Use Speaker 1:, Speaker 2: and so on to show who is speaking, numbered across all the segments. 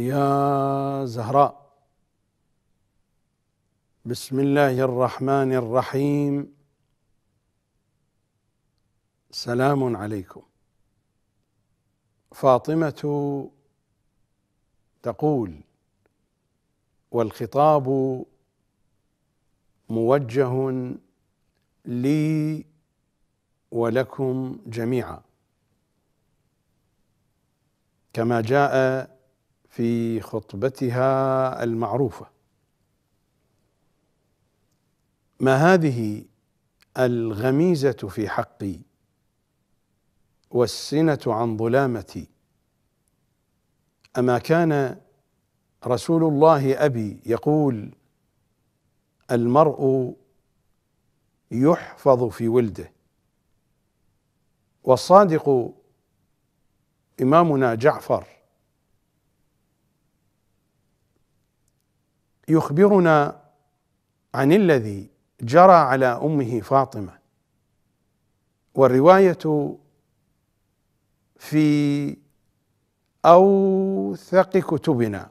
Speaker 1: يا زهراء بسم الله الرحمن الرحيم سلام عليكم فاطمه تقول والخطاب موجه لي ولكم جميعا كما جاء في خطبتها المعروفه ما هذه الغميزه في حقي والسنه عن ظلامتي اما كان رسول الله ابي يقول المرء يحفظ في ولده والصادق امامنا جعفر يخبرنا عن الذي جرى على امه فاطمه والروايه في اوثق كتبنا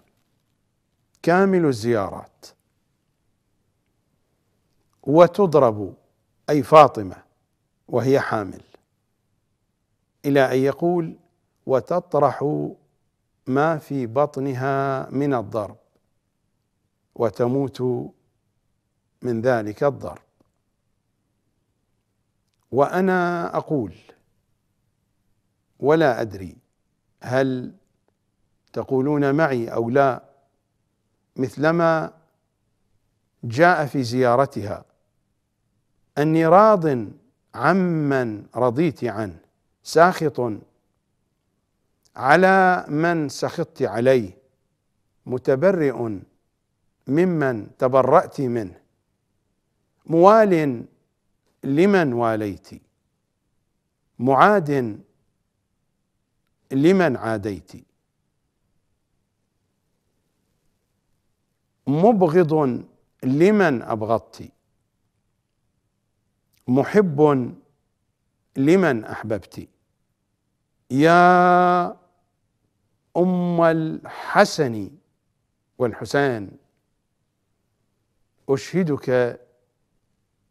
Speaker 1: كامل الزيارات وتضرب اي فاطمه وهي حامل الى ان يقول وتطرح ما في بطنها من الضرب وتموت من ذلك الضرب وانا اقول ولا ادري هل تقولون معي او لا مثلما جاء في زيارتها اني راض عمن رضيت عنه ساخط على من سخطت عليه متبرئ ممن تبرأت منه موال لمن واليت معاد لمن عاديت مبغض لمن ابغضت محب لمن احببت يا ام الحسن والحسين اشهدك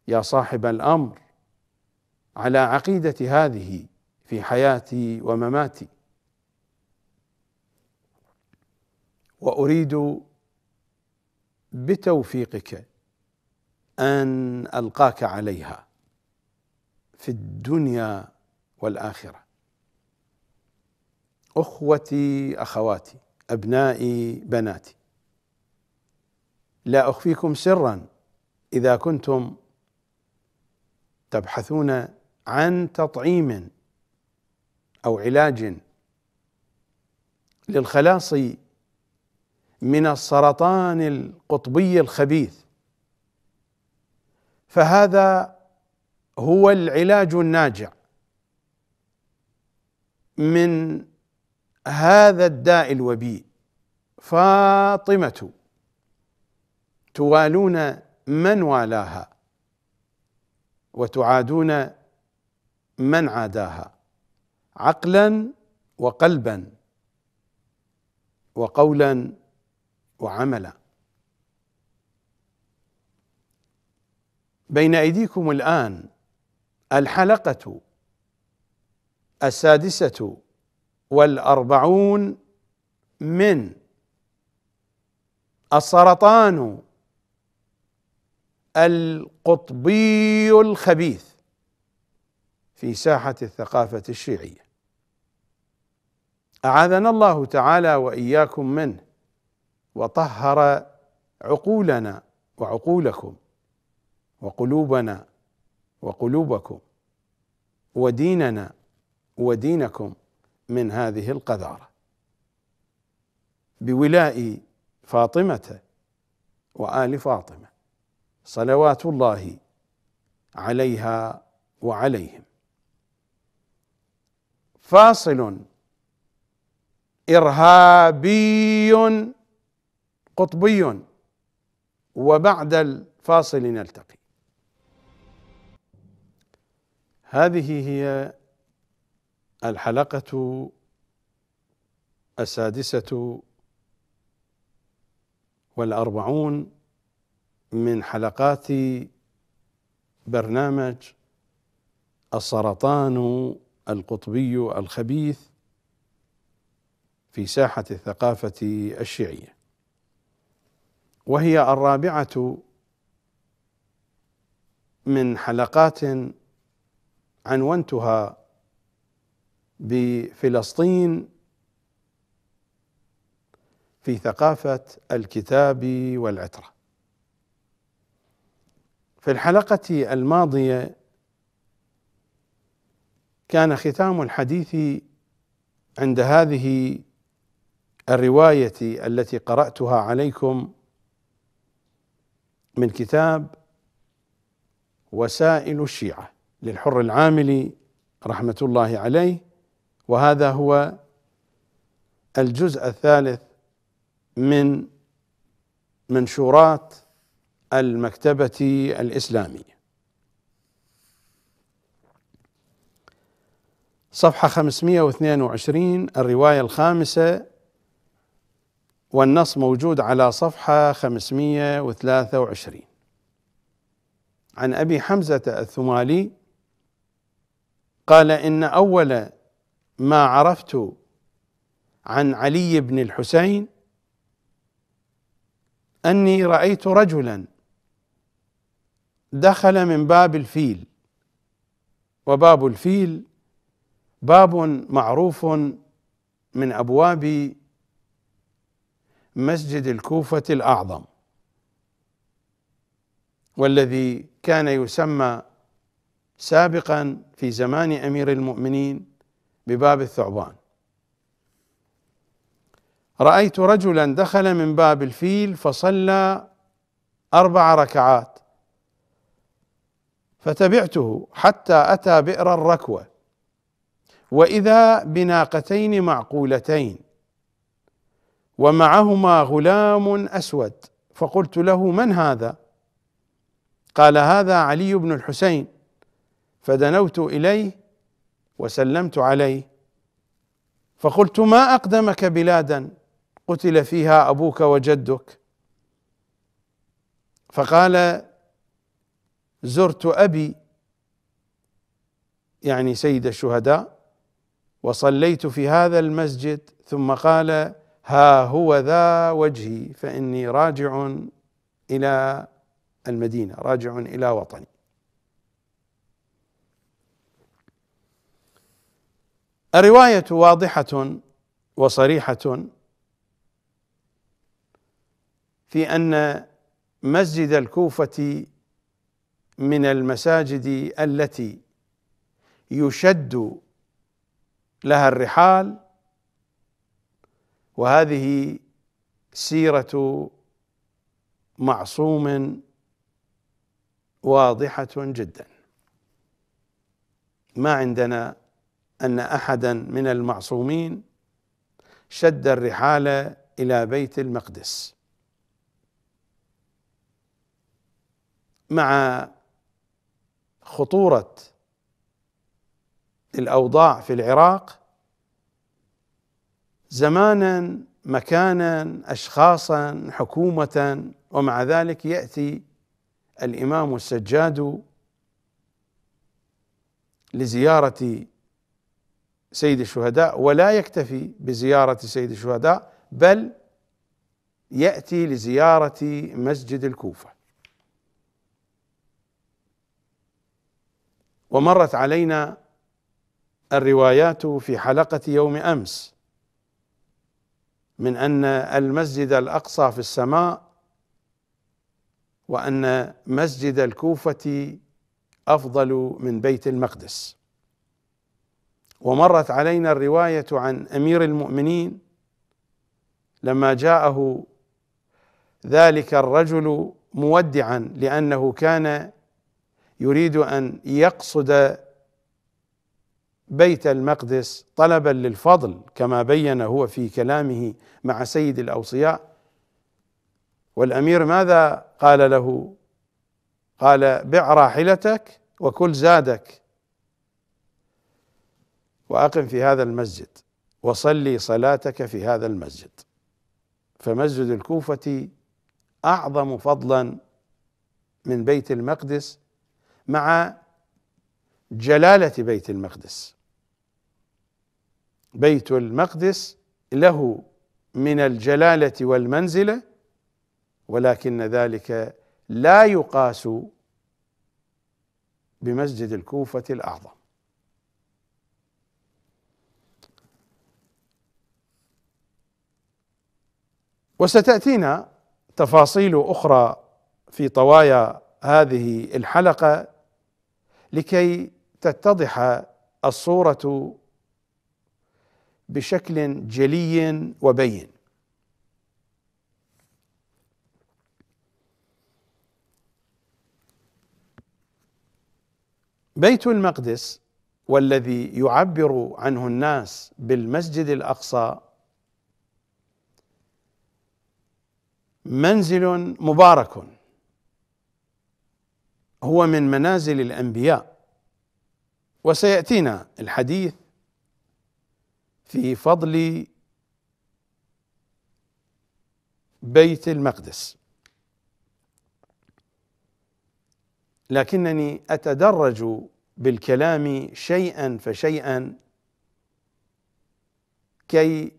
Speaker 1: يا صاحب الامر على عقيدتي هذه في حياتي ومماتي واريد بتوفيقك ان القاك عليها في الدنيا والاخره اخوتي اخواتي ابنائي بناتي لا اخفيكم سرا اذا كنتم تبحثون عن تطعيم او علاج للخلاص من السرطان القطبي الخبيث فهذا هو العلاج الناجع من هذا الداء الوبيء فاطمه توالون من والاها وتعادون من عاداها عقلا وقلبا وقولا وعملا بين ايديكم الان الحلقه السادسه والاربعون من السرطان القطبي الخبيث في ساحه الثقافه الشيعيه اعاذنا الله تعالى واياكم منه وطهر عقولنا وعقولكم وقلوبنا وقلوبكم وديننا ودينكم من هذه القذاره بولاء فاطمه وال فاطمه صلوات الله عليها وعليهم فاصل ارهابي قطبي وبعد الفاصل نلتقي هذه هي الحلقه السادسه والاربعون من حلقات برنامج السرطان القطبي الخبيث في ساحة الثقافة الشيعية وهي الرابعة من حلقات عنونتها بفلسطين في ثقافة الكتاب والعترة في الحلقة الماضية كان ختام الحديث عند هذه الرواية التي قرأتها عليكم من كتاب وسائل الشيعة للحر العاملي رحمة الله عليه وهذا هو الجزء الثالث من منشورات المكتبة الإسلامية صفحة 522 الرواية الخامسة والنص موجود على صفحة 523 عن أبي حمزة الثمالي قال إن أول ما عرفت عن علي بن الحسين أني رأيت رجلا دخل من باب الفيل وباب الفيل باب معروف من ابواب مسجد الكوفه الاعظم والذي كان يسمى سابقا في زمان امير المؤمنين بباب الثعبان رايت رجلا دخل من باب الفيل فصلى اربع ركعات فتبعته حتى أتى بئر الركوة وإذا بناقتين معقولتين ومعهما غلام أسود فقلت له من هذا؟ قال هذا علي بن الحسين فدنوت إليه وسلمت عليه فقلت ما أقدمك بلادا قتل فيها أبوك وجدك فقال زرت أبي يعني سيد الشهداء وصليت في هذا المسجد ثم قال ها هو ذا وجهي فإني راجع إلى المدينة راجع إلى وطني الرواية واضحة وصريحة في أن مسجد الكوفة من المساجد التي يشد لها الرحال وهذه سيره معصوم واضحه جدا ما عندنا ان احدا من المعصومين شد الرحال الى بيت المقدس مع خطوره الاوضاع في العراق زمانا مكانا اشخاصا حكومه ومع ذلك ياتي الامام السجاد لزياره سيد الشهداء ولا يكتفي بزياره سيد الشهداء بل ياتي لزياره مسجد الكوفه ومرت علينا الروايات في حلقه يوم امس من ان المسجد الاقصى في السماء وان مسجد الكوفه افضل من بيت المقدس ومرت علينا الروايه عن امير المؤمنين لما جاءه ذلك الرجل مودعا لانه كان يريد ان يقصد بيت المقدس طلبا للفضل كما بين هو في كلامه مع سيد الاوصياء والامير ماذا قال له قال بع راحلتك وكل زادك واقم في هذا المسجد وصلي صلاتك في هذا المسجد فمسجد الكوفه اعظم فضلا من بيت المقدس مع جلاله بيت المقدس بيت المقدس له من الجلاله والمنزله ولكن ذلك لا يقاس بمسجد الكوفه الاعظم وستاتينا تفاصيل اخرى في طوايا هذه الحلقه لكي تتضح الصوره بشكل جلي وبين بيت المقدس والذي يعبر عنه الناس بالمسجد الاقصى منزل مبارك هو من منازل الانبياء وسياتينا الحديث في فضل بيت المقدس لكنني اتدرج بالكلام شيئا فشيئا كي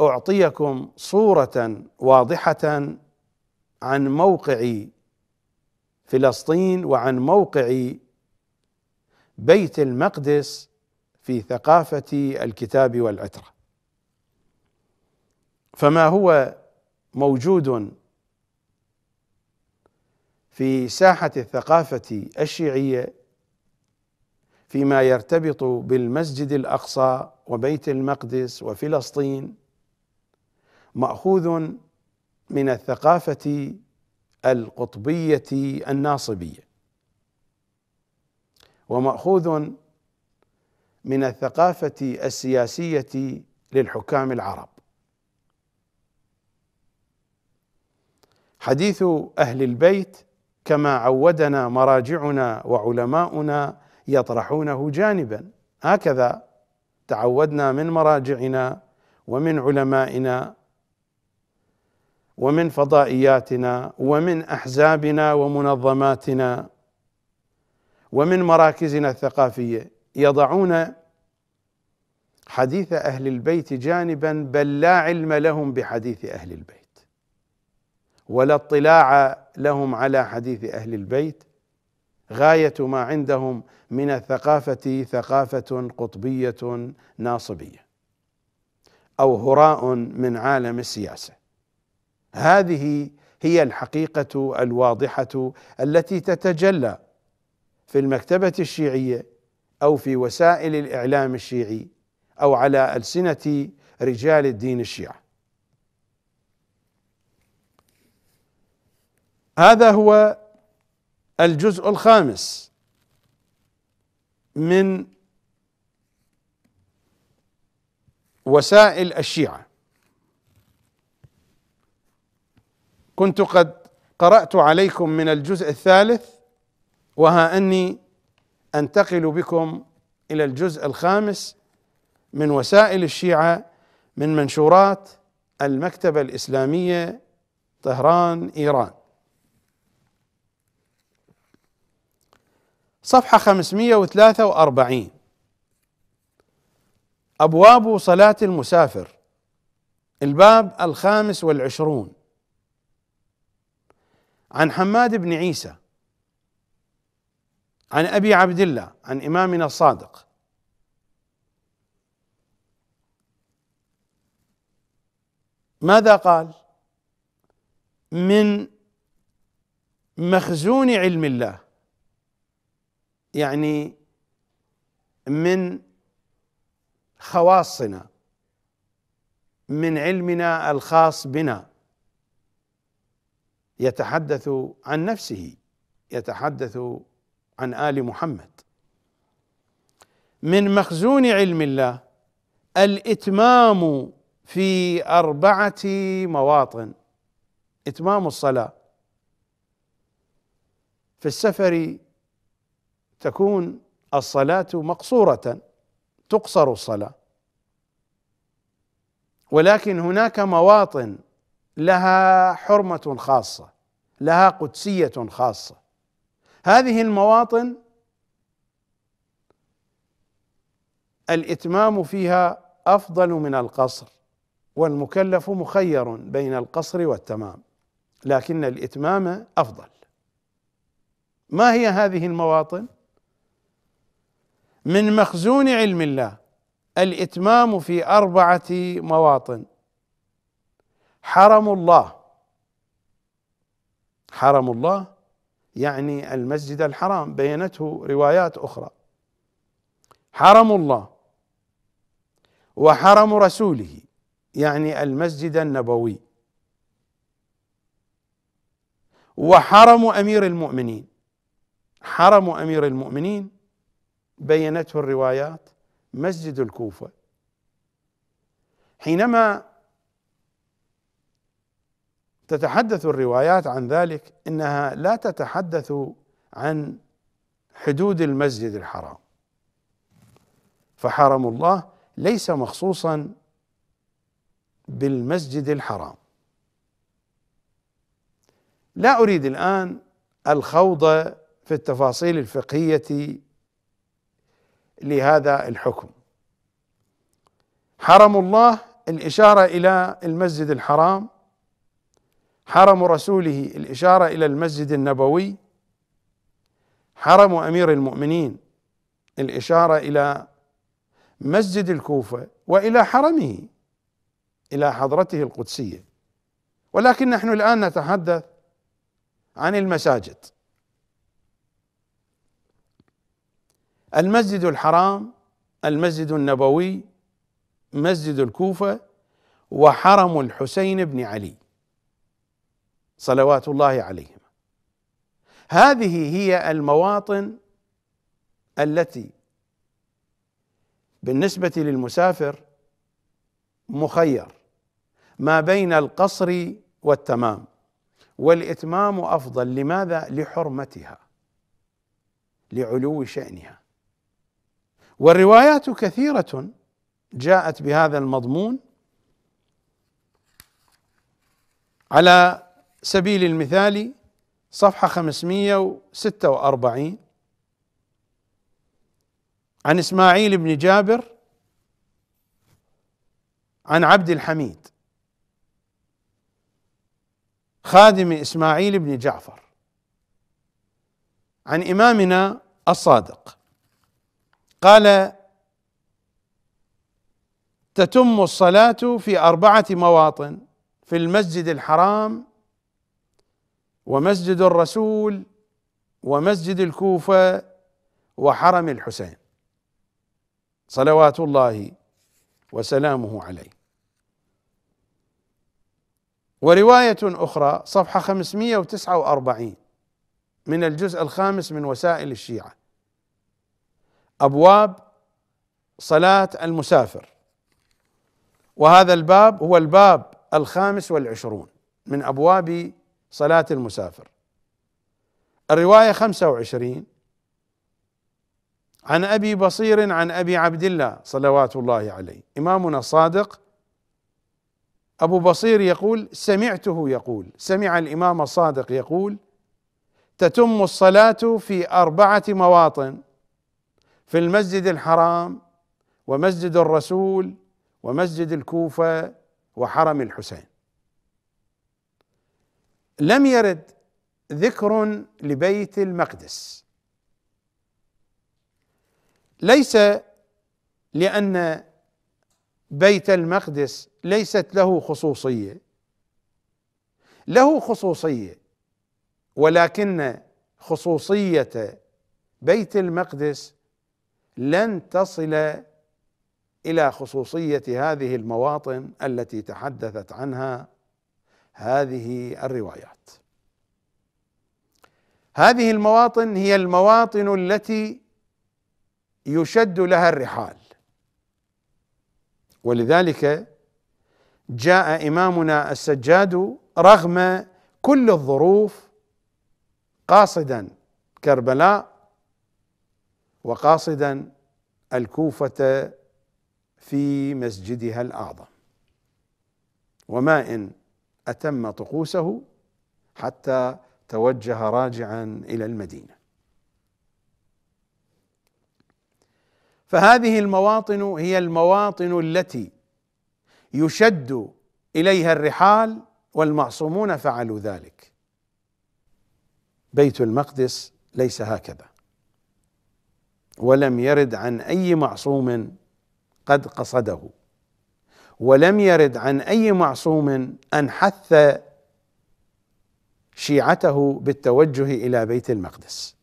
Speaker 1: اعطيكم صوره واضحه عن موقع فلسطين وعن موقع بيت المقدس في ثقافه الكتاب والعتره فما هو موجود في ساحه الثقافه الشيعيه فيما يرتبط بالمسجد الاقصى وبيت المقدس وفلسطين ماخوذ من الثقافه القطبيه الناصبيه وماخوذ من الثقافه السياسيه للحكام العرب حديث اهل البيت كما عودنا مراجعنا وعلماؤنا يطرحونه جانبا هكذا تعودنا من مراجعنا ومن علمائنا ومن فضائياتنا ومن احزابنا ومنظماتنا ومن مراكزنا الثقافيه يضعون حديث اهل البيت جانبا بل لا علم لهم بحديث اهل البيت ولا اطلاع لهم على حديث اهل البيت غايه ما عندهم من الثقافه ثقافه قطبيه ناصبيه او هراء من عالم السياسه هذه هي الحقيقه الواضحه التي تتجلى في المكتبه الشيعيه او في وسائل الاعلام الشيعي او على السنه رجال الدين الشيعه. هذا هو الجزء الخامس من وسائل الشيعه كنت قد قرأت عليكم من الجزء الثالث وها أني أنتقل بكم إلى الجزء الخامس من وسائل الشيعة من منشورات المكتبة الإسلامية طهران إيران صفحة 543 أبواب صلاة المسافر الباب الخامس والعشرون عن حماد بن عيسى عن ابي عبد الله عن امامنا الصادق ماذا قال من مخزون علم الله يعني من خواصنا من علمنا الخاص بنا يتحدث عن نفسه يتحدث عن ال محمد من مخزون علم الله الاتمام في اربعه مواطن اتمام الصلاه في السفر تكون الصلاه مقصوره تقصر الصلاه ولكن هناك مواطن لها حرمه خاصه لها قدسيه خاصه هذه المواطن الاتمام فيها افضل من القصر والمكلف مخير بين القصر والتمام لكن الاتمام افضل ما هي هذه المواطن من مخزون علم الله الاتمام في اربعه مواطن حرم الله حرم الله يعني المسجد الحرام بينته روايات اخرى حرم الله وحرم رسوله يعني المسجد النبوي وحرم امير المؤمنين حرم امير المؤمنين بينته الروايات مسجد الكوفه حينما تتحدث الروايات عن ذلك انها لا تتحدث عن حدود المسجد الحرام فحرم الله ليس مخصوصا بالمسجد الحرام لا اريد الان الخوض في التفاصيل الفقهيه لهذا الحكم حرم الله الاشاره الى المسجد الحرام حرم رسوله الاشاره الى المسجد النبوي حرم امير المؤمنين الاشاره الى مسجد الكوفه والى حرمه الى حضرته القدسيه ولكن نحن الان نتحدث عن المساجد المسجد الحرام المسجد النبوي مسجد الكوفه وحرم الحسين بن علي صلوات الله عليهم هذه هي المواطن التي بالنسبه للمسافر مخير ما بين القصر والتمام والاتمام افضل لماذا لحرمتها لعلو شانها والروايات كثيره جاءت بهذا المضمون على سبيل المثال صفحة 546 عن إسماعيل بن جابر عن عبد الحميد خادم إسماعيل بن جعفر عن إمامنا الصادق قال تتم الصلاة في أربعة مواطن في المسجد الحرام ومسجد الرسول ومسجد الكوفة وحرم الحسين صلوات الله وسلامه عليه ورواية أخرى صفحة 549 من الجزء الخامس من وسائل الشيعة أبواب صلاة المسافر وهذا الباب هو الباب الخامس والعشرون من أبواب صلاة المسافر الرواية 25 عن أبي بصير عن أبي عبد الله صلوات الله عليه إمامنا الصادق أبو بصير يقول سمعته يقول سمع الإمام الصادق يقول تتم الصلاة في أربعة مواطن في المسجد الحرام ومسجد الرسول ومسجد الكوفة وحرم الحسين لم يرد ذكر لبيت المقدس ليس لان بيت المقدس ليست له خصوصيه له خصوصيه ولكن خصوصيه بيت المقدس لن تصل الى خصوصيه هذه المواطن التي تحدثت عنها هذه الروايات هذه المواطن هي المواطن التي يشد لها الرحال ولذلك جاء امامنا السجاد رغم كل الظروف قاصدا كربلاء وقاصدا الكوفه في مسجدها الاعظم وما ان أتم طقوسه حتى توجه راجعا إلى المدينة فهذه المواطن هي المواطن التي يشد إليها الرحال والمعصومون فعلوا ذلك بيت المقدس ليس هكذا ولم يرد عن أي معصوم قد قصده ولم يرد عن اي معصوم ان حث شيعته بالتوجه الى بيت المقدس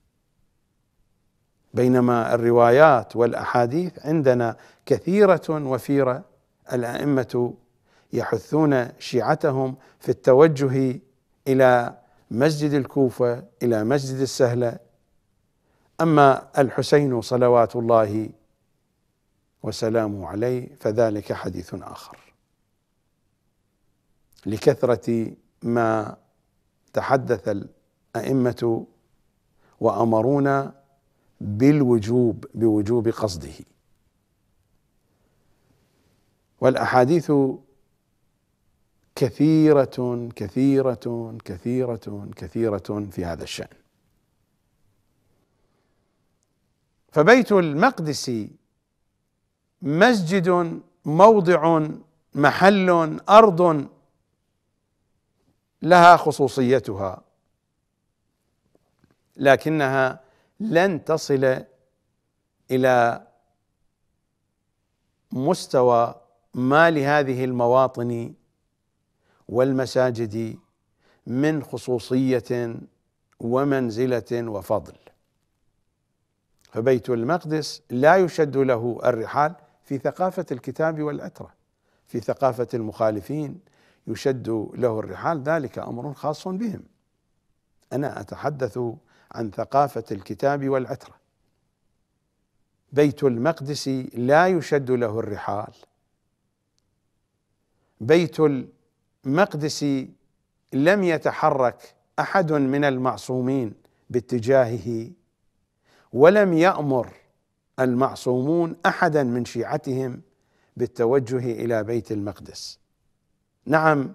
Speaker 1: بينما الروايات والاحاديث عندنا كثيره وفيره الائمه يحثون شيعتهم في التوجه الى مسجد الكوفه الى مسجد السهله اما الحسين صلوات الله وسلامه عليه فذلك حديث اخر لكثره ما تحدث الائمه وامرونا بالوجوب بوجوب قصده والاحاديث كثيرة كثيرة كثيرة كثيرة في هذا الشأن فبيت المقدس مسجد موضع محل ارض لها خصوصيتها لكنها لن تصل الى مستوى ما لهذه المواطن والمساجد من خصوصيه ومنزله وفضل فبيت المقدس لا يشد له الرحال في ثقافة الكتاب والأترة في ثقافة المخالفين يشد له الرحال ذلك أمر خاص بهم أنا أتحدث عن ثقافة الكتاب والعترة بيت المقدس لا يشد له الرحال بيت المقدس لم يتحرك أحد من المعصومين باتجاهه ولم يأمر المعصومون احدا من شيعتهم بالتوجه الى بيت المقدس نعم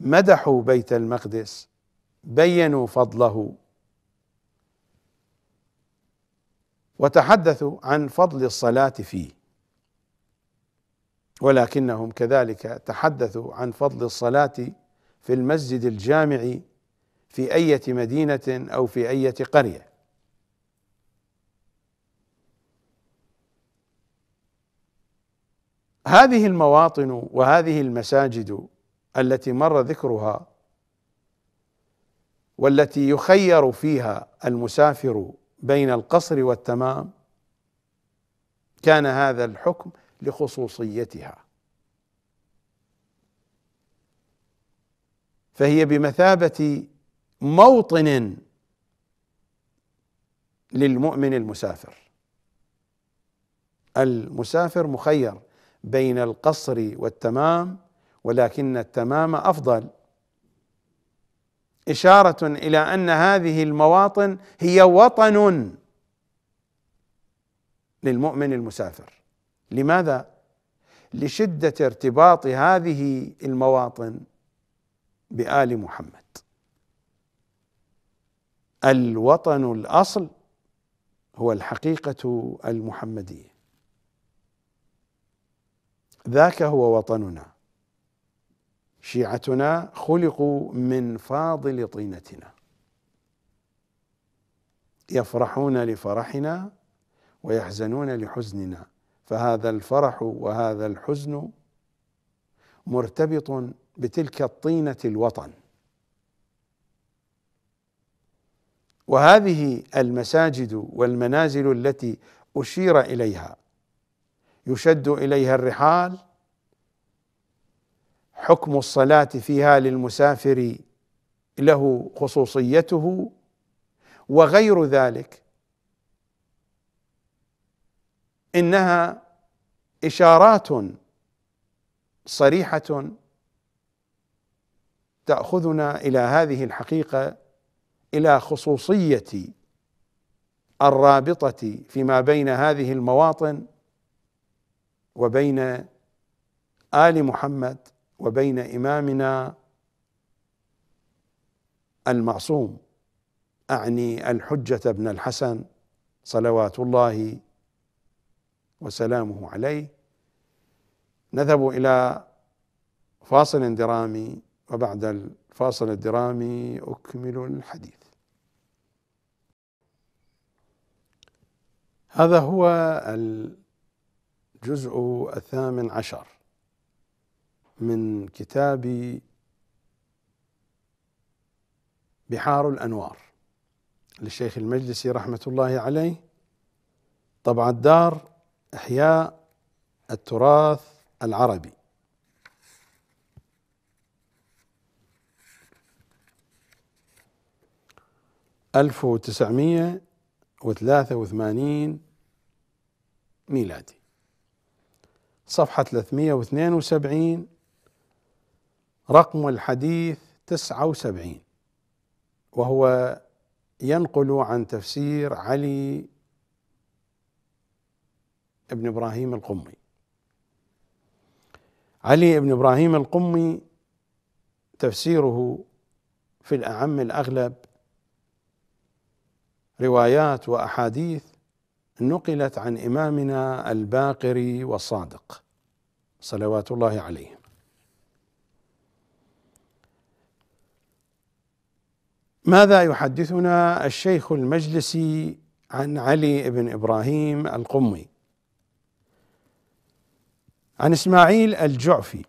Speaker 1: مدحوا بيت المقدس بينوا فضله وتحدثوا عن فضل الصلاه فيه ولكنهم كذلك تحدثوا عن فضل الصلاه في المسجد الجامع في اية مدينة أو في اية قرية هذه المواطن وهذه المساجد التي مر ذكرها والتي يخير فيها المسافر بين القصر والتمام كان هذا الحكم لخصوصيتها فهي بمثابه موطن للمؤمن المسافر المسافر مخير بين القصر والتمام ولكن التمام افضل اشاره الى ان هذه المواطن هي وطن للمؤمن المسافر لماذا لشده ارتباط هذه المواطن بال محمد الوطن الاصل هو الحقيقه المحمديه ذاك هو وطننا شيعتنا خلقوا من فاضل طينتنا يفرحون لفرحنا ويحزنون لحزننا فهذا الفرح وهذا الحزن مرتبط بتلك الطينه الوطن وهذه المساجد والمنازل التي اشير اليها يشد اليها الرحال حكم الصلاه فيها للمسافر له خصوصيته وغير ذلك انها اشارات صريحه تاخذنا الى هذه الحقيقه الى خصوصيه الرابطه فيما بين هذه المواطن وبين ال محمد وبين امامنا المعصوم اعني الحجه بن الحسن صلوات الله وسلامه عليه نذهب الى فاصل درامي وبعد الفاصل الدرامي اكمل الحديث هذا هو ال الجزء الثامن عشر من كتاب بحار الأنوار للشيخ المجلسي رحمة الله عليه طبع الدار إحياء التراث العربي ألف وتسعمية وثلاثة وثمانين ميلادي صفحة 372 رقم الحديث 79 وهو ينقل عن تفسير علي بن ابراهيم القمي علي بن ابراهيم القمي تفسيره في الاعم الاغلب روايات واحاديث نقلت عن إمامنا الباقر والصادق صلوات الله عليهم ماذا يحدثنا الشيخ المجلسي عن علي بن ابراهيم القمي عن اسماعيل الجعفي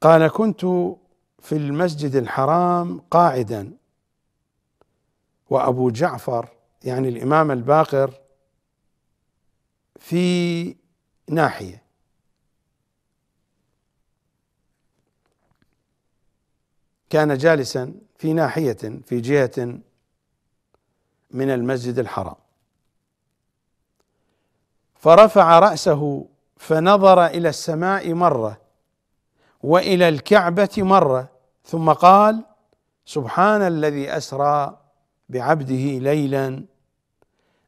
Speaker 1: قال كنت في المسجد الحرام قاعدا وابو جعفر يعني الامام الباقر في ناحيه كان جالسا في ناحيه في جهه من المسجد الحرام فرفع راسه فنظر الى السماء مره والى الكعبه مره ثم قال سبحان الذي اسرى بعبده ليلا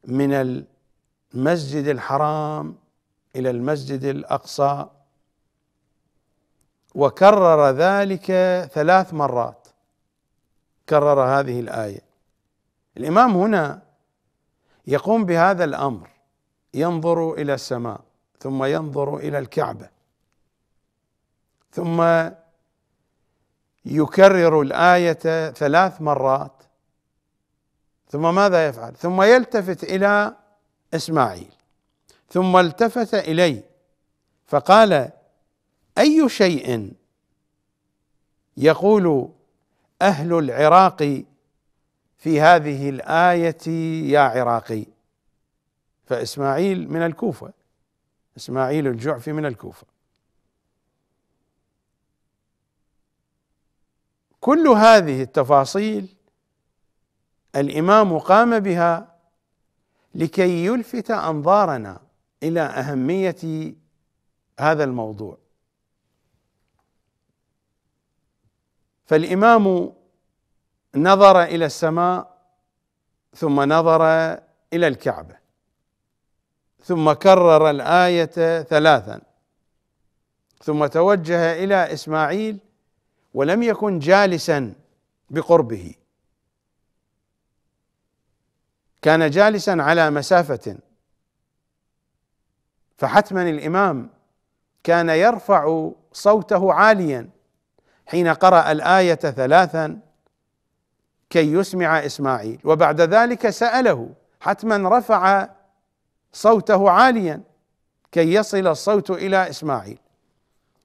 Speaker 1: من المسجد الحرام الى المسجد الاقصى وكرر ذلك ثلاث مرات كرر هذه الايه الامام هنا يقوم بهذا الامر ينظر الى السماء ثم ينظر الى الكعبه ثم يكرر الايه ثلاث مرات ثم ماذا يفعل ثم يلتفت إلى إسماعيل ثم التفت إلي فقال أي شيء يقول أهل العراق في هذه الآية يا عراقي فإسماعيل من الكوفة إسماعيل الجعفي من الكوفة كل هذه التفاصيل الامام قام بها لكي يلفت انظارنا الى اهميه هذا الموضوع فالامام نظر الى السماء ثم نظر الى الكعبه ثم كرر الايه ثلاثا ثم توجه الى اسماعيل ولم يكن جالسا بقربه كان جالسا على مسافة فحتما الإمام كان يرفع صوته عاليا حين قرأ الآية ثلاثا كي يسمع إسماعيل وبعد ذلك سأله حتما رفع صوته عاليا كي يصل الصوت إلى إسماعيل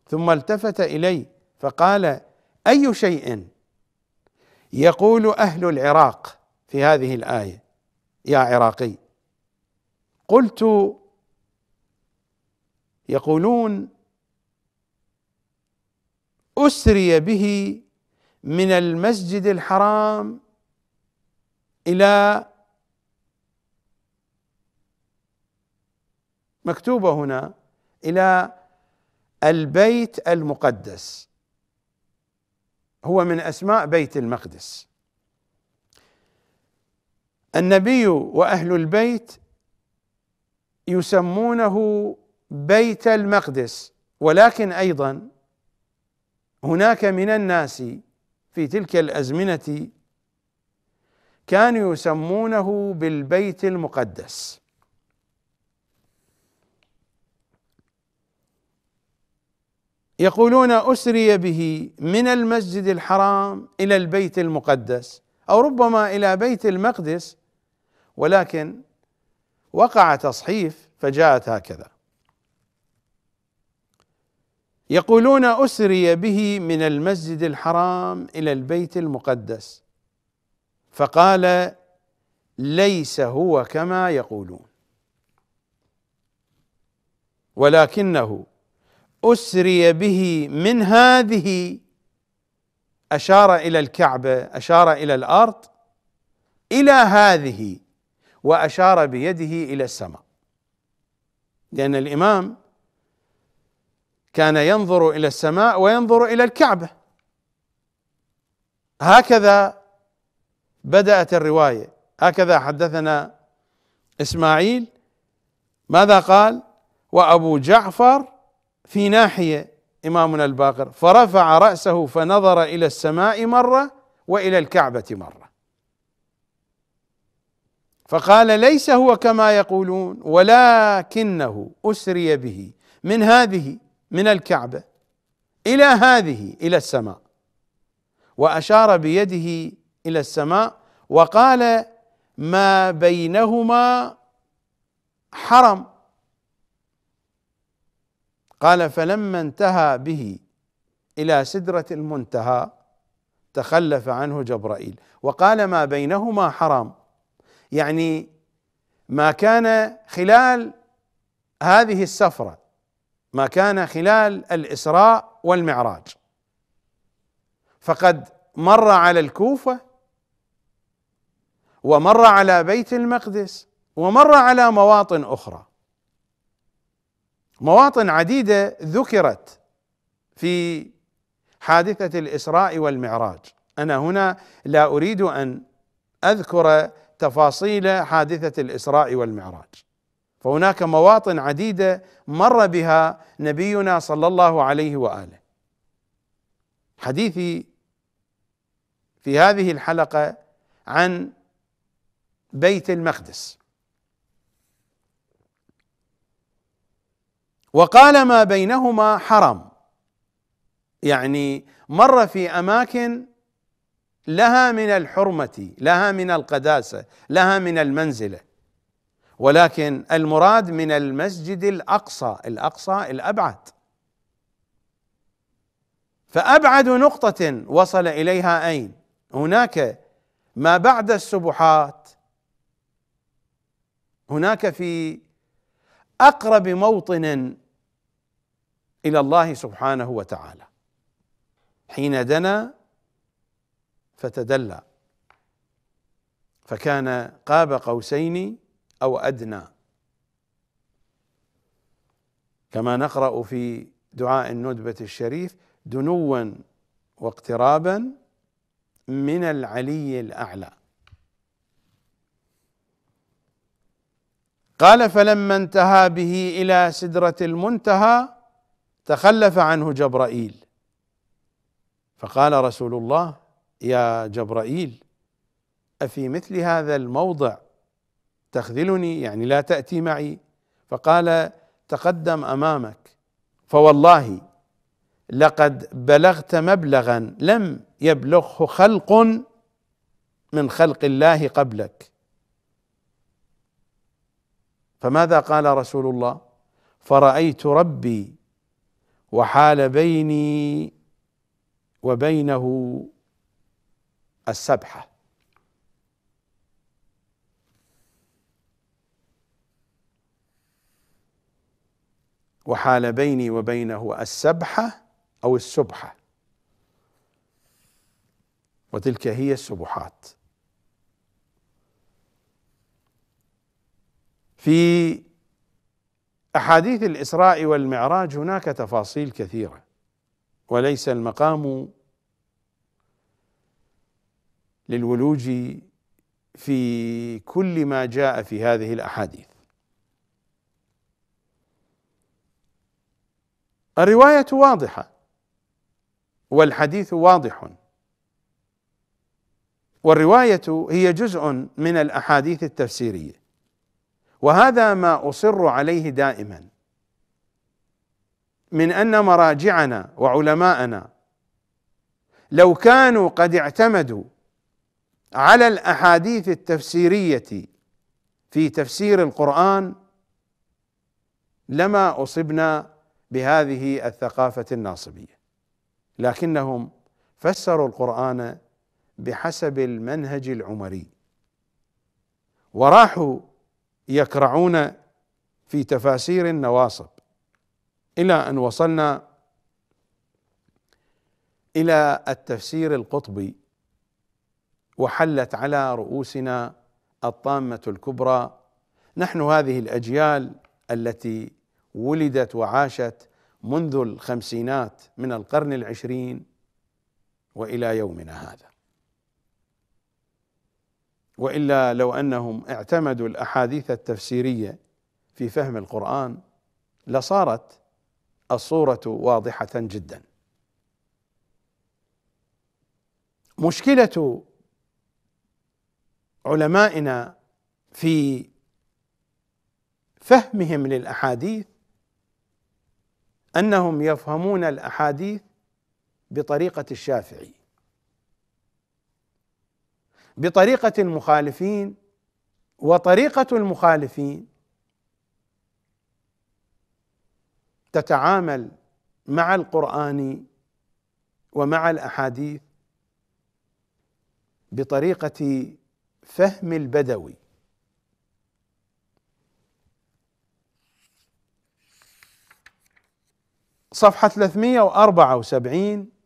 Speaker 1: ثم التفت إلي فقال أي شيء يقول أهل العراق في هذه الآية يا عراقي قلت يقولون اسري به من المسجد الحرام الى مكتوبه هنا الى البيت المقدس هو من اسماء بيت المقدس النبي واهل البيت يسمونه بيت المقدس ولكن ايضا هناك من الناس في تلك الازمنه كانوا يسمونه بالبيت المقدس يقولون اسري به من المسجد الحرام الى البيت المقدس او ربما الى بيت المقدس ولكن وقع تصحيف فجاءت هكذا يقولون اسري به من المسجد الحرام الى البيت المقدس فقال ليس هو كما يقولون ولكنه اسري به من هذه اشار الى الكعبه اشار الى الارض الى هذه واشار بيده الى السماء لان الامام كان ينظر الى السماء وينظر الى الكعبه هكذا بدات الروايه هكذا حدثنا اسماعيل ماذا قال وابو جعفر في ناحيه إمامنا الباقر فرفع رأسه فنظر إلى السماء مرة وإلى الكعبة مرة فقال ليس هو كما يقولون ولكنه أسري به من هذه من الكعبة إلى هذه إلى السماء وأشار بيده إلى السماء وقال ما بينهما حرم قال فلما انتهى به الى سدره المنتهى تخلف عنه جبرائيل وقال ما بينهما حرام يعني ما كان خلال هذه السفره ما كان خلال الاسراء والمعراج فقد مر على الكوفه ومر على بيت المقدس ومر على مواطن اخرى مواطن عديده ذكرت في حادثه الاسراء والمعراج انا هنا لا اريد ان اذكر تفاصيل حادثه الاسراء والمعراج فهناك مواطن عديده مر بها نبينا صلى الله عليه واله حديثي في هذه الحلقه عن بيت المقدس وقال ما بينهما حرم يعني مر في اماكن لها من الحرمه لها من القداسه لها من المنزله ولكن المراد من المسجد الاقصى الاقصى الابعد فابعد نقطه وصل اليها اين هناك ما بعد السبحات هناك في اقرب موطن الى الله سبحانه وتعالى حين دنا فتدلى فكان قاب قوسين او ادنى كما نقرا في دعاء الندبه الشريف دنوا واقترابا من العلي الاعلى قال فلما انتهى به الى سدره المنتهى تخلف عنه جبرائيل فقال رسول الله يا جبرائيل افي مثل هذا الموضع تخذلني يعني لا تاتي معي فقال تقدم امامك فوالله لقد بلغت مبلغا لم يبلغه خلق من خلق الله قبلك فماذا قال رسول الله فرايت ربي وحال بيني وبينه السبحه وحال بيني وبينه السبحه او السبحه وتلك هي السبحات في احاديث الاسراء والمعراج هناك تفاصيل كثيره وليس المقام للولوج في كل ما جاء في هذه الاحاديث الروايه واضحه والحديث واضح والروايه هي جزء من الاحاديث التفسيريه وهذا ما اصر عليه دائما من ان مراجعنا وعلماءنا لو كانوا قد اعتمدوا على الاحاديث التفسيريه في تفسير القران لما اصبنا بهذه الثقافه الناصبيه لكنهم فسروا القران بحسب المنهج العمري وراحوا يكرعون في تفاسير النواصب الى ان وصلنا الى التفسير القطبي وحلت على رؤوسنا الطامه الكبرى نحن هذه الاجيال التي ولدت وعاشت منذ الخمسينات من القرن العشرين والى يومنا هذا والا لو انهم اعتمدوا الاحاديث التفسيريه في فهم القران لصارت الصوره واضحه جدا مشكله علمائنا في فهمهم للاحاديث انهم يفهمون الاحاديث بطريقه الشافعي بطريقه المخالفين وطريقه المخالفين تتعامل مع القران ومع الاحاديث بطريقه فهم البدوي صفحه 374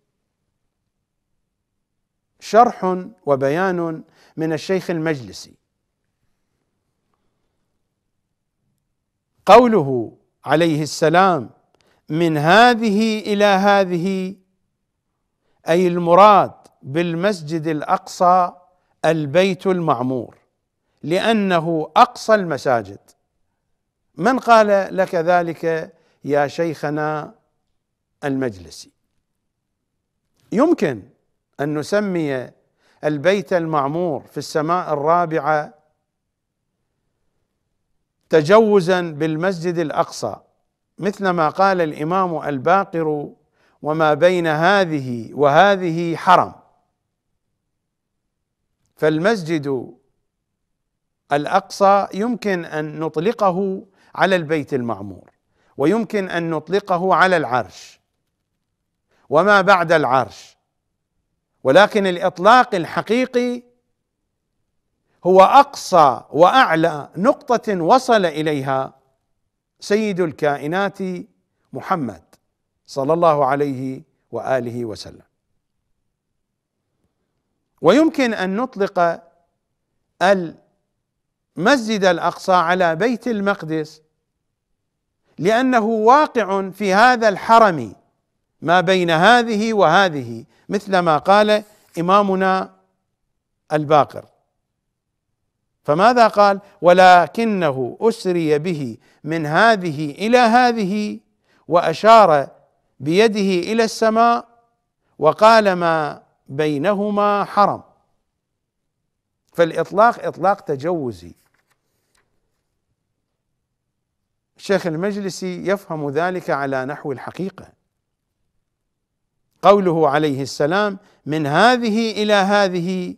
Speaker 1: شرح وبيان من الشيخ المجلسي قوله عليه السلام من هذه الى هذه اي المراد بالمسجد الاقصى البيت المعمور لانه اقصى المساجد من قال لك ذلك يا شيخنا المجلسي يمكن ان نسمي البيت المعمور في السماء الرابعه تجوزا بالمسجد الاقصى مثل ما قال الامام الباقر وما بين هذه وهذه حرم فالمسجد الاقصى يمكن ان نطلقه على البيت المعمور ويمكن ان نطلقه على العرش وما بعد العرش ولكن الاطلاق الحقيقي هو اقصى واعلى نقطه وصل اليها سيد الكائنات محمد صلى الله عليه واله وسلم ويمكن ان نطلق المسجد الاقصى على بيت المقدس لانه واقع في هذا الحرم ما بين هذه وهذه مثل ما قال إمامنا الباقر فماذا قال ولكنه أسري به من هذه إلى هذه وأشار بيده إلى السماء وقال ما بينهما حرم فالإطلاق إطلاق تجوزي الشيخ المجلسي يفهم ذلك على نحو الحقيقه قوله عليه السلام من هذه الى هذه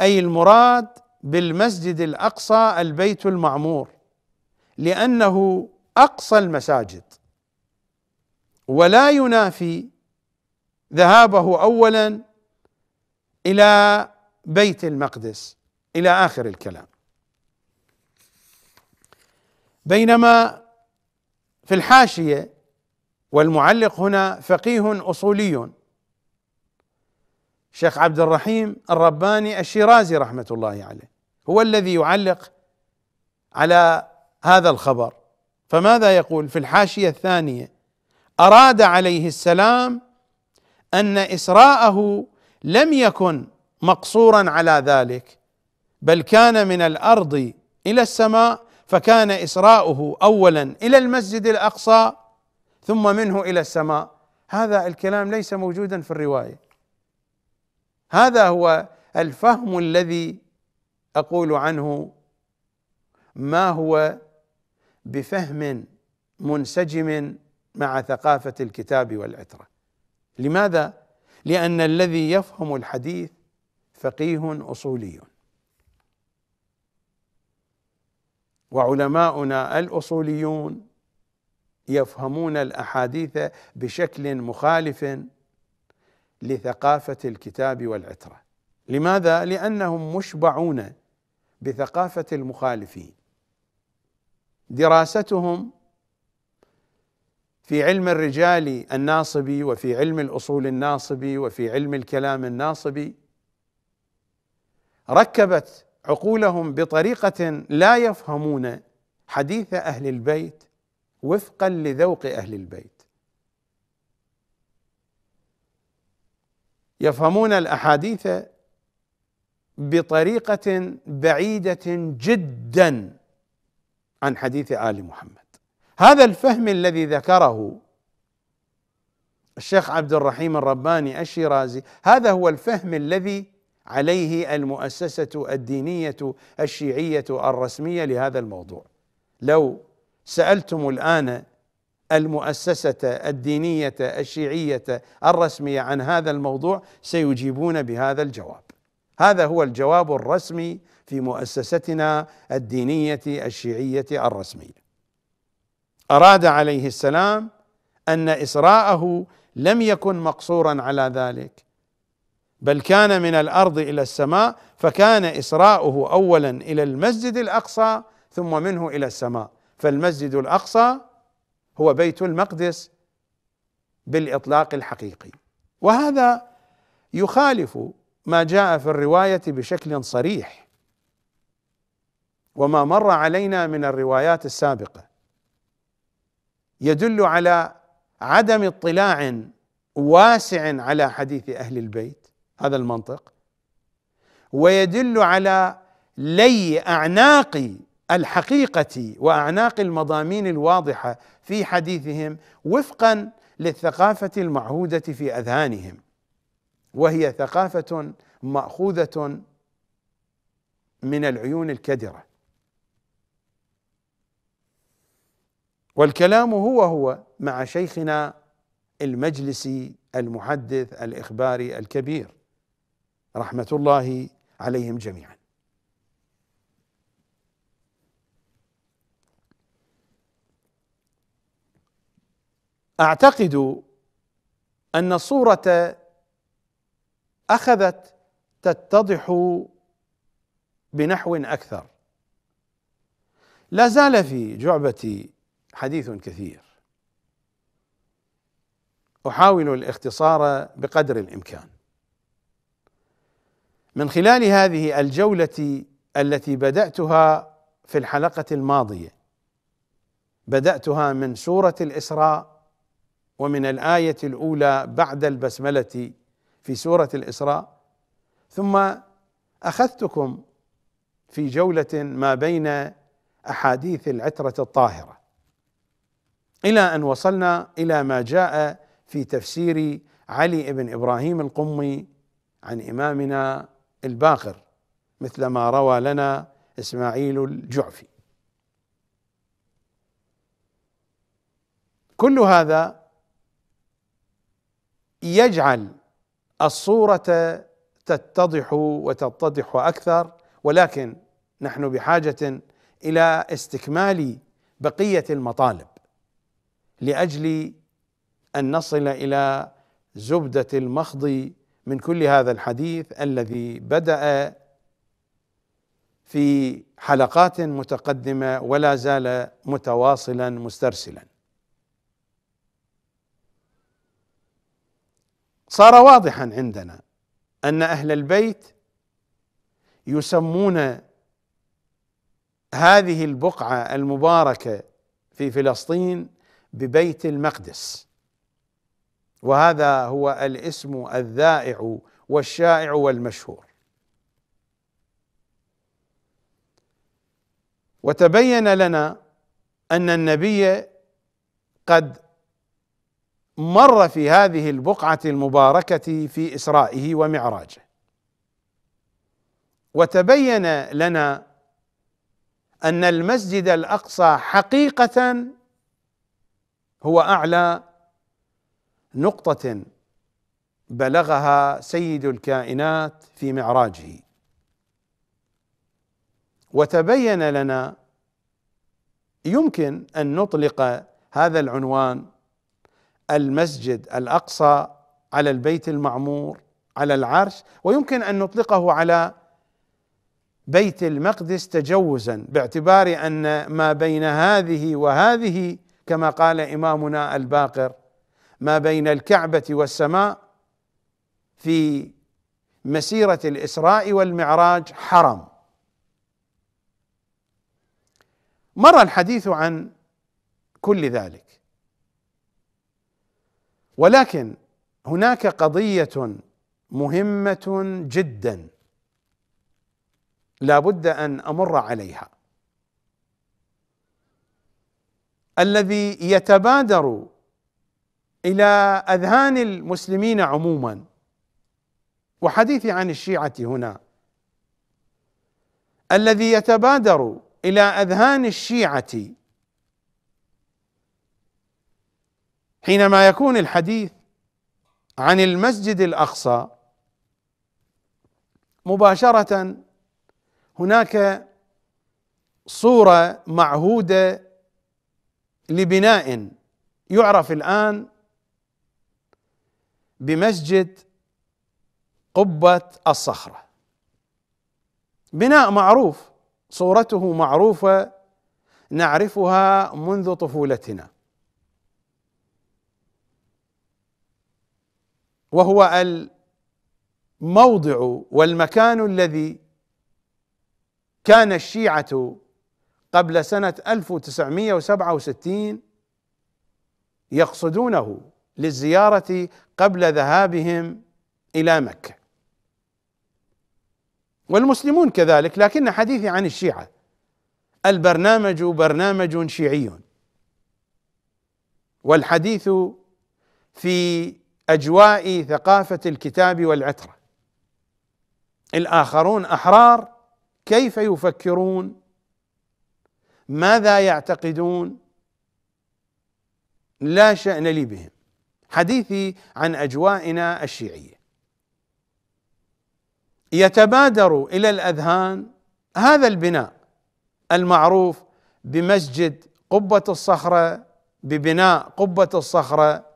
Speaker 1: اي المراد بالمسجد الاقصى البيت المعمور لانه اقصى المساجد ولا ينافي ذهابه اولا الى بيت المقدس الى اخر الكلام بينما في الحاشيه والمعلق هنا فقيه اصولي شيخ عبد الرحيم الرباني الشيرازي رحمه الله عليه هو الذي يعلق على هذا الخبر فماذا يقول في الحاشيه الثانيه اراد عليه السلام ان اسراءه لم يكن مقصورا على ذلك بل كان من الارض الى السماء فكان اسراؤه اولا الى المسجد الاقصى ثم منه الى السماء هذا الكلام ليس موجودا في الروايه هذا هو الفهم الذي اقول عنه ما هو بفهم منسجم مع ثقافه الكتاب والعتره لماذا لان الذي يفهم الحديث فقيه اصولي وعلماؤنا الاصوليون يفهمون الاحاديث بشكل مخالف لثقافه الكتاب والعتره لماذا لانهم مشبعون بثقافه المخالفين دراستهم في علم الرجال الناصبي وفي علم الاصول الناصبي وفي علم الكلام الناصبي ركبت عقولهم بطريقه لا يفهمون حديث اهل البيت وفقا لذوق اهل البيت يفهمون الاحاديث بطريقه بعيده جدا عن حديث ال محمد هذا الفهم الذي ذكره الشيخ عبد الرحيم الرباني الشيرازي هذا هو الفهم الذي عليه المؤسسه الدينيه الشيعيه الرسميه لهذا الموضوع لو سالتم الان المؤسسه الدينيه الشيعيه الرسميه عن هذا الموضوع سيجيبون بهذا الجواب هذا هو الجواب الرسمي في مؤسستنا الدينيه الشيعيه الرسميه اراد عليه السلام ان اسراءه لم يكن مقصورا على ذلك بل كان من الارض الى السماء فكان إسراءه اولا الى المسجد الاقصى ثم منه الى السماء فالمسجد الاقصى هو بيت المقدس بالاطلاق الحقيقي وهذا يخالف ما جاء في الروايه بشكل صريح وما مر علينا من الروايات السابقه يدل على عدم اطلاع واسع على حديث اهل البيت هذا المنطق ويدل على لي اعناق الحقيقه واعناق المضامين الواضحه في حديثهم وفقا للثقافه المعهوده في اذهانهم وهي ثقافه ماخوذه من العيون الكدره والكلام هو هو مع شيخنا المجلسي المحدث الاخباري الكبير رحمه الله عليهم جميعا اعتقد ان الصوره اخذت تتضح بنحو اكثر لا زال في جعبتي حديث كثير احاول الاختصار بقدر الامكان من خلال هذه الجوله التي بداتها في الحلقه الماضيه بداتها من سوره الاسراء ومن الآية الأولى بعد البسملة في سورة الإسراء ثم أخذتكم في جولة ما بين أحاديث العترة الطاهرة إلى أن وصلنا إلى ما جاء في تفسير علي بن إبراهيم القمي عن إمامنا الباقر مثل ما روى لنا إسماعيل الجعفي كل هذا يجعل الصورة تتضح وتتضح أكثر ولكن نحن بحاجة إلى استكمال بقية المطالب لأجل أن نصل إلى زبدة المخض من كل هذا الحديث الذي بدأ في حلقات متقدمه ولا زال متواصلا مسترسلا صار واضحا عندنا ان اهل البيت يسمون هذه البقعه المباركه في فلسطين ببيت المقدس وهذا هو الاسم الذائع والشائع والمشهور وتبين لنا ان النبي قد مر في هذه البقعة المباركة في إسرائه ومعراجه وتبين لنا أن المسجد الأقصى حقيقة هو أعلى نقطة بلغها سيد الكائنات في معراجه وتبين لنا يمكن ان نطلق هذا العنوان المسجد الاقصى على البيت المعمور على العرش ويمكن ان نطلقه على بيت المقدس تجوزا باعتبار ان ما بين هذه وهذه كما قال امامنا الباقر ما بين الكعبه والسماء في مسيره الاسراء والمعراج حرم مر الحديث عن كل ذلك ولكن هناك قضيه مهمه جدا لا بد ان امر عليها الذي يتبادر الى اذهان المسلمين عموما وحديثي عن الشيعه هنا الذي يتبادر الى اذهان الشيعه حينما يكون الحديث عن المسجد الاقصى مباشره هناك صوره معهوده لبناء يعرف الان بمسجد قبه الصخره بناء معروف صورته معروفه نعرفها منذ طفولتنا وهو الموضع والمكان الذي كان الشيعة قبل سنة 1967 يقصدونه للزيارة قبل ذهابهم إلى مكة والمسلمون كذلك لكن حديثي عن الشيعة البرنامج برنامج شيعي والحديث في اجواء ثقافه الكتاب والعتره الاخرون احرار كيف يفكرون ماذا يعتقدون لا شان لي بهم حديثي عن اجوائنا الشيعيه يتبادر الى الاذهان هذا البناء المعروف بمسجد قبه الصخره ببناء قبه الصخره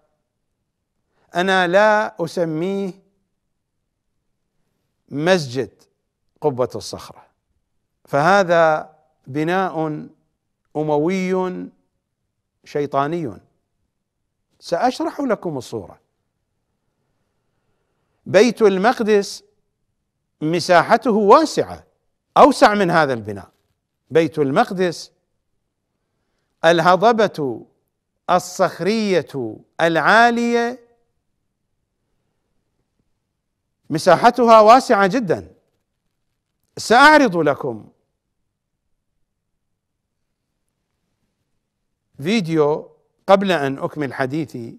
Speaker 1: انا لا اسميه مسجد قبه الصخره فهذا بناء اموي شيطاني ساشرح لكم الصوره بيت المقدس مساحته واسعه اوسع من هذا البناء بيت المقدس الهضبه الصخريه العاليه مساحتها واسعه جدا ساعرض لكم فيديو قبل ان اكمل حديثي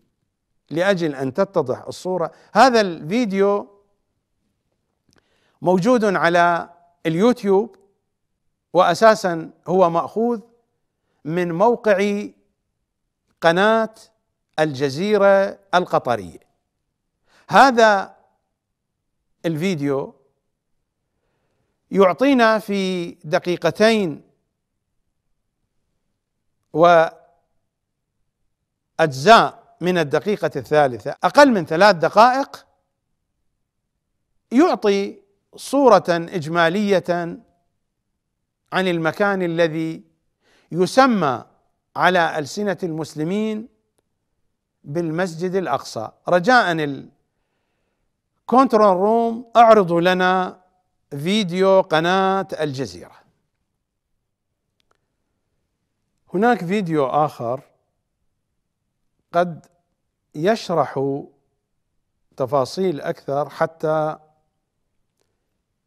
Speaker 1: لاجل ان تتضح الصوره هذا الفيديو موجود على اليوتيوب واساسا هو ماخوذ من موقع قناه الجزيره القطريه هذا الفيديو يعطينا في دقيقتين واجزاء من الدقيقه الثالثه اقل من ثلاث دقائق يعطي صوره اجماليه عن المكان الذي يسمى على السنه المسلمين بالمسجد الاقصى رجاء كونترول روم اعرضوا لنا فيديو قناة الجزيرة هناك فيديو آخر قد يشرح تفاصيل أكثر حتى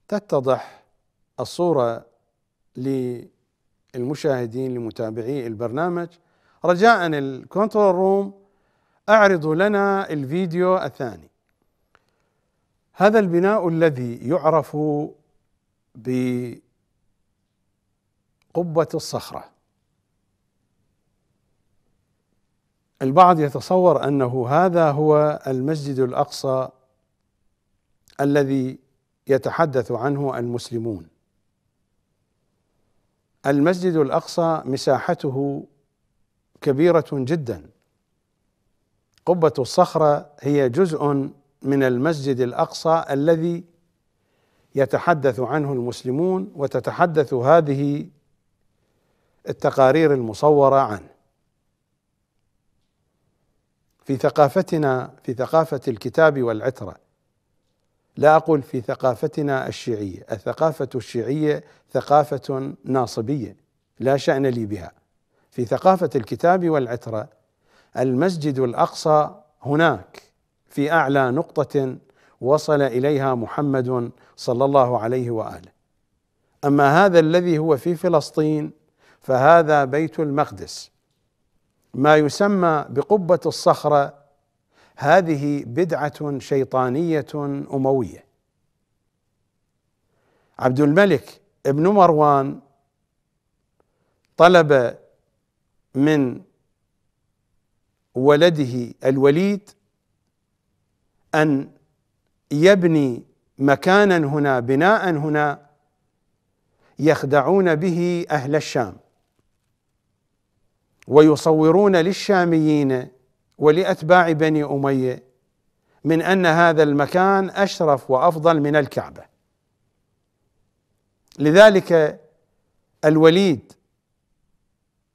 Speaker 1: تتضح الصورة للمشاهدين لمتابعي البرنامج رجاء الكنترول روم أعرضوا لنا الفيديو الثاني هذا البناء الذي يعرف بقبة الصخرة البعض يتصور انه هذا هو المسجد الاقصى الذي يتحدث عنه المسلمون المسجد الاقصى مساحته كبيره جدا قبه الصخره هي جزء من المسجد الاقصى الذي يتحدث عنه المسلمون وتتحدث هذه التقارير المصوره عنه في ثقافتنا في ثقافه الكتاب والعتره لا اقول في ثقافتنا الشيعيه الثقافه الشيعيه ثقافه ناصبيه لا شان لي بها في ثقافه الكتاب والعتره المسجد الاقصى هناك في اعلى نقطه وصل اليها محمد صلى الله عليه واله اما هذا الذي هو في فلسطين فهذا بيت المقدس ما يسمى بقبه الصخره هذه بدعه شيطانيه امويه عبد الملك ابن مروان طلب من ولده الوليد ان يبني مكانا هنا بناء هنا يخدعون به اهل الشام ويصورون للشاميين ولاتباع بني اميه من ان هذا المكان اشرف وافضل من الكعبه لذلك الوليد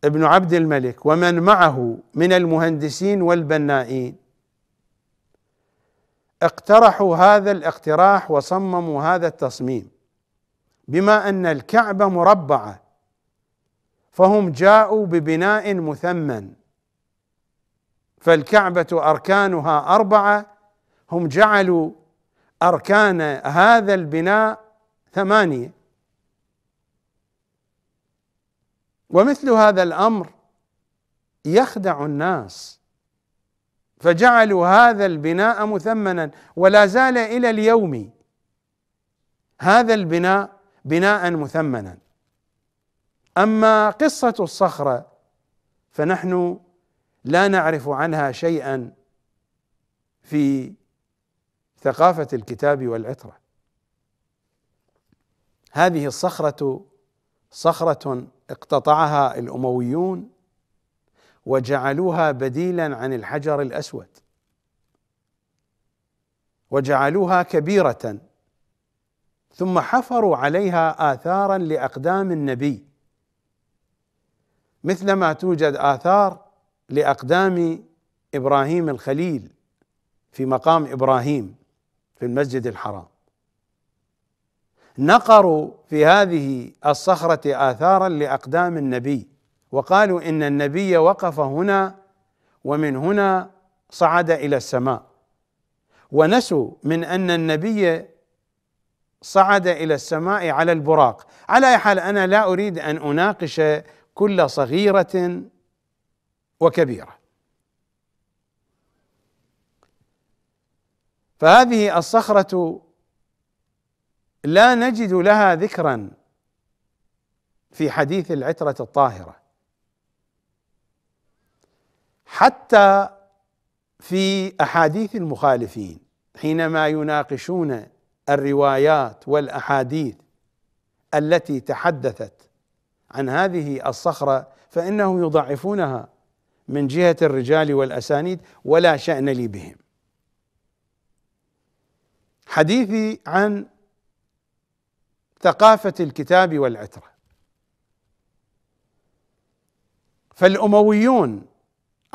Speaker 1: ابن عبد الملك ومن معه من المهندسين والبنائين اقترحوا هذا الاقتراح وصمموا هذا التصميم بما ان الكعبه مربعه فهم جاءوا ببناء مثمن فالكعبه اركانها اربعه هم جعلوا اركان هذا البناء ثمانيه ومثل هذا الامر يخدع الناس فجعلوا هذا البناء مثمنا ولا زال الى اليوم هذا البناء بناء مثمنا اما قصه الصخره فنحن لا نعرف عنها شيئا في ثقافه الكتاب والعتره هذه الصخره صخره اقتطعها الامويون وجعلوها بديلا عن الحجر الاسود وجعلوها كبيره ثم حفروا عليها اثارا لاقدام النبي مثلما توجد اثار لاقدام ابراهيم الخليل في مقام ابراهيم في المسجد الحرام نقروا في هذه الصخره اثارا لاقدام النبي وقالوا ان النبي وقف هنا ومن هنا صعد الى السماء ونسوا من ان النبي صعد الى السماء على البراق على اي حال انا لا اريد ان اناقش كل صغيره وكبيره فهذه الصخره لا نجد لها ذكرا في حديث العتره الطاهره حتى في احاديث المخالفين حينما يناقشون الروايات والاحاديث التي تحدثت عن هذه الصخره فانهم يضعفونها من جهه الرجال والاسانيد ولا شان لي بهم حديثي عن ثقافه الكتاب والعتره فالامويون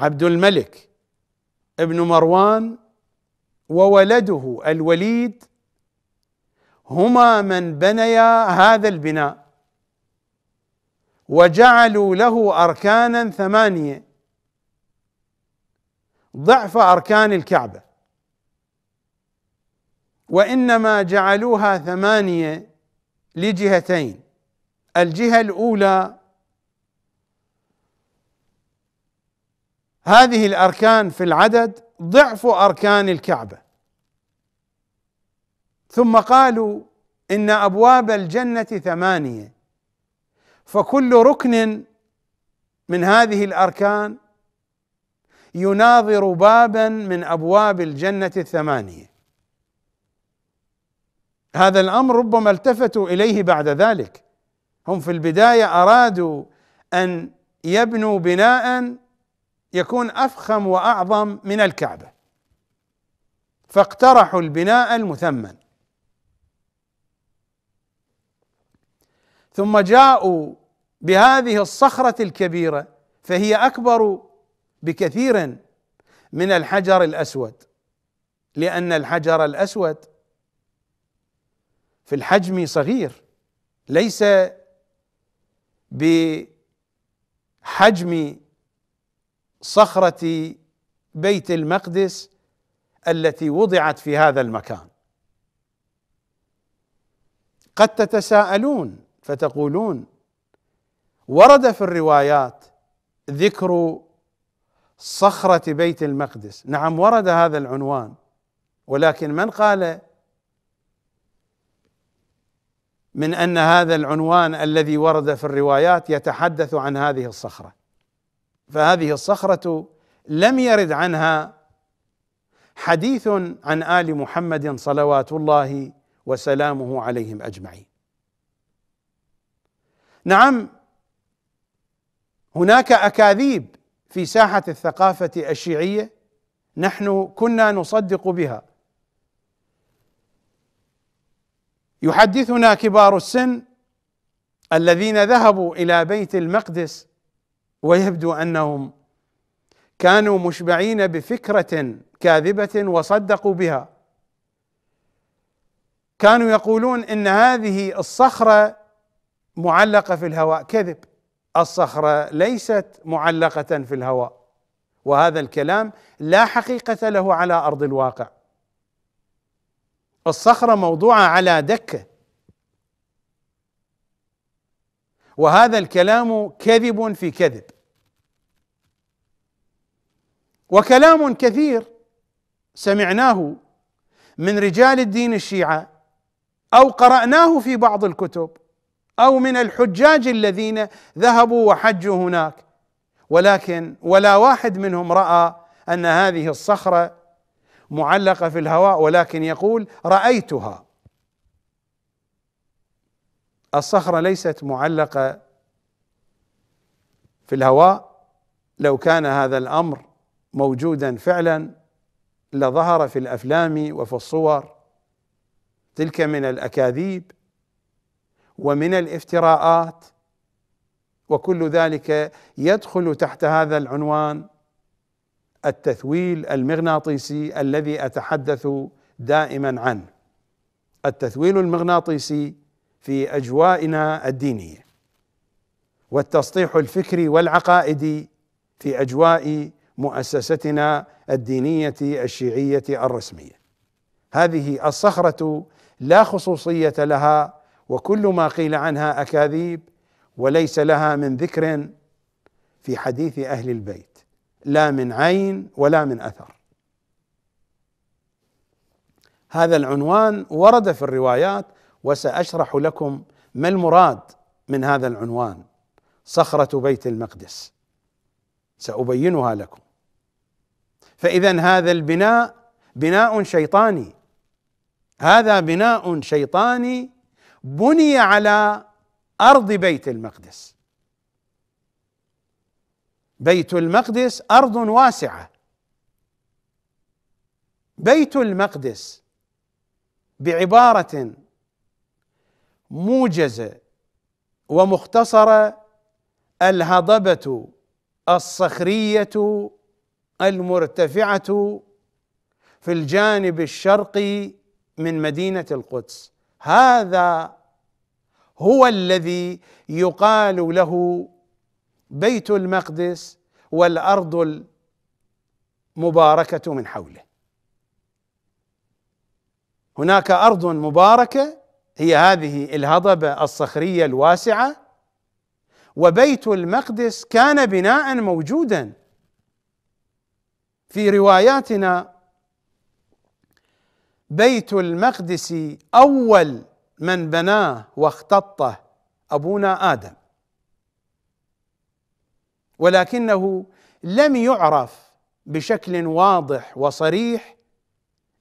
Speaker 1: عبد الملك ابن مروان وولده الوليد هما من بنيا هذا البناء وجعلوا له اركانا ثمانيه ضعف اركان الكعبه وانما جعلوها ثمانيه لجهتين الجهه الاولى هذه الاركان في العدد ضعف اركان الكعبه ثم قالوا ان ابواب الجنه ثمانيه فكل ركن من هذه الاركان يناظر بابا من ابواب الجنه الثمانيه هذا الامر ربما التفتوا اليه بعد ذلك هم في البدايه ارادوا ان يبنوا بناء يكون افخم واعظم من الكعبه فاقترحوا البناء المثمن ثم جاءوا بهذه الصخره الكبيره فهي اكبر بكثير من الحجر الاسود لان الحجر الاسود في الحجم صغير ليس بحجم صخره بيت المقدس التي وضعت في هذا المكان قد تتساءلون فتقولون ورد في الروايات ذكر صخره بيت المقدس نعم ورد هذا العنوان ولكن من قال من ان هذا العنوان الذي ورد في الروايات يتحدث عن هذه الصخره فهذه الصخره لم يرد عنها حديث عن ال محمد صلوات الله وسلامه عليهم اجمعين نعم هناك اكاذيب في ساحه الثقافه الشيعيه نحن كنا نصدق بها يحدثنا كبار السن الذين ذهبوا الى بيت المقدس ويبدو انهم كانوا مشبعين بفكره كاذبه وصدقوا بها كانوا يقولون ان هذه الصخره معلقه في الهواء كذب الصخره ليست معلقه في الهواء وهذا الكلام لا حقيقه له على ارض الواقع الصخره موضوعه على دكه وهذا الكلام كذب في كذب وكلام كثير سمعناه من رجال الدين الشيعه او قراناه في بعض الكتب او من الحجاج الذين ذهبوا وحجوا هناك ولكن ولا واحد منهم راى ان هذه الصخره معلقه في الهواء ولكن يقول رايتها الصخرة ليست معلقة في الهواء لو كان هذا الأمر موجودا فعلا لظهر في الأفلام وفي الصور تلك من الأكاذيب ومن الافتراءات وكل ذلك يدخل تحت هذا العنوان التثويل المغناطيسي الذي اتحدث دائما عنه التثويل المغناطيسي في اجوائنا الدينيه والتسطيح الفكري والعقائدي في اجواء مؤسستنا الدينيه الشيعيه الرسميه هذه الصخره لا خصوصيه لها وكل ما قيل عنها اكاذيب وليس لها من ذكر في حديث اهل البيت لا من عين ولا من اثر هذا العنوان ورد في الروايات وساشرح لكم ما المراد من هذا العنوان صخره بيت المقدس سابينها لكم فاذا هذا البناء بناء شيطاني هذا بناء شيطاني بني على ارض بيت المقدس بيت المقدس ارض واسعه بيت المقدس بعباره موجزه ومختصره الهضبه الصخريه المرتفعه في الجانب الشرقي من مدينه القدس هذا هو الذي يقال له بيت المقدس والارض المباركه من حوله هناك ارض مباركه هي هذه الهضبه الصخريه الواسعه وبيت المقدس كان بناء موجودا في رواياتنا بيت المقدس اول من بناه واختطه ابونا ادم ولكنه لم يعرف بشكل واضح وصريح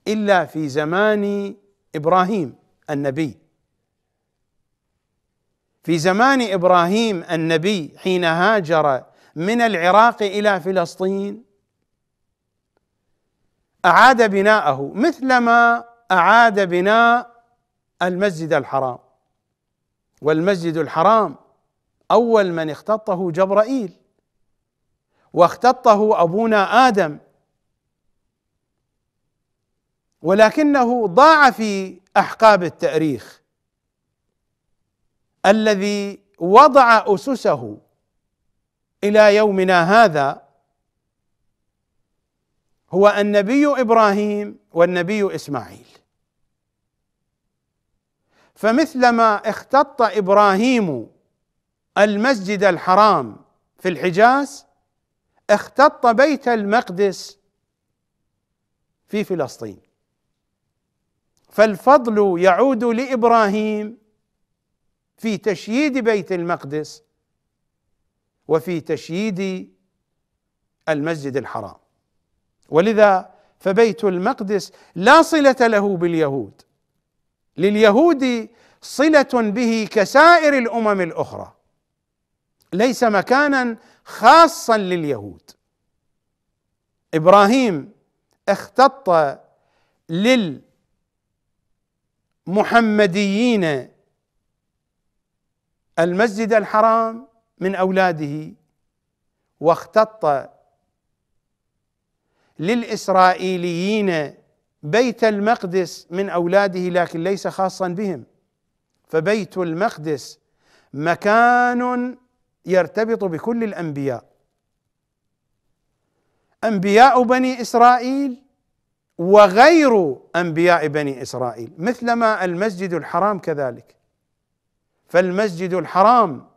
Speaker 1: الا في زمان ابراهيم النبي في زمان ابراهيم النبي حين هاجر من العراق الى فلسطين اعاد بناءه مثلما اعاد بناء المسجد الحرام والمسجد الحرام اول من اختطه جبرائيل واختطه ابونا ادم ولكنه ضاع في احقاب التاريخ الذي وضع اسسه الى يومنا هذا هو النبي ابراهيم والنبي اسماعيل فمثلما اختط ابراهيم المسجد الحرام في الحجاز اختط بيت المقدس في فلسطين فالفضل يعود لابراهيم في تشييد بيت المقدس وفي تشييد المسجد الحرام ولذا فبيت المقدس لا صله له باليهود لليهود صله به كسائر الامم الاخرى ليس مكانا خاصا لليهود ابراهيم اختط للمحمديين المسجد الحرام من اولاده واختط للاسرائيليين بيت المقدس من اولاده لكن ليس خاصا بهم فبيت المقدس مكان يرتبط بكل الانبياء انبياء بني اسرائيل وغير انبياء بني اسرائيل مثلما المسجد الحرام كذلك فالمسجد الحرام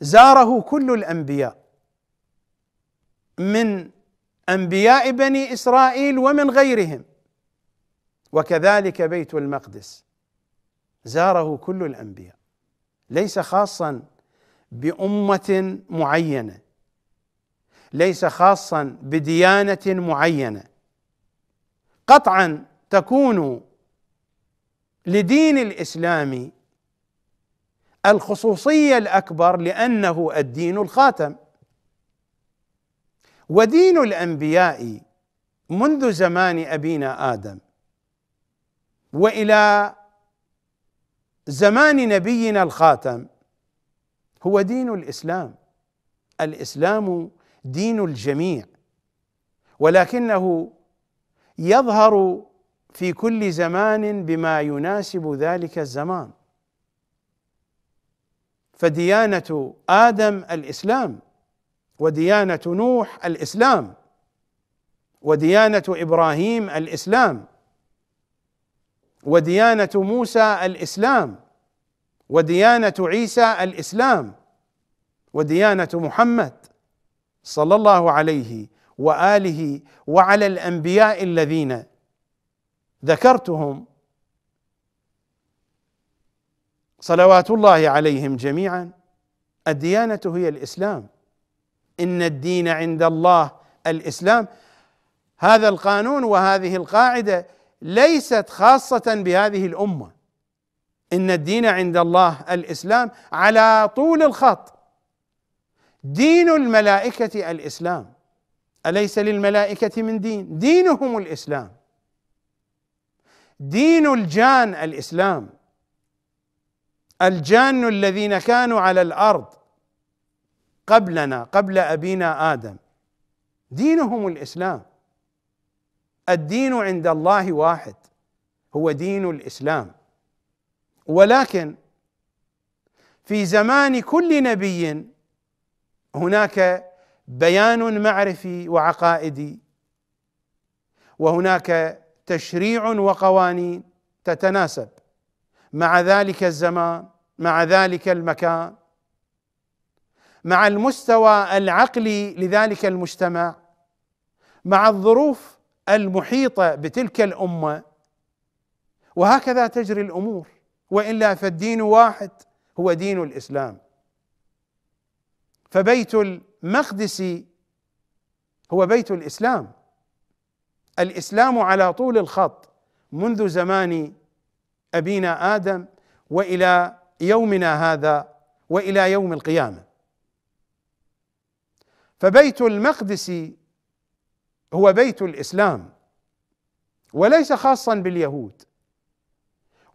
Speaker 1: زاره كل الانبياء من انبياء بني اسرائيل ومن غيرهم وكذلك بيت المقدس زاره كل الانبياء ليس خاصا بامه معينه ليس خاصا بديانه معينه قطعا تكون لدين الاسلام الخصوصيه الاكبر لانه الدين الخاتم ودين الانبياء منذ زمان ابينا ادم والى زمان نبينا الخاتم هو دين الاسلام الاسلام دين الجميع ولكنه يظهر في كل زمان بما يناسب ذلك الزمان فديانه ادم الاسلام وديانه نوح الاسلام وديانه ابراهيم الاسلام وديانه موسى الاسلام وديانه عيسى الاسلام وديانه محمد صلى الله عليه واله وعلى الانبياء الذين ذكرتهم صلوات الله عليهم جميعا الديانه هي الاسلام ان الدين عند الله الاسلام هذا القانون وهذه القاعده ليست خاصه بهذه الامه ان الدين عند الله الاسلام على طول الخط دين الملائكه الاسلام اليس للملائكه من دين دينهم الاسلام دين الجان الاسلام الجان الذين كانوا على الارض قبلنا قبل ابينا ادم دينهم الاسلام الدين عند الله واحد هو دين الاسلام ولكن في زمان كل نبي هناك بيان معرفي وعقائدي وهناك تشريع وقوانين تتناسب مع ذلك الزمان مع ذلك المكان مع المستوى العقلي لذلك المجتمع مع الظروف المحيطه بتلك الامه وهكذا تجري الامور والا فالدين واحد هو دين الاسلام فبيت المقدس هو بيت الاسلام الاسلام على طول الخط منذ زمان ابينا ادم والى يومنا هذا والى يوم القيامه فبيت المقدس هو بيت الاسلام وليس خاصا باليهود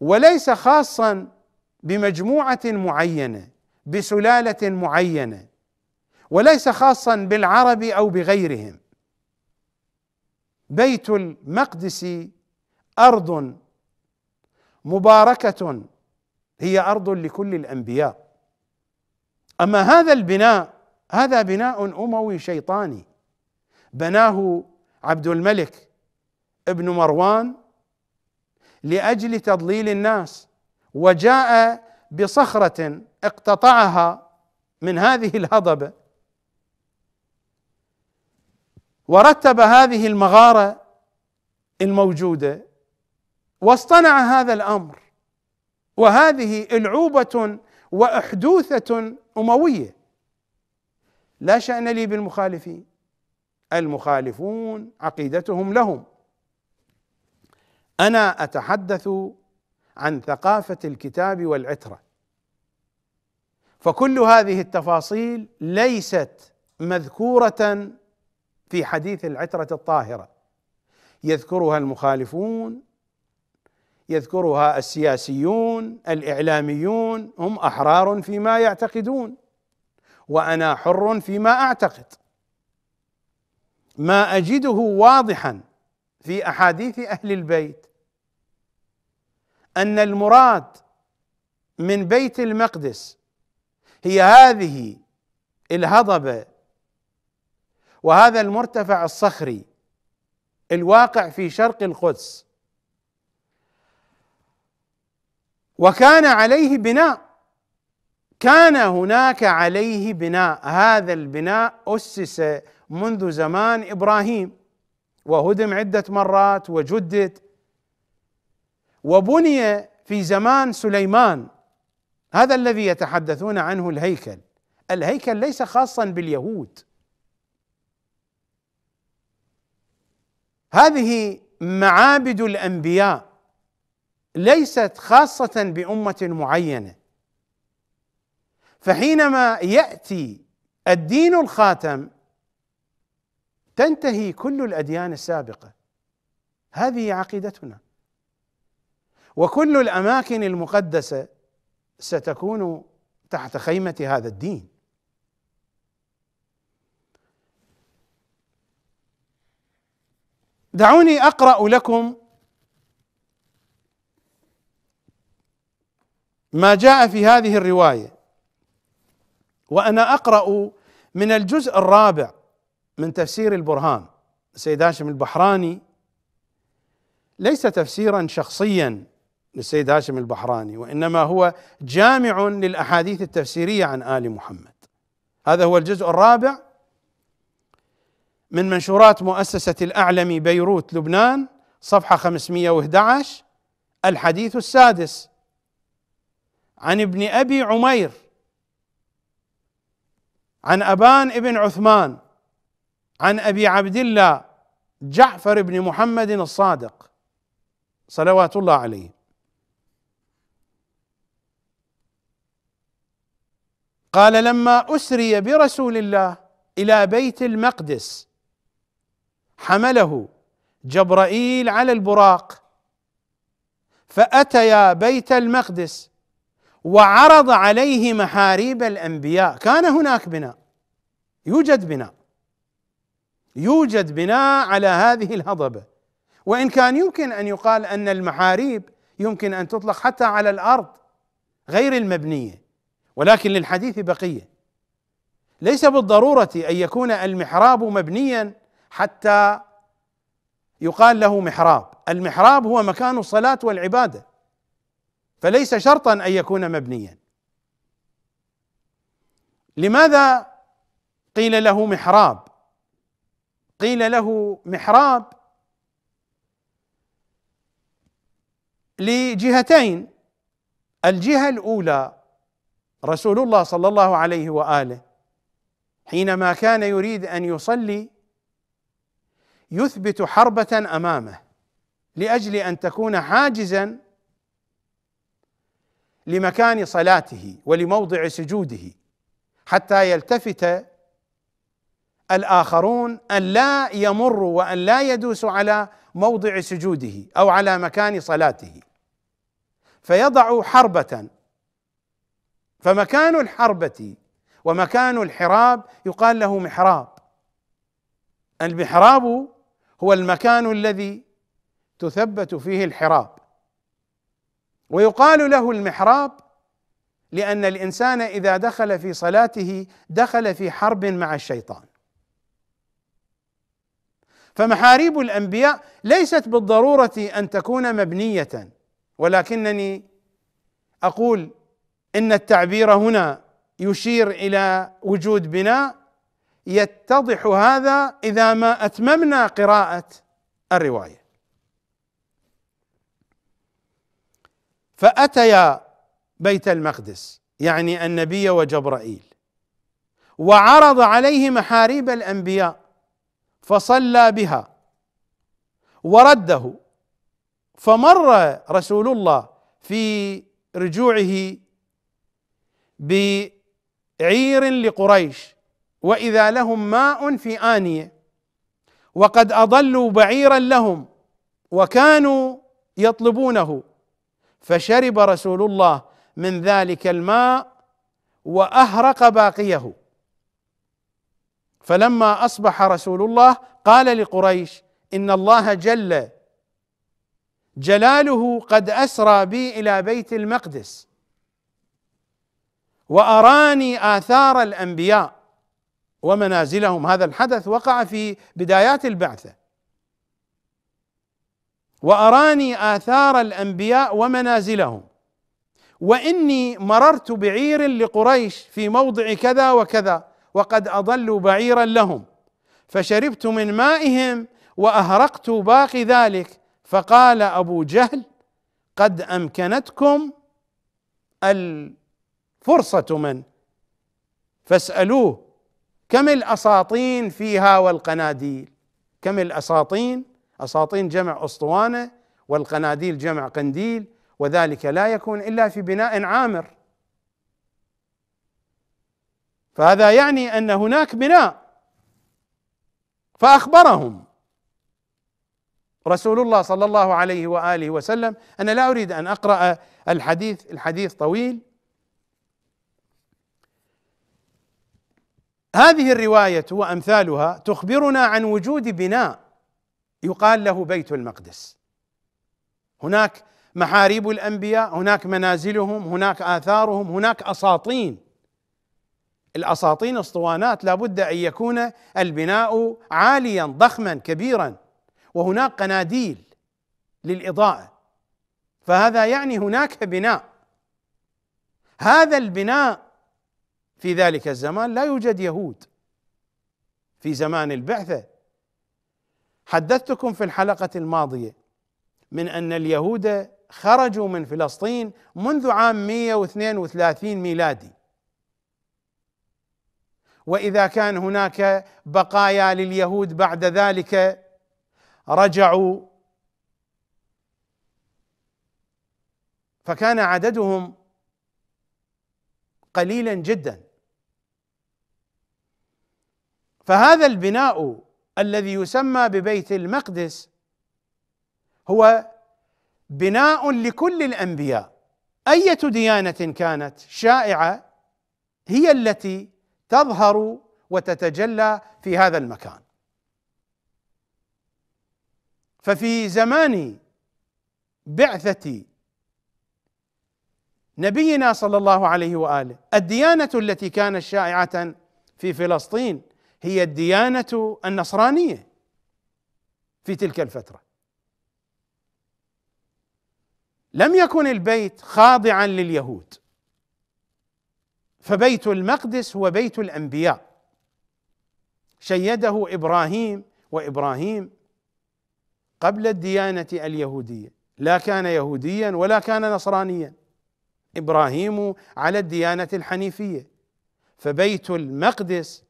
Speaker 1: وليس خاصا بمجموعه معينه بسلاله معينه وليس خاصا بالعرب او بغيرهم بيت المقدس ارض مباركه هي ارض لكل الانبياء اما هذا البناء هذا بناء اموي شيطاني بناه عبد الملك ابن مروان لاجل تضليل الناس وجاء بصخره اقتطعها من هذه الهضبه ورتب هذه المغاره الموجوده واصطنع هذا الامر وهذه العوبه واحدوثه امويه لا شان لي بالمخالفين المخالفون عقيدتهم لهم انا اتحدث عن ثقافه الكتاب والعتره فكل هذه التفاصيل ليست مذكوره في حديث العترة الطاهرة يذكرها المخالفون يذكرها السياسيون الإعلاميون هم أحرار فيما يعتقدون وأنا حر فيما أعتقد ما أجده واضحا في أحاديث أهل البيت أن المراد من بيت المقدس هي هذه الهضبه وهذا المرتفع الصخري الواقع في شرق القدس وكان عليه بناء كان هناك عليه بناء هذا البناء اسس منذ زمان ابراهيم وهدم عده مرات وجدد وبني في زمان سليمان هذا الذي يتحدثون عنه الهيكل الهيكل ليس خاصا باليهود هذه معابد الانبياء ليست خاصه بامه معينه فحينما ياتي الدين الخاتم تنتهي كل الاديان السابقه هذه عقيدتنا وكل الاماكن المقدسه ستكون تحت خيمه هذا الدين دعوني اقرا لكم ما جاء في هذه الروايه وانا اقرا من الجزء الرابع من تفسير البرهان السيد هاشم البحراني ليس تفسيرا شخصيا للسيد هاشم البحراني وانما هو جامع للاحاديث التفسيريه عن ال محمد هذا هو الجزء الرابع من منشورات مؤسسة الأعلم بيروت لبنان صفحة 511 الحديث السادس عن ابن أبي عمير عن أبان ابن عثمان عن أبي عبد الله جعفر بن محمد الصادق صلوات الله عليه قال لما أسري برسول الله إلى بيت المقدس حمله جبرائيل على البراق فاتيا بيت المقدس وعرض عليه محاريب الانبياء كان هناك بناء يوجد بناء يوجد بناء على هذه الهضبه وان كان يمكن ان يقال ان المحاريب يمكن ان تطلق حتى على الارض غير المبنيه ولكن للحديث بقيه ليس بالضروره ان يكون المحراب مبنيا حتى يقال له محراب المحراب هو مكان الصلاه والعباده فليس شرطا ان يكون مبنيا لماذا قيل له محراب قيل له محراب لجهتين الجهه الاولى رسول الله صلى الله عليه واله حينما كان يريد ان يصلي يثبت حربة امامه لاجل ان تكون حاجزا لمكان صلاته ولموضع سجوده حتى يلتفت الاخرون ان لا يمر وان لا يدوس على موضع سجوده او على مكان صلاته فيضع حربة فمكان الحربة ومكان الحراب يقال له محراب المحراب هو المكان الذي تثبت فيه الحراب ويقال له المحراب لان الانسان اذا دخل في صلاته دخل في حرب مع الشيطان فمحاريب الانبياء ليست بالضروره ان تكون مبنيه ولكنني اقول ان التعبير هنا يشير الى وجود بناء يتضح هذا اذا ما اتممنا قراءه الروايه فاتيا بيت المقدس يعني النبي وجبرائيل وعرض عليه محاريب الانبياء فصلى بها ورده فمر رسول الله في رجوعه بعير لقريش واذا لهم ماء في انيه وقد اضلوا بعيرا لهم وكانوا يطلبونه فشرب رسول الله من ذلك الماء واهرق باقيه فلما اصبح رسول الله قال لقريش ان الله جل جلاله قد اسرى بي الى بيت المقدس واراني اثار الانبياء ومنازلهم هذا الحدث وقع في بدايات البعثه واراني اثار الانبياء ومنازلهم واني مررت بعير لقريش في موضع كذا وكذا وقد اضلوا بعيرا لهم فشربت من مائهم واهرقت باقي ذلك فقال ابو جهل قد امكنتكم الفرصه من فاسالوه كم الاساطين فيها والقناديل كم الاساطين اساطين جمع اسطوانه والقناديل جمع قنديل وذلك لا يكون الا في بناء عامر فهذا يعني ان هناك بناء فاخبرهم رسول الله صلى الله عليه واله وسلم انا لا اريد ان اقرا الحديث الحديث طويل هذه الروايه وامثالها تخبرنا عن وجود بناء يقال له بيت المقدس هناك محاريب الانبياء هناك منازلهم هناك اثارهم هناك اساطين الاساطين اسطوانات لابد ان يكون البناء عاليا ضخما كبيرا وهناك قناديل للاضاءه فهذا يعني هناك بناء هذا البناء في ذلك الزمان لا يوجد يهود في زمان البعثه حدثتكم في الحلقه الماضيه من ان اليهود خرجوا من فلسطين منذ عام 132 ميلادي واذا كان هناك بقايا لليهود بعد ذلك رجعوا فكان عددهم قليلا جدا فهذا البناء الذي يسمى ببيت المقدس هو بناء لكل الانبياء اية ديانة كانت شائعة هي التي تظهر وتتجلى في هذا المكان ففي زمان بعثة نبينا صلى الله عليه واله الديانة التي كانت شائعة في فلسطين هي الديانة النصرانية في تلك الفترة لم يكن البيت خاضعا لليهود فبيت المقدس هو بيت الأنبياء شيده إبراهيم وإبراهيم قبل الديانة اليهودية لا كان يهوديا ولا كان نصرانيا إبراهيم على الديانة الحنيفية فبيت المقدس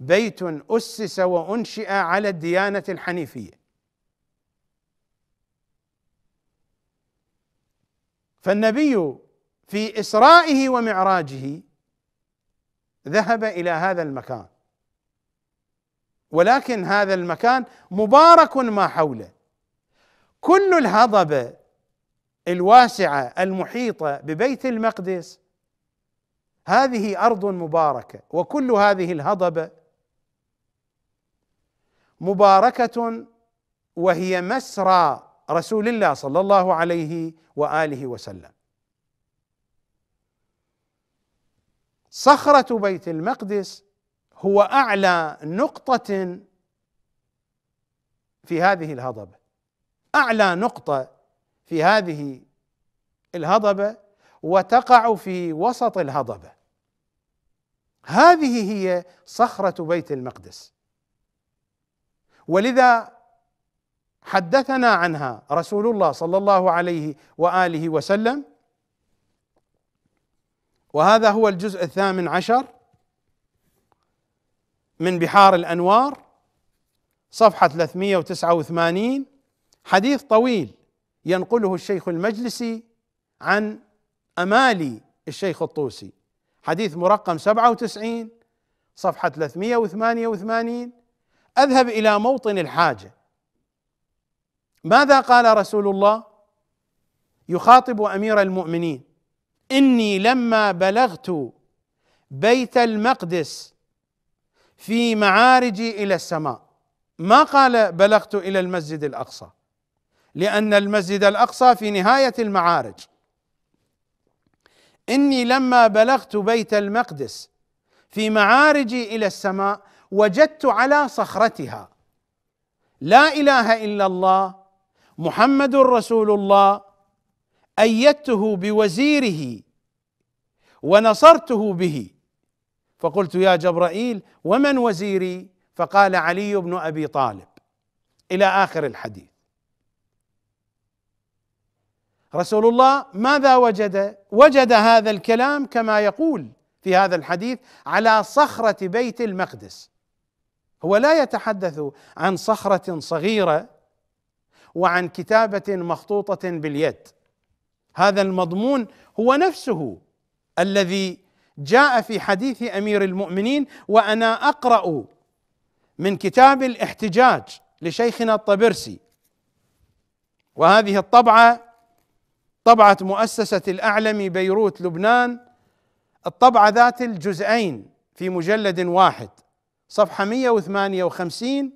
Speaker 1: بيت اسس وانشئ على الديانه الحنيفيه فالنبي في اسرائه ومعراجه ذهب الى هذا المكان ولكن هذا المكان مبارك ما حوله كل الهضبه الواسعه المحيطه ببيت المقدس هذه ارض مباركه وكل هذه الهضبه مباركه وهي مسرى رسول الله صلى الله عليه واله وسلم صخره بيت المقدس هو اعلى نقطه في هذه الهضبه اعلى نقطه في هذه الهضبه وتقع في وسط الهضبه هذه هي صخره بيت المقدس ولذا حدثنا عنها رسول الله صلى الله عليه واله وسلم وهذا هو الجزء الثامن عشر من بحار الانوار صفحه 389 حديث طويل ينقله الشيخ المجلسي عن امالي الشيخ الطوسي حديث مرقم 97 صفحه 388 اذهب الى موطن الحاجه ماذا قال رسول الله يخاطب امير المؤمنين اني لما بلغت بيت المقدس في معارجي الى السماء ما قال بلغت الى المسجد الاقصى لان المسجد الاقصى في نهايه المعارج اني لما بلغت بيت المقدس في معارجي الى السماء وجدت على صخرتها لا اله الا الله محمد رسول الله ايدته بوزيره ونصرته به فقلت يا جبرائيل ومن وزيري فقال علي بن ابي طالب الى اخر الحديث رسول الله ماذا وجد وجد هذا الكلام كما يقول في هذا الحديث على صخره بيت المقدس هو لا يتحدث عن صخره صغيره وعن كتابه مخطوطه باليد هذا المضمون هو نفسه الذي جاء في حديث امير المؤمنين وانا اقرا من كتاب الاحتجاج لشيخنا الطبرسي وهذه الطبعه طبعه مؤسسه الاعلم بيروت لبنان الطبعه ذات الجزئين في مجلد واحد صفحة 158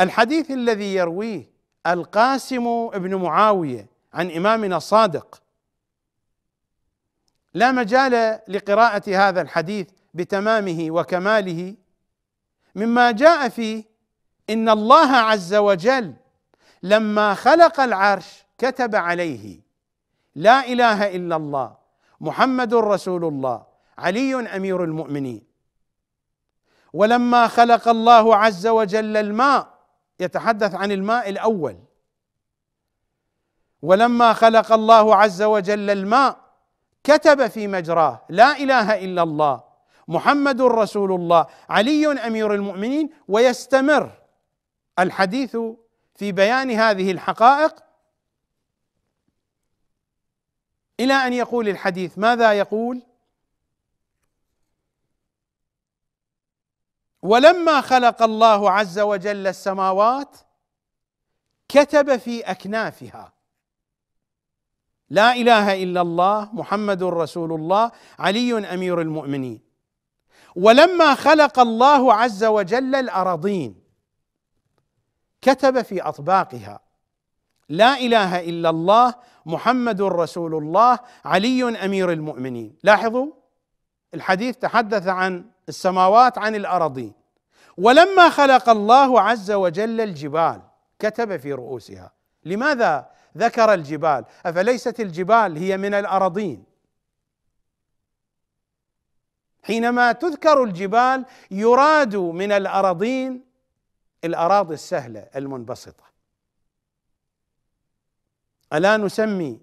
Speaker 1: الحديث الذي يرويه القاسم بن معاوية عن إمامنا الصادق لا مجال لقراءة هذا الحديث بتمامه وكماله مما جاء فيه ان الله عز وجل لما خلق العرش كتب عليه لا اله الا الله محمد رسول الله علي امير المؤمنين ولما خلق الله عز وجل الماء يتحدث عن الماء الاول ولما خلق الله عز وجل الماء كتب في مجراه لا اله الا الله محمد رسول الله علي امير المؤمنين ويستمر الحديث في بيان هذه الحقائق الى ان يقول الحديث ماذا يقول ولما خلق الله عز وجل السماوات كتب في اكنافها لا اله الا الله محمد رسول الله علي امير المؤمنين ولما خلق الله عز وجل الاراضين كتب في اطباقها لا اله الا الله محمد رسول الله علي امير المؤمنين لاحظوا الحديث تحدث عن السماوات عن الأراضين ولما خلق الله عز وجل الجبال كتب في رؤوسها لماذا ذكر الجبال أفليست الجبال هي من الأراضين حينما تذكر الجبال يراد من الأراضين الأراضي السهلة المنبسطة ألا نسمي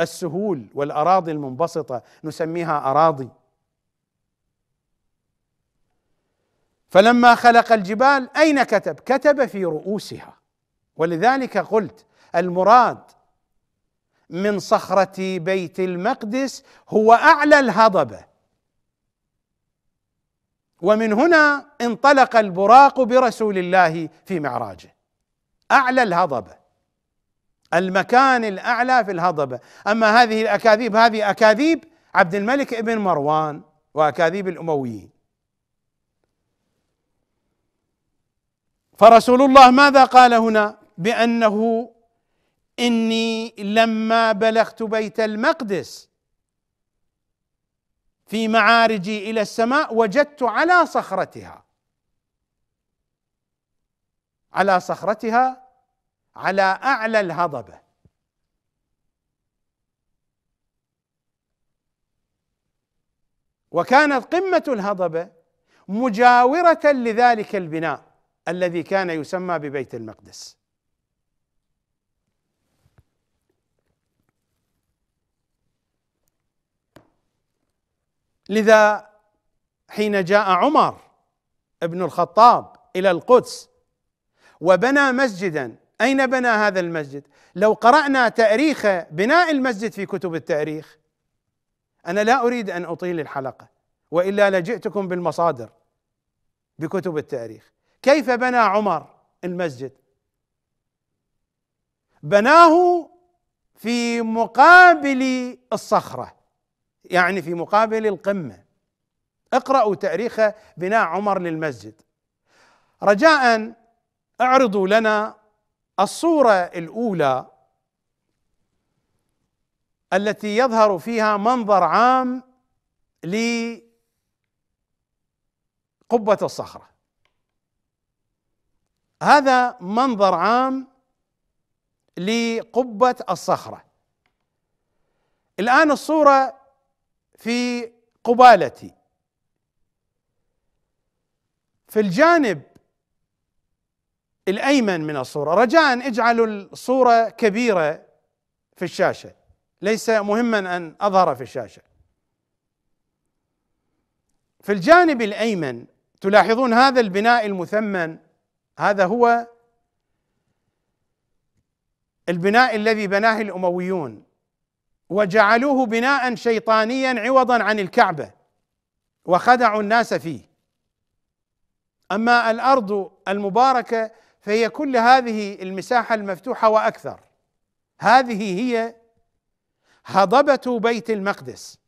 Speaker 1: السهول والأراضي المنبسطة نسميها أراضي فلما خلق الجبال اين كتب؟ كتب في رؤوسها ولذلك قلت المراد من صخره بيت المقدس هو اعلى الهضبه ومن هنا انطلق البراق برسول الله في معراجه اعلى الهضبه المكان الاعلى في الهضبه اما هذه الاكاذيب هذه اكاذيب عبد الملك ابن مروان واكاذيب الامويين فرسول الله ماذا قال هنا بانه اني لما بلغت بيت المقدس في معارجي الى السماء وجدت على صخرتها على صخرتها على اعلى الهضبه وكانت قمه الهضبه مجاوره لذلك البناء الذي كان يسمى ببيت المقدس لذا حين جاء عمر ابن الخطاب الى القدس وبنى مسجدا اين بنى هذا المسجد لو قرانا تاريخ بناء المسجد في كتب التاريخ انا لا اريد ان اطيل الحلقه والا لجئتكم بالمصادر بكتب التاريخ كيف بنى عمر المسجد بناه في مقابل الصخره يعني في مقابل القمه اقرأوا تاريخ بناء عمر للمسجد رجاء اعرضوا لنا الصوره الاولى التي يظهر فيها منظر عام لقبه الصخره هذا منظر عام لقبة الصخرة الآن الصورة في قبالتي في الجانب الأيمن من الصورة رجاء اجعلوا الصورة كبيرة في الشاشة ليس مهما أن أظهر في الشاشة في الجانب الأيمن تلاحظون هذا البناء المثمن هذا هو البناء الذي بناه الامويون وجعلوه بناء شيطانيا عوضا عن الكعبه وخدعوا الناس فيه اما الارض المباركه فهي كل هذه المساحه المفتوحه واكثر هذه هي هضبه بيت المقدس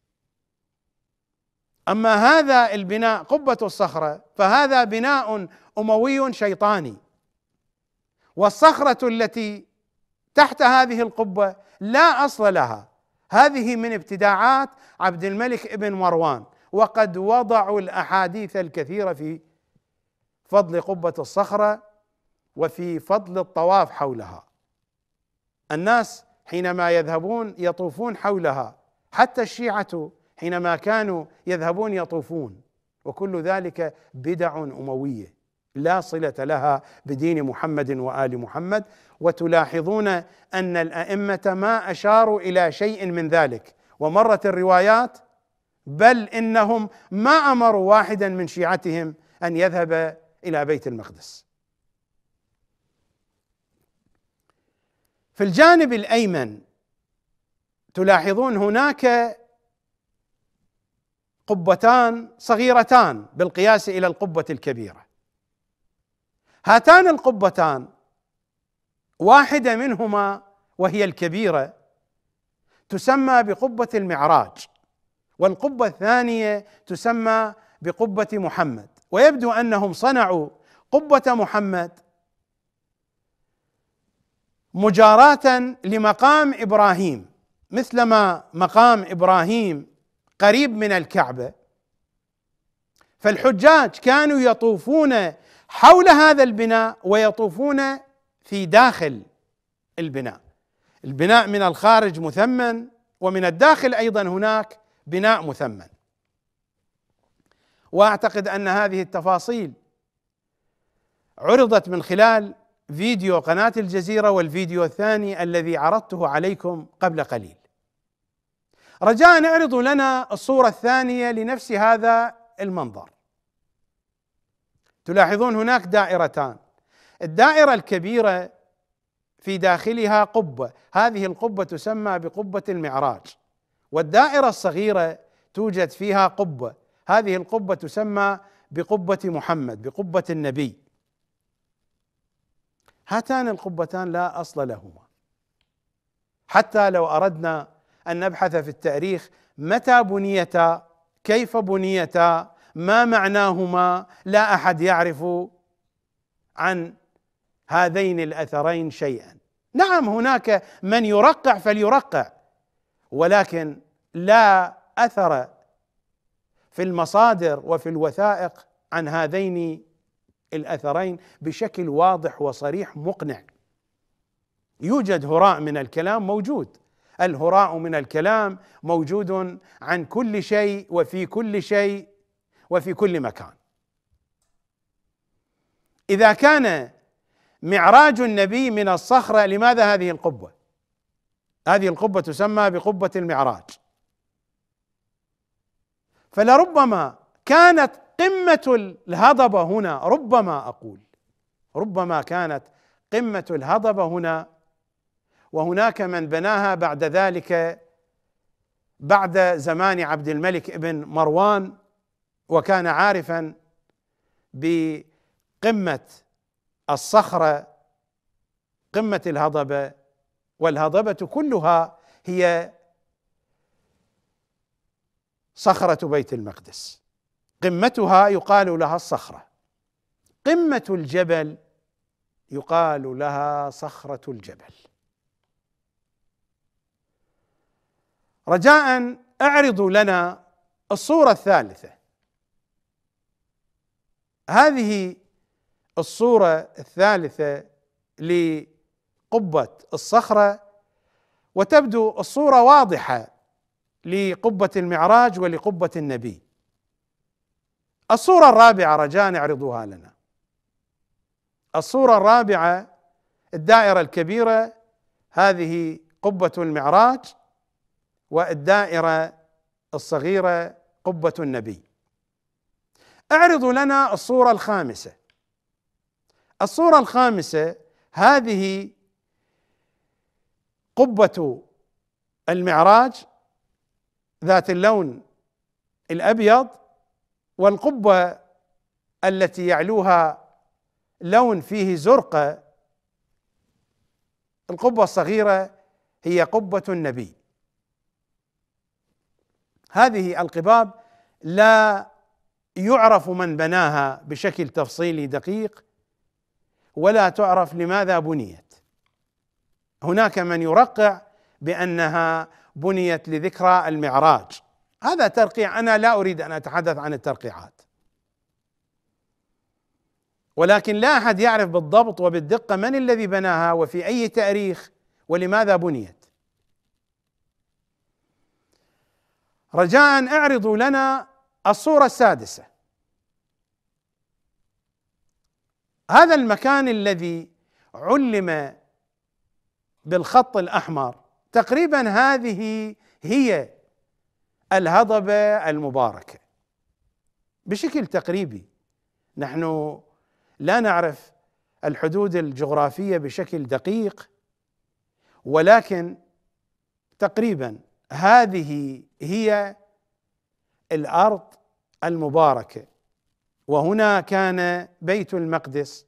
Speaker 1: اما هذا البناء قبه الصخره فهذا بناء اموي شيطاني والصخره التي تحت هذه القبه لا اصل لها هذه من ابتداعات عبد الملك ابن مروان وقد وضعوا الاحاديث الكثيره في فضل قبه الصخره وفي فضل الطواف حولها الناس حينما يذهبون يطوفون حولها حتى الشيعه حينما كانوا يذهبون يطوفون وكل ذلك بدع امويه لا صله لها بدين محمد وال محمد وتلاحظون ان الائمه ما اشاروا الى شيء من ذلك ومرت الروايات بل انهم ما امروا واحدا من شيعتهم ان يذهب الى بيت المقدس في الجانب الايمن تلاحظون هناك قبتان صغيرتان بالقياس الى القبه الكبيره هاتان القبتان واحده منهما وهي الكبيره تسمى بقبه المعراج والقبه الثانيه تسمى بقبه محمد ويبدو انهم صنعوا قبه محمد مجاراه لمقام ابراهيم مثلما مقام ابراهيم قريب من الكعبه فالحجاج كانوا يطوفون حول هذا البناء ويطوفون في داخل البناء البناء من الخارج مثمن ومن الداخل ايضا هناك بناء مثمن واعتقد ان هذه التفاصيل عرضت من خلال فيديو قناه الجزيره والفيديو الثاني الذي عرضته عليكم قبل قليل رجاء اعرضوا لنا الصورة الثانية لنفس هذا المنظر تلاحظون هناك دائرتان الدائرة الكبيرة في داخلها قبة هذه القبة تسمى بقبة المعراج والدائرة الصغيرة توجد فيها قبة هذه القبة تسمى بقبة محمد بقبة النبي هاتان القبتان لا أصل لهما حتى لو أردنا ان نبحث في التاريخ متى بنيتا كيف بنيتا ما معناهما لا احد يعرف عن هذين الاثرين شيئا نعم هناك من يرقع فليرقع ولكن لا اثر في المصادر وفي الوثائق عن هذين الاثرين بشكل واضح وصريح مقنع يوجد هراء من الكلام موجود الهراء من الكلام موجود عن كل شيء وفي كل شيء وفي كل مكان اذا كان معراج النبي من الصخره لماذا هذه القبه هذه القبه تسمى بقبه المعراج فلربما كانت قمه الهضبه هنا ربما اقول ربما كانت قمه الهضبه هنا وهناك من بناها بعد ذلك بعد زمان عبد الملك بن مروان وكان عارفا بقمه الصخره قمه الهضبه والهضبه كلها هي صخره بيت المقدس قمتها يقال لها الصخره قمه الجبل يقال لها صخره الجبل رجاء اعرضوا لنا الصوره الثالثه هذه الصوره الثالثه لقبه الصخره وتبدو الصوره واضحه لقبه المعراج ولقبه النبي الصوره الرابعه رجاء اعرضوها لنا الصوره الرابعه الدائره الكبيره هذه قبه المعراج والدائرة الصغيرة قبة النبي اعرضوا لنا الصورة الخامسة الصورة الخامسة هذه قبة المعراج ذات اللون الأبيض والقبة التي يعلوها لون فيه زرقة القبة الصغيرة هي قبة النبي هذه القباب لا يعرف من بناها بشكل تفصيلي دقيق ولا تعرف لماذا بنيت هناك من يرقع بانها بنيت لذكرى المعراج هذا ترقيع انا لا اريد ان اتحدث عن الترقيعات ولكن لا احد يعرف بالضبط وبالدقه من الذي بناها وفي اي تاريخ ولماذا بنيت رجاء اعرضوا لنا الصورة السادسة هذا المكان الذي علم بالخط الأحمر تقريبا هذه هي الهضبة المباركة بشكل تقريبي نحن لا نعرف الحدود الجغرافية بشكل دقيق ولكن تقريبا هذه هي الارض المباركه وهنا كان بيت المقدس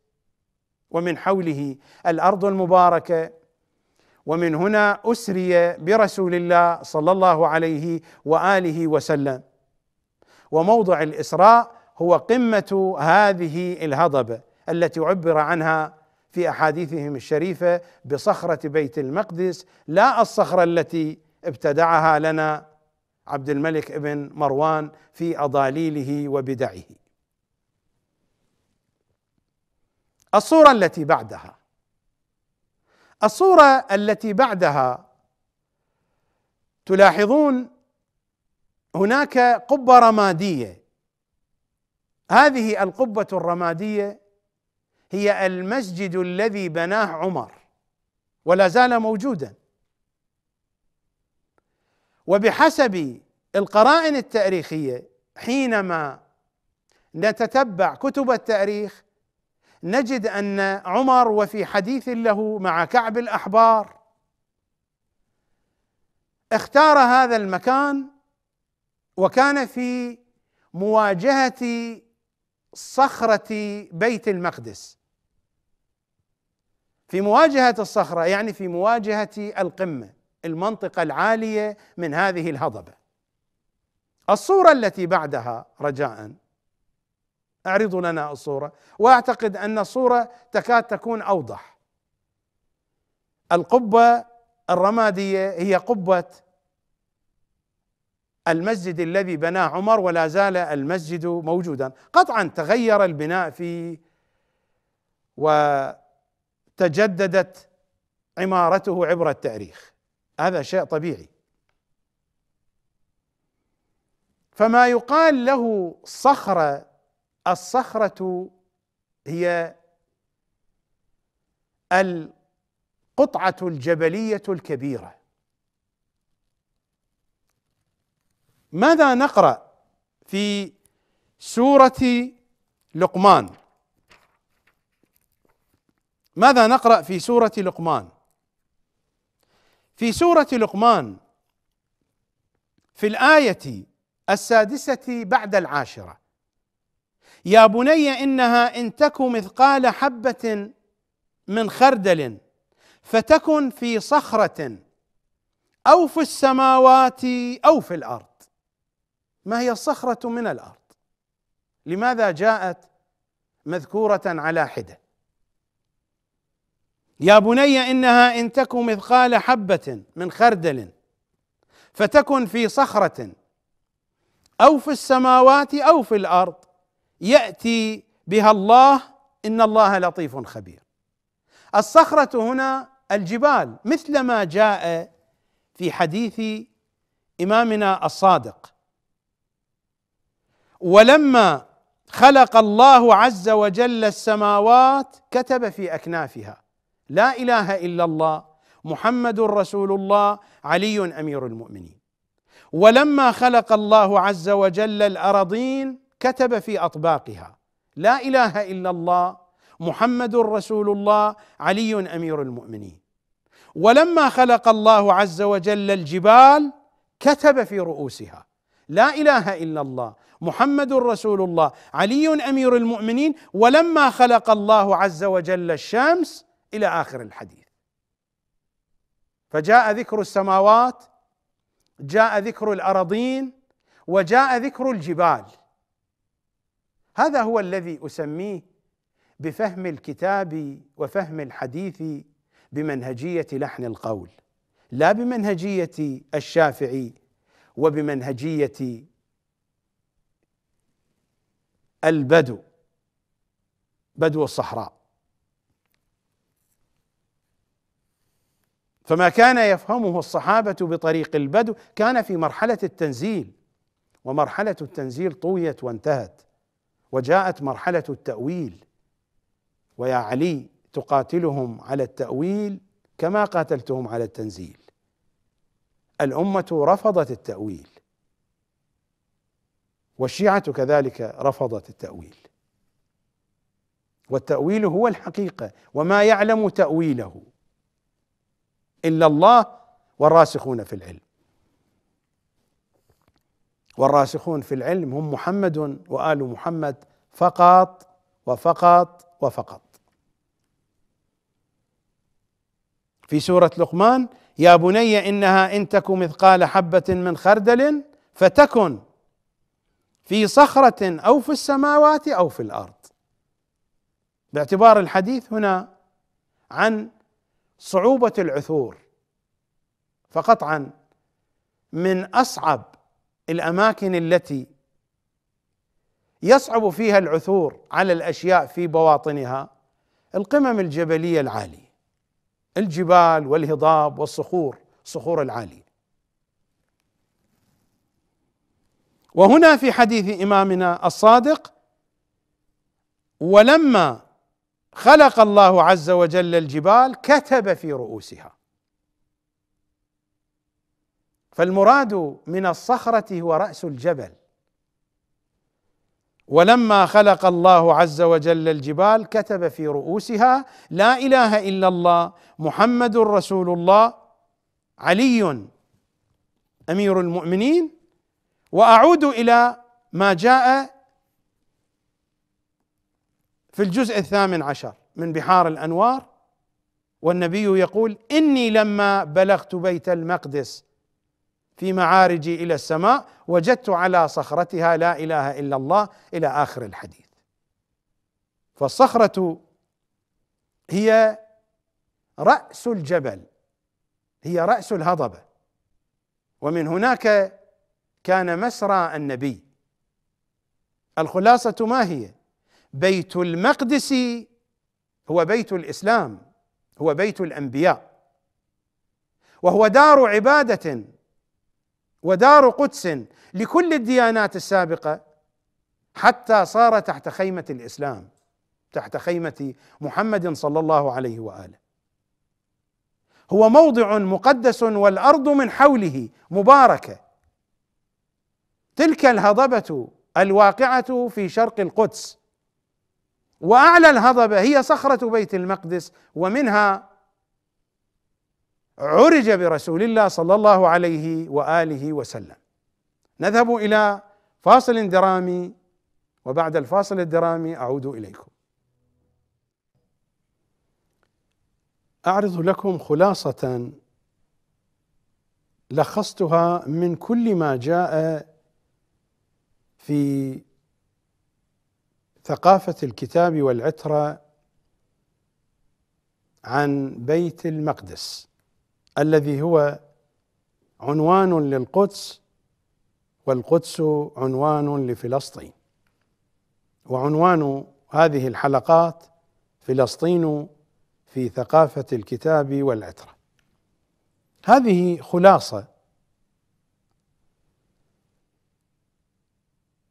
Speaker 1: ومن حوله الارض المباركه ومن هنا اسري برسول الله صلى الله عليه واله وسلم وموضع الاسراء هو قمه هذه الهضبه التي عبر عنها في احاديثهم الشريفه بصخره بيت المقدس لا الصخره التي ابتدعها لنا عبد الملك ابن مروان في اضاليله وبدعه الصوره التي بعدها الصوره التي بعدها تلاحظون هناك قبه رماديه هذه القبه الرماديه هي المسجد الذي بناه عمر ولا زال موجودا وبحسب القرائن التاريخيه حينما نتتبع كتب التاريخ نجد ان عمر وفي حديث له مع كعب الاحبار اختار هذا المكان وكان في مواجهه صخره بيت المقدس في مواجهه الصخره يعني في مواجهه القمه المنطقه العاليه من هذه الهضبه الصوره التي بعدها رجاء اعرضوا لنا الصوره واعتقد ان الصوره تكاد تكون اوضح القبه الرماديه هي قبه المسجد الذي بناه عمر ولا زال المسجد موجودا قطعا تغير البناء فيه وتجددت عمارته عبر التاريخ هذا شيء طبيعي فما يقال له صخره الصخره هي القطعه الجبليه الكبيره ماذا نقرا في سوره لقمان ماذا نقرا في سوره لقمان في سوره لقمان في الايه السادسه بعد العاشره يا بني انها ان تك مثقال حبه من خردل فتكن في صخره او في السماوات او في الارض ما هي الصخره من الارض لماذا جاءت مذكوره على حده يا بني انها ان تك مثقال حبه من خردل فتكن في صخره او في السماوات او في الارض ياتي بها الله ان الله لطيف خبير الصخره هنا الجبال مثل ما جاء في حديث امامنا الصادق ولما خلق الله عز وجل السماوات كتب في اكنافها لا اله الا الله محمد رسول الله علي امير المؤمنين ولما خلق الله عز وجل الارضين كتب في اطباقها لا اله الا الله محمد رسول الله علي امير المؤمنين ولما خلق الله عز وجل الجبال كتب في رؤوسها لا اله الا الله محمد رسول الله علي امير المؤمنين ولما خلق الله عز وجل الشمس الى اخر الحديث فجاء ذكر السماوات جاء ذكر الاراضين وجاء ذكر الجبال هذا هو الذي اسميه بفهم الكتاب وفهم الحديث بمنهجيه لحن القول لا بمنهجيه الشافعي وبمنهجيه البدو بدو الصحراء فما كان يفهمه الصحابه بطريق البدو كان في مرحله التنزيل ومرحله التنزيل طويت وانتهت وجاءت مرحله التاويل ويا علي تقاتلهم على التاويل كما قاتلتهم على التنزيل الامه رفضت التاويل والشيعه كذلك رفضت التاويل والتاويل هو الحقيقه وما يعلم تاويله الا الله والراسخون في العلم والراسخون في العلم هم محمد وال محمد فقط وفقط وفقط في سوره لقمان يا بني انها ان تك مثقال حبه من خردل فتكن في صخره او في السماوات او في الارض باعتبار الحديث هنا عن صعوبه العثور فقطعا من اصعب الاماكن التي يصعب فيها العثور على الاشياء في بواطنها القمم الجبليه العاليه الجبال والهضاب والصخور صخور العاليه وهنا في حديث امامنا الصادق ولما خلق الله عز وجل الجبال كتب في رؤوسها فالمراد من الصخره هو راس الجبل ولما خلق الله عز وجل الجبال كتب في رؤوسها لا اله الا الله محمد رسول الله علي امير المؤمنين واعود الى ما جاء في الجزء الثامن عشر من بحار الانوار والنبي يقول اني لما بلغت بيت المقدس في معارجي الى السماء وجدت على صخرتها لا اله الا الله الى اخر الحديث فالصخره هي راس الجبل هي راس الهضبه ومن هناك كان مسرى النبي الخلاصه ما هي بيت المقدس هو بيت الاسلام هو بيت الانبياء وهو دار عباده ودار قدس لكل الديانات السابقه حتى صار تحت خيمه الاسلام تحت خيمه محمد صلى الله عليه واله هو موضع مقدس والارض من حوله مباركه تلك الهضبه الواقعه في شرق القدس واعلى الهضبه هي صخره بيت المقدس ومنها عرج برسول الله صلى الله عليه واله وسلم نذهب الى فاصل درامي وبعد الفاصل الدرامي اعود اليكم اعرض لكم خلاصه لخصتها من كل ما جاء في ثقافة الكتاب والعترة عن بيت المقدس الذي هو عنوان للقدس والقدس عنوان لفلسطين وعنوان هذه الحلقات فلسطين في ثقافة الكتاب والعترة هذه خلاصة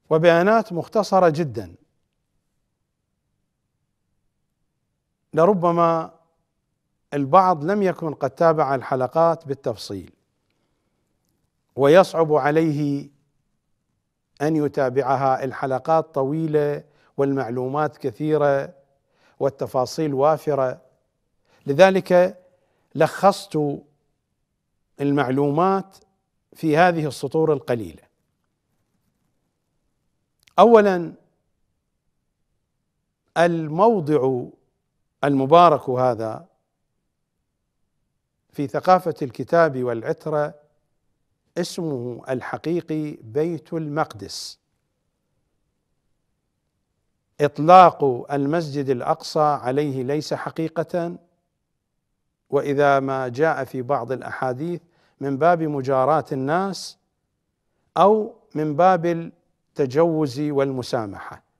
Speaker 1: وبيانات مختصرة جدا لربما البعض لم يكن قد تابع الحلقات بالتفصيل ويصعب عليه ان يتابعها الحلقات طويله والمعلومات كثيره والتفاصيل وافره لذلك لخصت المعلومات في هذه السطور القليله اولا الموضع المبارك هذا في ثقافة الكتاب والعترة اسمه الحقيقي بيت المقدس إطلاق المسجد الأقصى عليه ليس حقيقة وإذا ما جاء في بعض الأحاديث من باب مجاراة الناس أو من باب التجوز والمسامحة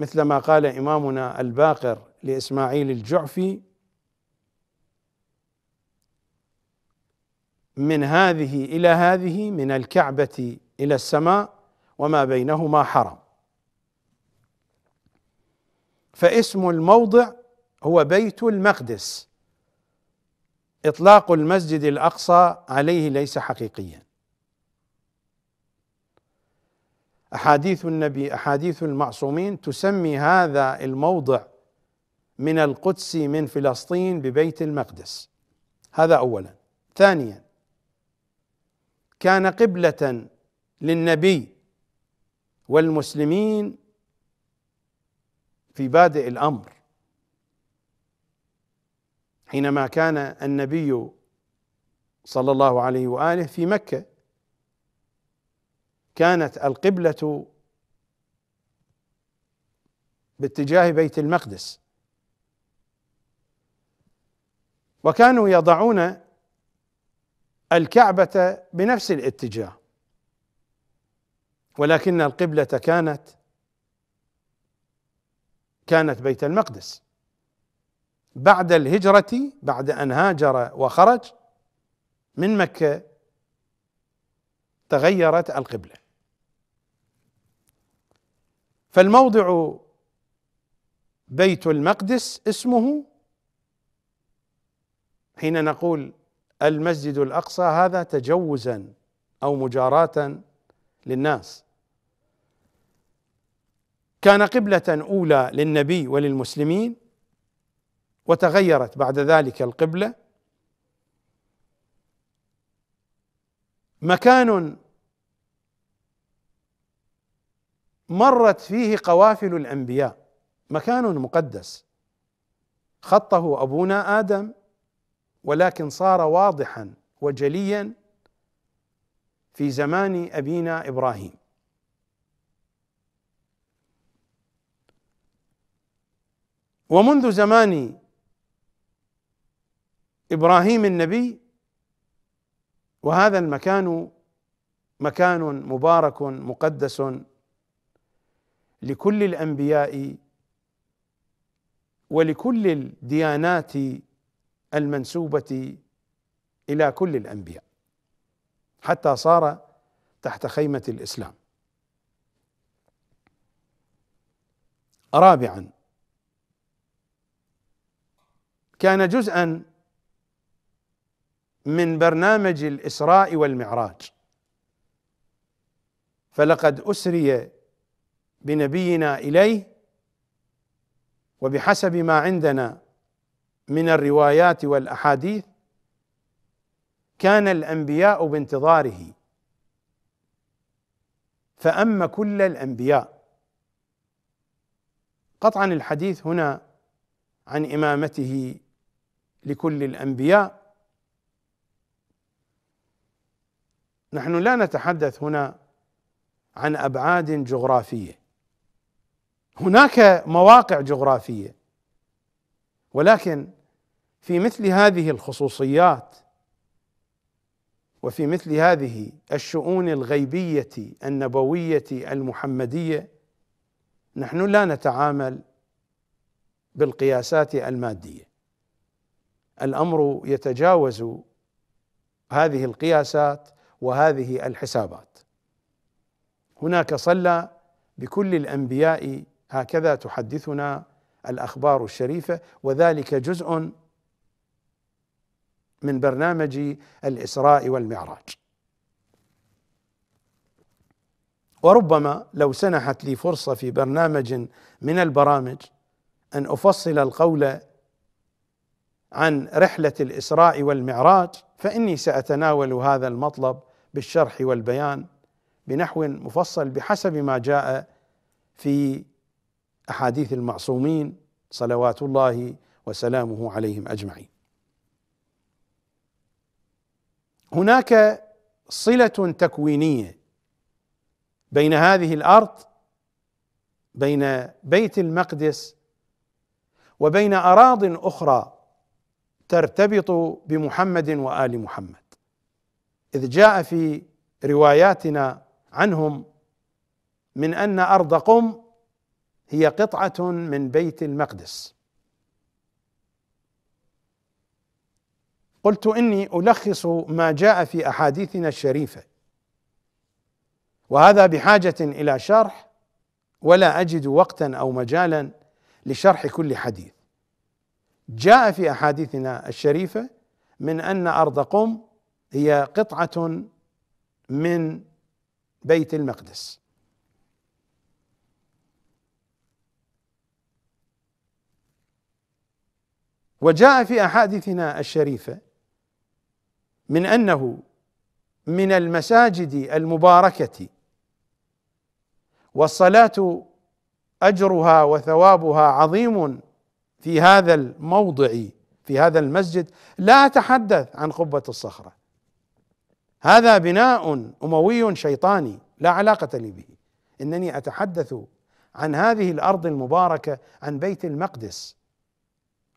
Speaker 1: مثل ما قال إمامنا الباقر لإسماعيل الجعفي من هذه إلى هذه من الكعبة إلى السماء وما بينهما حرم فاسم الموضع هو بيت المقدس اطلاق المسجد الاقصى عليه ليس حقيقيا احاديث النبي احاديث المعصومين تسمي هذا الموضع من القدس من فلسطين ببيت المقدس هذا اولا ثانيا كان قبله للنبي والمسلمين في بادئ الامر حينما كان النبي صلى الله عليه واله في مكه كانت القبلة باتجاه بيت المقدس وكانوا يضعون الكعبة بنفس الاتجاه ولكن القبلة كانت كانت بيت المقدس بعد الهجرة بعد أن هاجر وخرج من مكة تغيرت القبلة فالموضع بيت المقدس اسمه حين نقول المسجد الاقصى هذا تجوزا او مجاراه للناس كان قبله اولى للنبي وللمسلمين وتغيرت بعد ذلك القبله مكان مرت فيه قوافل الانبياء مكان مقدس خطه ابونا ادم ولكن صار واضحا وجليا في زمان ابينا ابراهيم ومنذ زمان ابراهيم النبي وهذا المكان مكان مبارك مقدس لكل الانبياء ولكل الديانات المنسوبه الى كل الانبياء حتى صار تحت خيمه الاسلام رابعا كان جزءا من برنامج الاسراء والمعراج فلقد اسري بنبينا اليه وبحسب ما عندنا من الروايات والاحاديث كان الانبياء بانتظاره فاما كل الانبياء قطعا الحديث هنا عن امامته لكل الانبياء نحن لا نتحدث هنا عن ابعاد جغرافيه هناك مواقع جغرافيه ولكن في مثل هذه الخصوصيات وفي مثل هذه الشؤون الغيبيه النبويه المحمديه نحن لا نتعامل بالقياسات الماديه الامر يتجاوز هذه القياسات وهذه الحسابات هناك صلى بكل الانبياء هكذا تحدثنا الاخبار الشريفه وذلك جزء من برنامج الاسراء والمعراج وربما لو سنحت لي فرصه في برنامج من البرامج ان افصل القول عن رحله الاسراء والمعراج فاني ساتناول هذا المطلب بالشرح والبيان بنحو مفصل بحسب ما جاء في احاديث المعصومين صلوات الله وسلامه عليهم اجمعين. هناك صله تكوينيه بين هذه الارض بين بيت المقدس وبين اراض اخرى ترتبط بمحمد وال محمد اذ جاء في رواياتنا عنهم من ان ارض قم هي قطعة من بيت المقدس قلت اني الخص ما جاء في احاديثنا الشريفه وهذا بحاجه الى شرح ولا اجد وقتا او مجالا لشرح كل حديث جاء في احاديثنا الشريفه من ان ارض قم هي قطعه من بيت المقدس وجاء في احاديثنا الشريفه من انه من المساجد المباركه والصلاه اجرها وثوابها عظيم في هذا الموضع في هذا المسجد لا اتحدث عن قبه الصخره هذا بناء اموي شيطاني لا علاقه لي به انني اتحدث عن هذه الارض المباركه عن بيت المقدس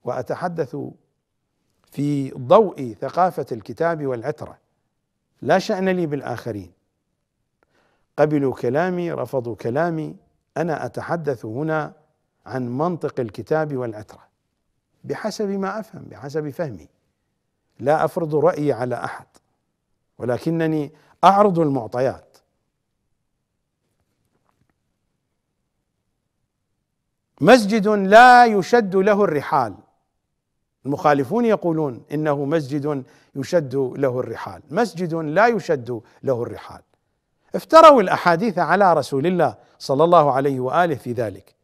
Speaker 1: واتحدث في ضوء ثقافه الكتاب والعتره لا شان لي بالاخرين قبلوا كلامي رفضوا كلامي انا اتحدث هنا عن منطق الكتاب والعتره بحسب ما افهم بحسب فهمي لا افرض رايي على احد ولكنني اعرض المعطيات مسجد لا يشد له الرحال المخالفون يقولون انه مسجد يشد له الرحال، مسجد لا يشد له الرحال. افتروا الاحاديث على رسول الله صلى الله عليه واله في ذلك.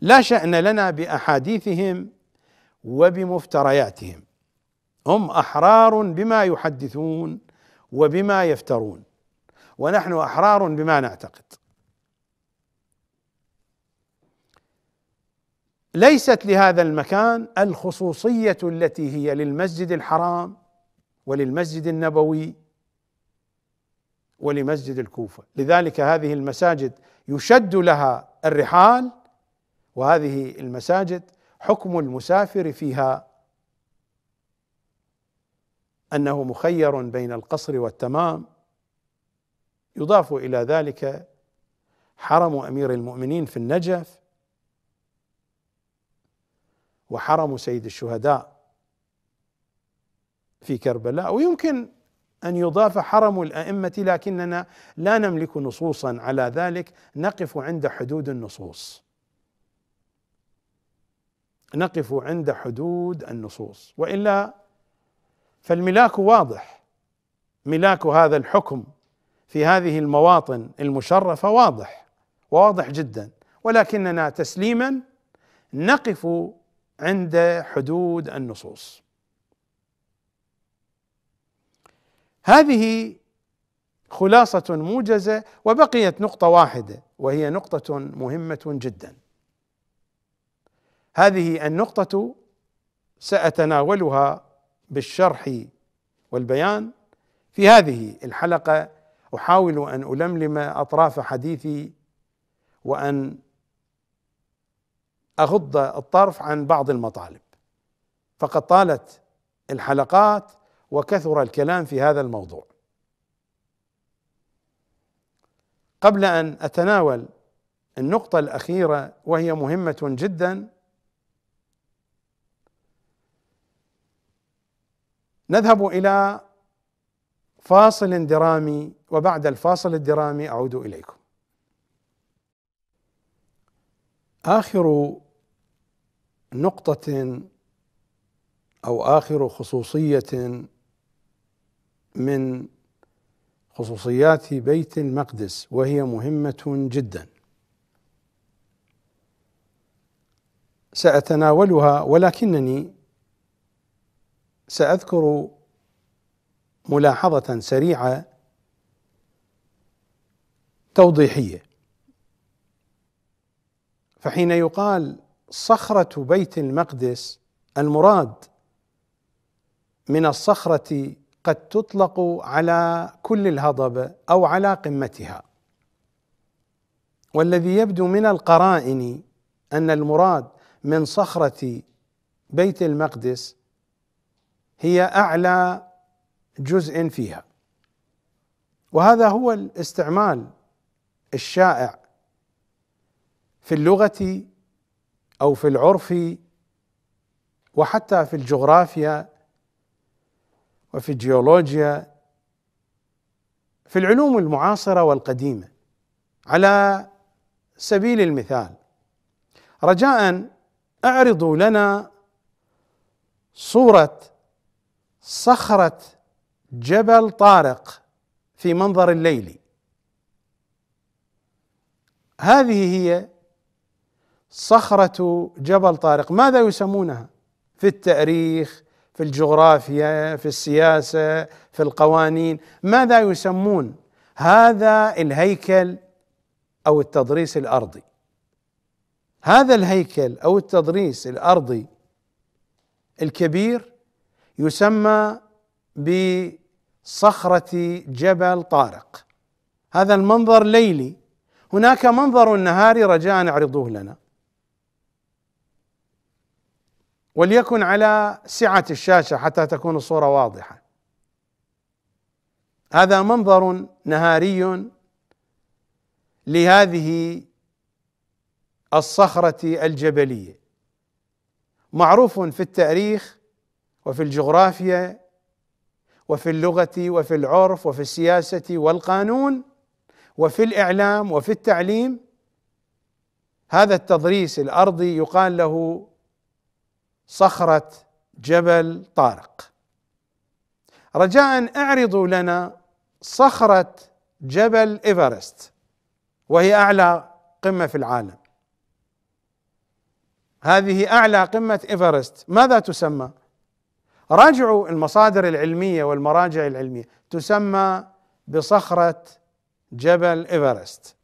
Speaker 1: لا شأن لنا باحاديثهم وبمفترياتهم. هم احرار بما يحدثون وبما يفترون ونحن احرار بما نعتقد. ليست لهذا المكان الخصوصيه التي هي للمسجد الحرام وللمسجد النبوي ولمسجد الكوفه لذلك هذه المساجد يشد لها الرحال وهذه المساجد حكم المسافر فيها انه مخير بين القصر والتمام يضاف الى ذلك حرم امير المؤمنين في النجف وحرم سيد الشهداء في كربلاء ويمكن ان يضاف حرم الائمه لكننا لا نملك نصوصا على ذلك نقف عند حدود النصوص نقف عند حدود النصوص والا فالملاك واضح ملاك هذا الحكم في هذه المواطن المشرفه واضح وواضح جدا ولكننا تسليما نقف عند حدود النصوص هذه خلاصة موجزة وبقيت نقطة واحدة وهي نقطة مهمة جدا هذه النقطة سأتناولها بالشرح والبيان في هذه الحلقة أحاول أن ألملم أطراف حديثي وأن اغض الطرف عن بعض المطالب فقد طالت الحلقات وكثر الكلام في هذا الموضوع قبل ان اتناول النقطه الاخيره وهي مهمه جدا نذهب الى فاصل درامي وبعد الفاصل الدرامي اعود اليكم اخر نقطة أو آخر خصوصية من خصوصيات بيت المقدس وهي مهمة جدا سأتناولها ولكنني سأذكر ملاحظة سريعة توضيحية فحين يقال صخرة بيت المقدس المراد من الصخرة قد تطلق على كل الهضبة أو على قمتها والذي يبدو من القرائن أن المراد من صخرة بيت المقدس هي أعلى جزء فيها وهذا هو الاستعمال الشائع في اللغة او في العرف وحتى في الجغرافيا وفي الجيولوجيا في العلوم المعاصره والقديمه على سبيل المثال رجاء اعرضوا لنا صوره صخره جبل طارق في منظر الليل هذه هي صخرة جبل طارق ماذا يسمونها في التاريخ في الجغرافيا في السياسة في القوانين ماذا يسمون هذا الهيكل أو التضريس الأرضي هذا الهيكل أو التضريس الأرضي الكبير يسمى بصخرة جبل طارق هذا المنظر ليلي هناك منظر نهاري رجاء اعرضوه لنا وليكن على سعة الشاشة حتى تكون الصورة واضحة هذا منظر نهاري لهذه الصخرة الجبلية معروف في التاريخ وفي الجغرافيا وفي اللغة وفي العرف وفي السياسة والقانون وفي الإعلام وفي التعليم هذا التضريس الأرضي يقال له صخره جبل طارق رجاء اعرضوا لنا صخره جبل ايفرست وهي اعلى قمه في العالم هذه اعلى قمه ايفرست ماذا تسمى راجعوا المصادر العلميه والمراجع العلميه تسمى بصخره جبل ايفرست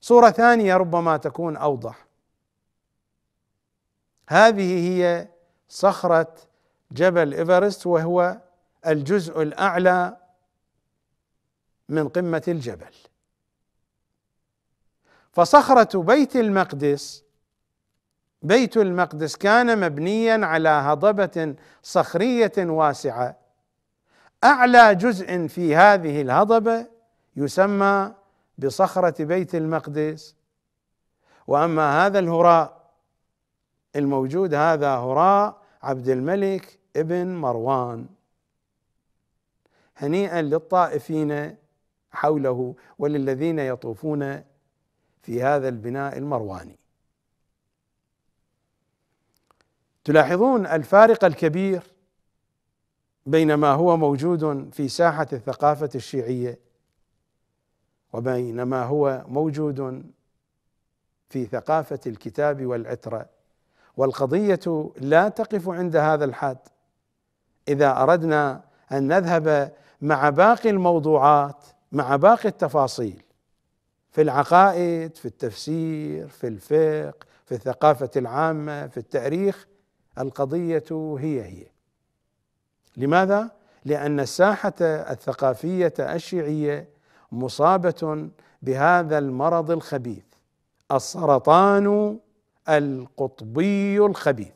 Speaker 1: صوره ثانيه ربما تكون اوضح هذه هي صخرة جبل إيفرست وهو الجزء الأعلى من قمة الجبل فصخرة بيت المقدس بيت المقدس كان مبنيا على هضبة صخرية واسعة أعلى جزء في هذه الهضبة يسمى بصخرة بيت المقدس وأما هذا الهراء الموجود هذا هراء عبد الملك ابن مروان هنيئا للطائفين حوله وللذين يطوفون في هذا البناء المرواني تلاحظون الفارق الكبير بين ما هو موجود في ساحه الثقافه الشيعيه وبين ما هو موجود في ثقافه الكتاب والعتره والقضيه لا تقف عند هذا الحد اذا اردنا ان نذهب مع باقي الموضوعات مع باقي التفاصيل في العقائد في التفسير في الفقه في الثقافه العامه في التاريخ القضيه هي هي لماذا لان الساحه الثقافيه الشيعيه مصابه بهذا المرض الخبيث السرطان القطبي الخبيث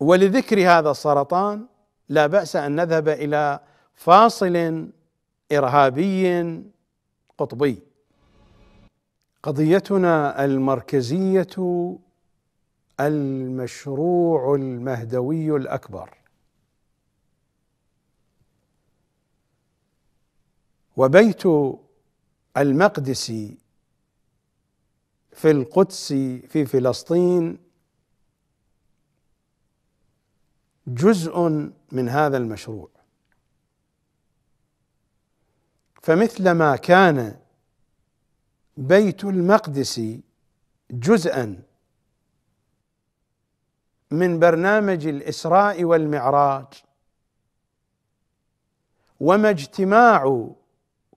Speaker 1: ولذكر هذا السرطان لا باس ان نذهب الى فاصل ارهابي قطبي قضيتنا المركزيه المشروع المهدوي الاكبر وبيت المقدسي في القدس في فلسطين جزء من هذا المشروع فمثلما كان بيت المقدس جزءا من برنامج الاسراء والمعراج وما اجتماع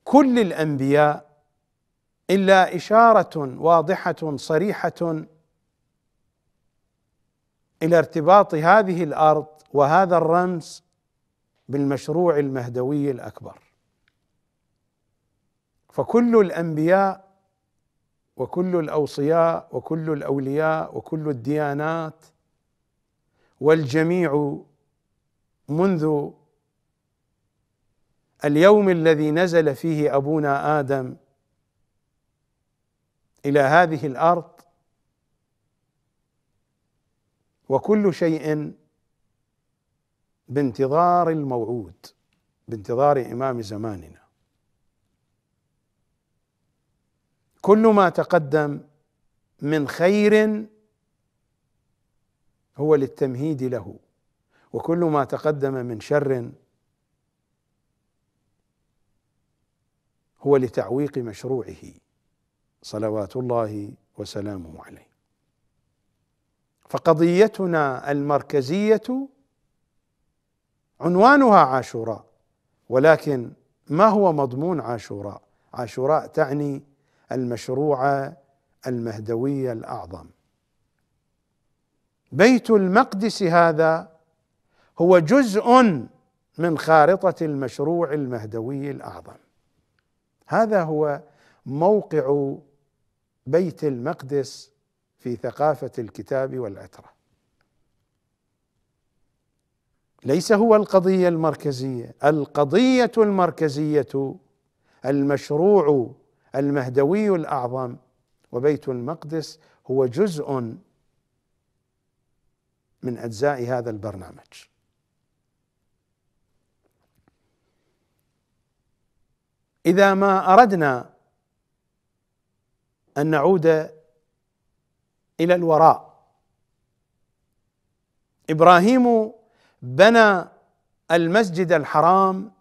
Speaker 1: كل الانبياء الا اشاره واضحه صريحه الى ارتباط هذه الارض وهذا الرمز بالمشروع المهدوي الاكبر فكل الانبياء وكل الاوصياء وكل الاولياء وكل الديانات والجميع منذ اليوم الذي نزل فيه ابونا ادم الى هذه الارض وكل شيء بانتظار الموعود بانتظار امام زماننا كل ما تقدم من خير هو للتمهيد له وكل ما تقدم من شر هو لتعويق مشروعه صلوات الله وسلامه عليه فقضيتنا المركزيه عنوانها عاشوراء ولكن ما هو مضمون عاشوراء عاشوراء تعني المشروع المهدوي الاعظم بيت المقدس هذا هو جزء من خارطه المشروع المهدوي الاعظم هذا هو موقع بيت المقدس في ثقافه الكتاب والعتره ليس هو القضيه المركزيه القضيه المركزيه المشروع المهدوي الاعظم وبيت المقدس هو جزء من اجزاء هذا البرنامج اذا ما اردنا ان نعود الى الوراء ابراهيم بنى المسجد الحرام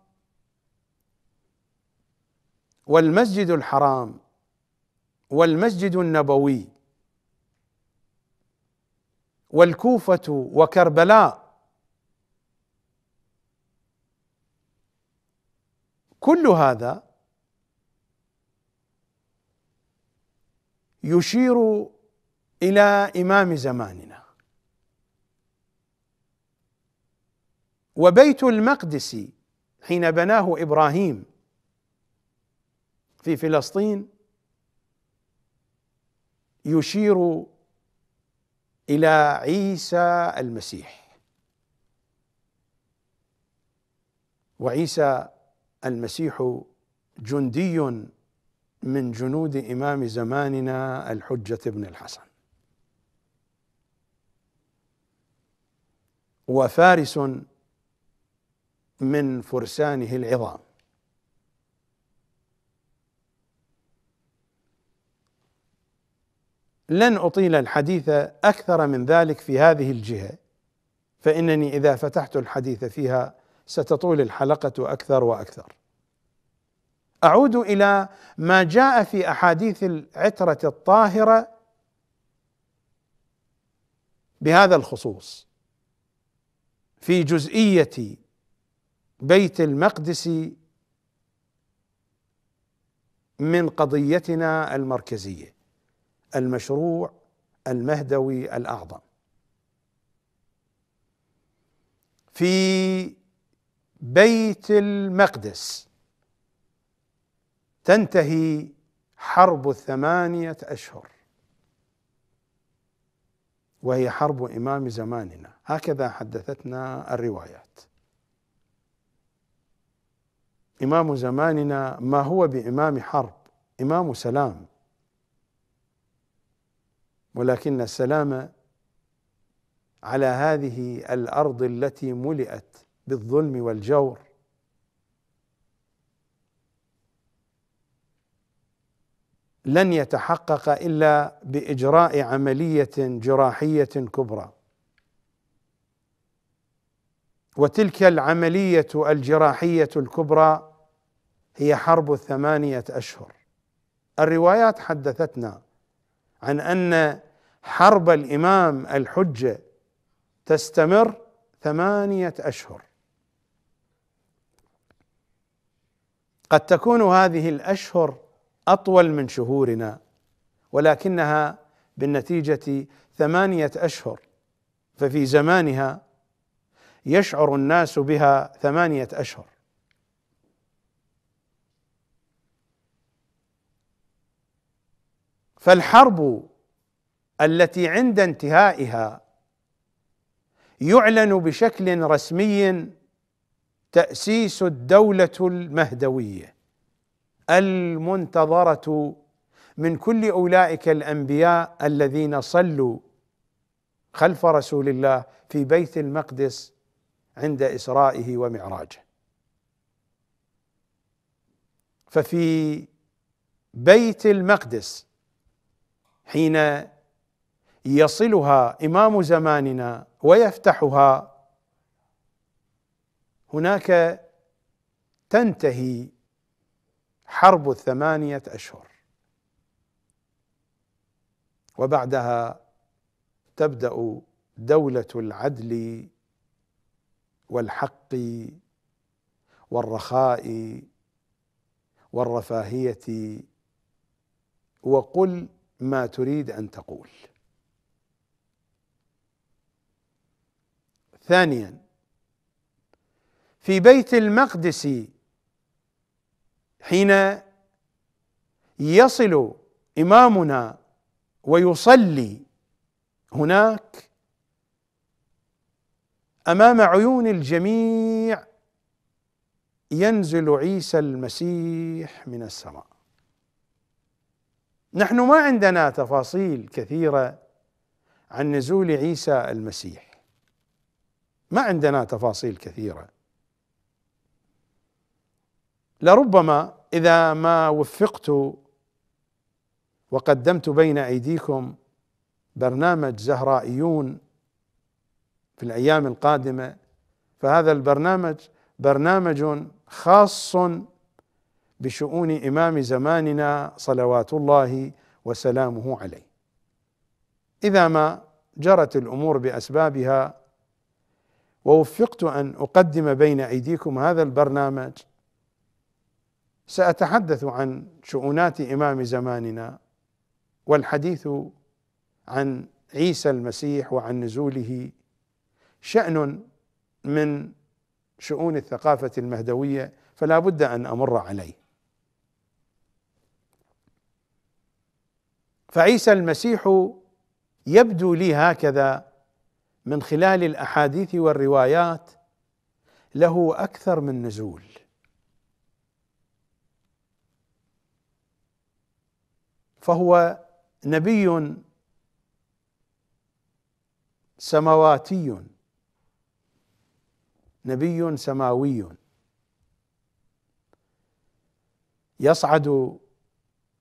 Speaker 1: والمسجد الحرام والمسجد النبوي والكوفه وكربلاء كل هذا يشير الى امام زماننا وبيت المقدس حين بناه ابراهيم في فلسطين يشير الى عيسى المسيح وعيسى المسيح جندي من جنود إمام زماننا الحجة بن الحسن وفارس من فرسانه العظام لن أطيل الحديث أكثر من ذلك في هذه الجهة فإنني إذا فتحت الحديث فيها ستطول الحلقة أكثر وأكثر اعود الى ما جاء في احاديث العتره الطاهره بهذا الخصوص في جزئيه بيت المقدس من قضيتنا المركزيه المشروع المهدوي الاعظم في بيت المقدس تنتهي حرب الثمانية أشهر وهي حرب إمام زماننا هكذا حدثتنا الروايات إمام زماننا ما هو بإمام حرب إمام سلام ولكن السلام على هذه الأرض التي ملئت بالظلم والجور لن يتحقق الا باجراء عمليه جراحيه كبرى وتلك العمليه الجراحيه الكبرى هي حرب الثمانيه اشهر الروايات حدثتنا عن ان حرب الامام الحجه تستمر ثمانيه اشهر قد تكون هذه الاشهر اطول من شهورنا ولكنها بالنتيجه ثمانيه اشهر ففي زمانها يشعر الناس بها ثمانيه اشهر فالحرب التي عند انتهائها يعلن بشكل رسمي تاسيس الدوله المهدويه المنتظره من كل اولئك الانبياء الذين صلوا خلف رسول الله في بيت المقدس عند اسرائه ومعراجه ففي بيت المقدس حين يصلها امام زماننا ويفتحها هناك تنتهي حرب الثمانية أشهر وبعدها تبدأ دولة العدل والحق والرخاء والرفاهية وقل ما تريد أن تقول ثانيا في بيت المقدس حين يصل امامنا ويصلي هناك امام عيون الجميع ينزل عيسى المسيح من السماء نحن ما عندنا تفاصيل كثيره عن نزول عيسى المسيح ما عندنا تفاصيل كثيره لربما اذا ما وفقت وقدمت بين ايديكم برنامج زهرائيون في الايام القادمه فهذا البرنامج برنامج خاص بشؤون امام زماننا صلوات الله وسلامه عليه اذا ما جرت الامور باسبابها ووفقت ان اقدم بين ايديكم هذا البرنامج ساتحدث عن شؤونات امام زماننا والحديث عن عيسى المسيح وعن نزوله شان من شؤون الثقافه المهدويه فلا بد ان امر عليه فعيسى المسيح يبدو لي هكذا من خلال الاحاديث والروايات له اكثر من نزول فهو نبي سماواتي نبي سماوي يصعد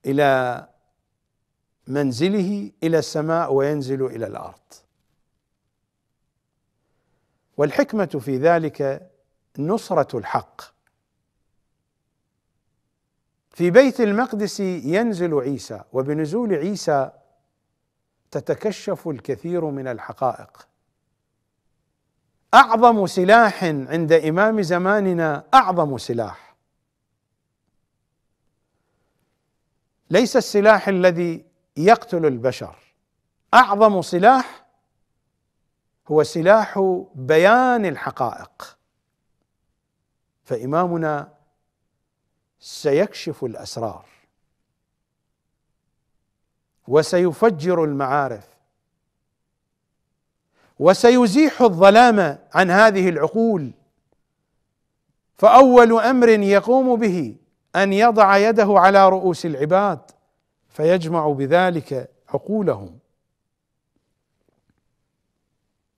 Speaker 1: الى منزله الى السماء وينزل الى الارض والحكمه في ذلك نصره الحق في بيت المقدس ينزل عيسى وبنزول عيسى تتكشف الكثير من الحقائق اعظم سلاح عند امام زماننا اعظم سلاح ليس السلاح الذي يقتل البشر اعظم سلاح هو سلاح بيان الحقائق فامامنا سيكشف الاسرار وسيفجر المعارف وسيزيح الظلام عن هذه العقول فاول امر يقوم به ان يضع يده على رؤوس العباد فيجمع بذلك عقولهم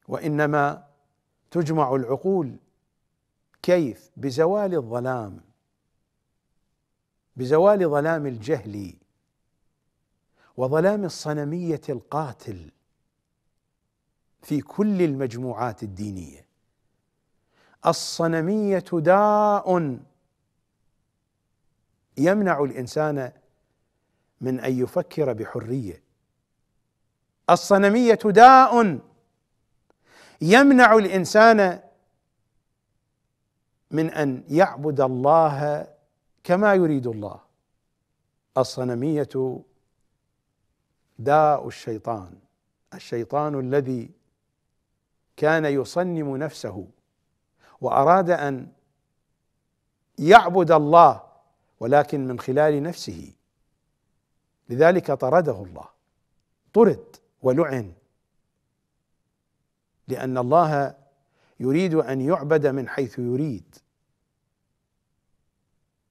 Speaker 1: وانما تجمع العقول كيف بزوال الظلام بزوال ظلام الجهل وظلام الصنميه القاتل في كل المجموعات الدينيه الصنميه داء يمنع الانسان من ان يفكر بحريه الصنميه داء يمنع الانسان من ان يعبد الله كما يريد الله الصنميه داء الشيطان الشيطان الذي كان يصنم نفسه واراد ان يعبد الله ولكن من خلال نفسه لذلك طرده الله طرد ولعن لان الله يريد ان يعبد من حيث يريد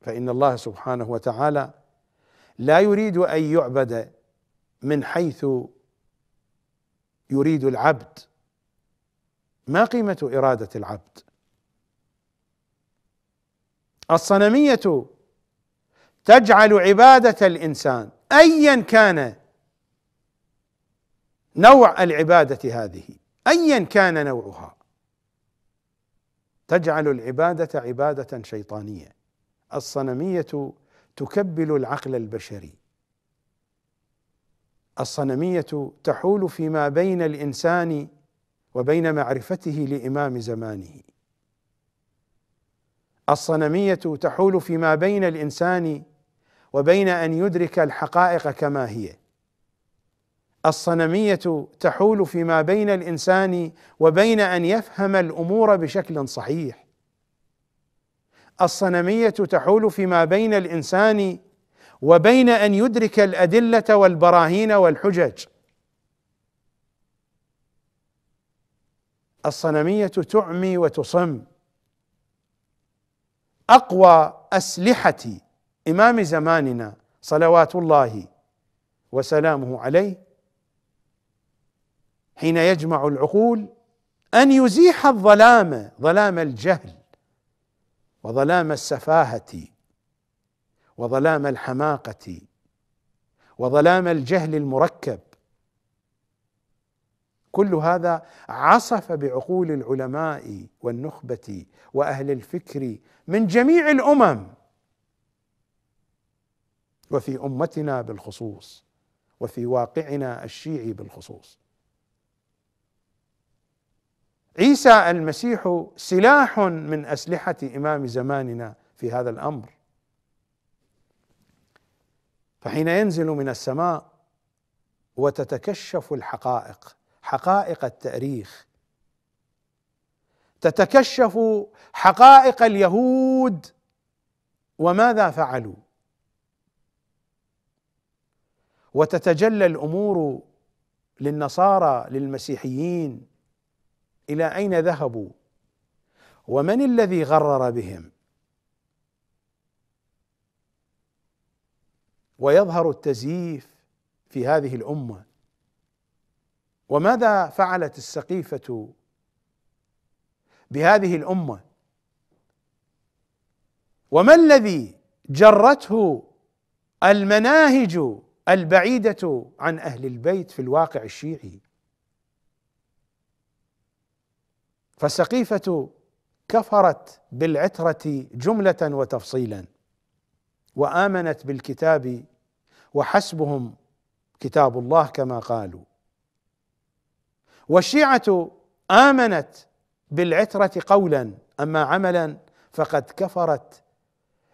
Speaker 1: فإن الله سبحانه وتعالى لا يريد أن يعبد من حيث يريد العبد ما قيمة إرادة العبد الصنمية تجعل عبادة الإنسان أيا كان نوع العبادة هذه أيا كان نوعها تجعل العبادة عبادة شيطانية الصنميه تكبل العقل البشري الصنميه تحول فيما بين الانسان وبين معرفته لامام زمانه الصنميه تحول فيما بين الانسان وبين ان يدرك الحقائق كما هي الصنميه تحول فيما بين الانسان وبين ان يفهم الامور بشكل صحيح الصنميه تحول فيما بين الانسان وبين ان يدرك الادله والبراهين والحجج الصنميه تعمي وتصم اقوى اسلحه امام زماننا صلوات الله وسلامه عليه حين يجمع العقول ان يزيح الظلام ظلام الجهل وظلام السفاهه وظلام الحماقه وظلام الجهل المركب كل هذا عصف بعقول العلماء والنخبه واهل الفكر من جميع الامم وفي امتنا بالخصوص وفي واقعنا الشيعي بالخصوص عيسى المسيح سلاح من اسلحه امام زماننا في هذا الامر فحين ينزل من السماء وتتكشف الحقائق حقائق التاريخ تتكشف حقائق اليهود وماذا فعلوا وتتجلى الامور للنصارى للمسيحيين الى اين ذهبوا ومن الذي غرر بهم ويظهر التزييف في هذه الامه وماذا فعلت السقيفه بهذه الامه وما الذي جرته المناهج البعيده عن اهل البيت في الواقع الشيعي فسقيفة كفرت بالعترة جملة وتفصيلا وآمنت بالكتاب وحسبهم كتاب الله كما قالوا والشيعة آمنت بالعترة قولا أما عملا فقد كفرت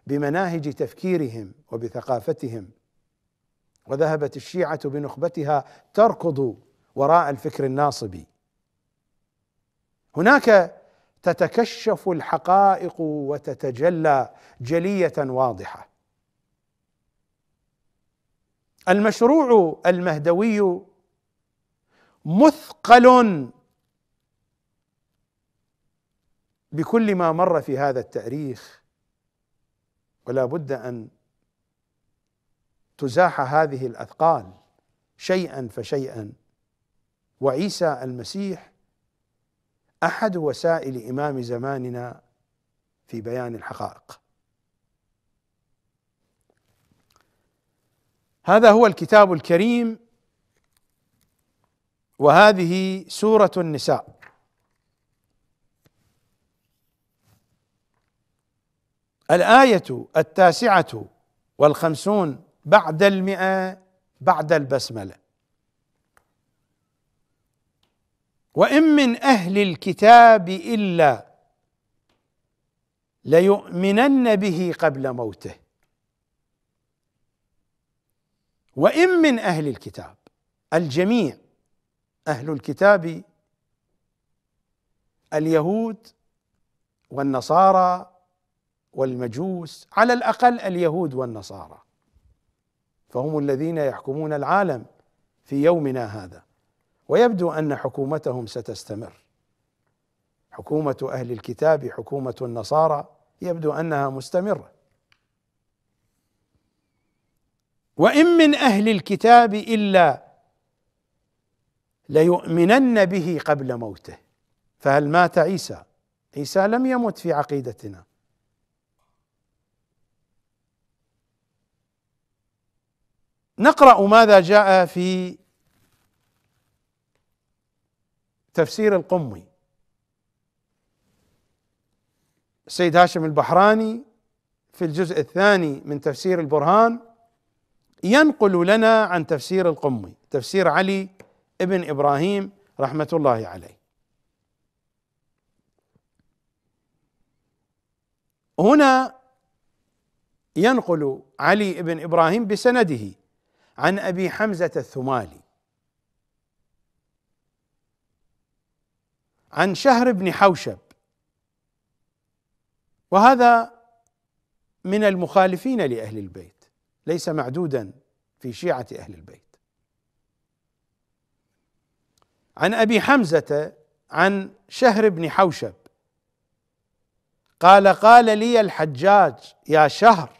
Speaker 1: بمناهج تفكيرهم وبثقافتهم وذهبت الشيعة بنخبتها تركض وراء الفكر الناصبي هناك تتكشف الحقائق وتتجلى جليه واضحه المشروع المهدوي مثقل بكل ما مر في هذا التاريخ ولا بد ان تزاح هذه الاثقال شيئا فشيئا وعيسى المسيح احد وسائل امام زماننا في بيان الحقائق هذا هو الكتاب الكريم وهذه سوره النساء الايه التاسعه والخمسون بعد المئه بعد البسمله وان من اهل الكتاب الا ليؤمنن به قبل موته وان من اهل الكتاب الجميع اهل الكتاب اليهود والنصارى والمجوس على الاقل اليهود والنصارى فهم الذين يحكمون العالم في يومنا هذا ويبدو ان حكومتهم ستستمر حكومه اهل الكتاب حكومه النصارى يبدو انها مستمره وان من اهل الكتاب الا ليؤمنن به قبل موته فهل مات عيسى عيسى لم يمت في عقيدتنا نقرا ماذا جاء في تفسير القمي السيد هاشم البحراني في الجزء الثاني من تفسير البرهان ينقل لنا عن تفسير القمي تفسير علي ابن ابراهيم رحمه الله عليه هنا ينقل علي بن ابراهيم بسنده عن ابي حمزه الثمالي عن شهر بن حوشب وهذا من المخالفين لاهل البيت ليس معدودا في شيعه اهل البيت عن ابي حمزه عن شهر بن حوشب قال قال لي الحجاج يا شهر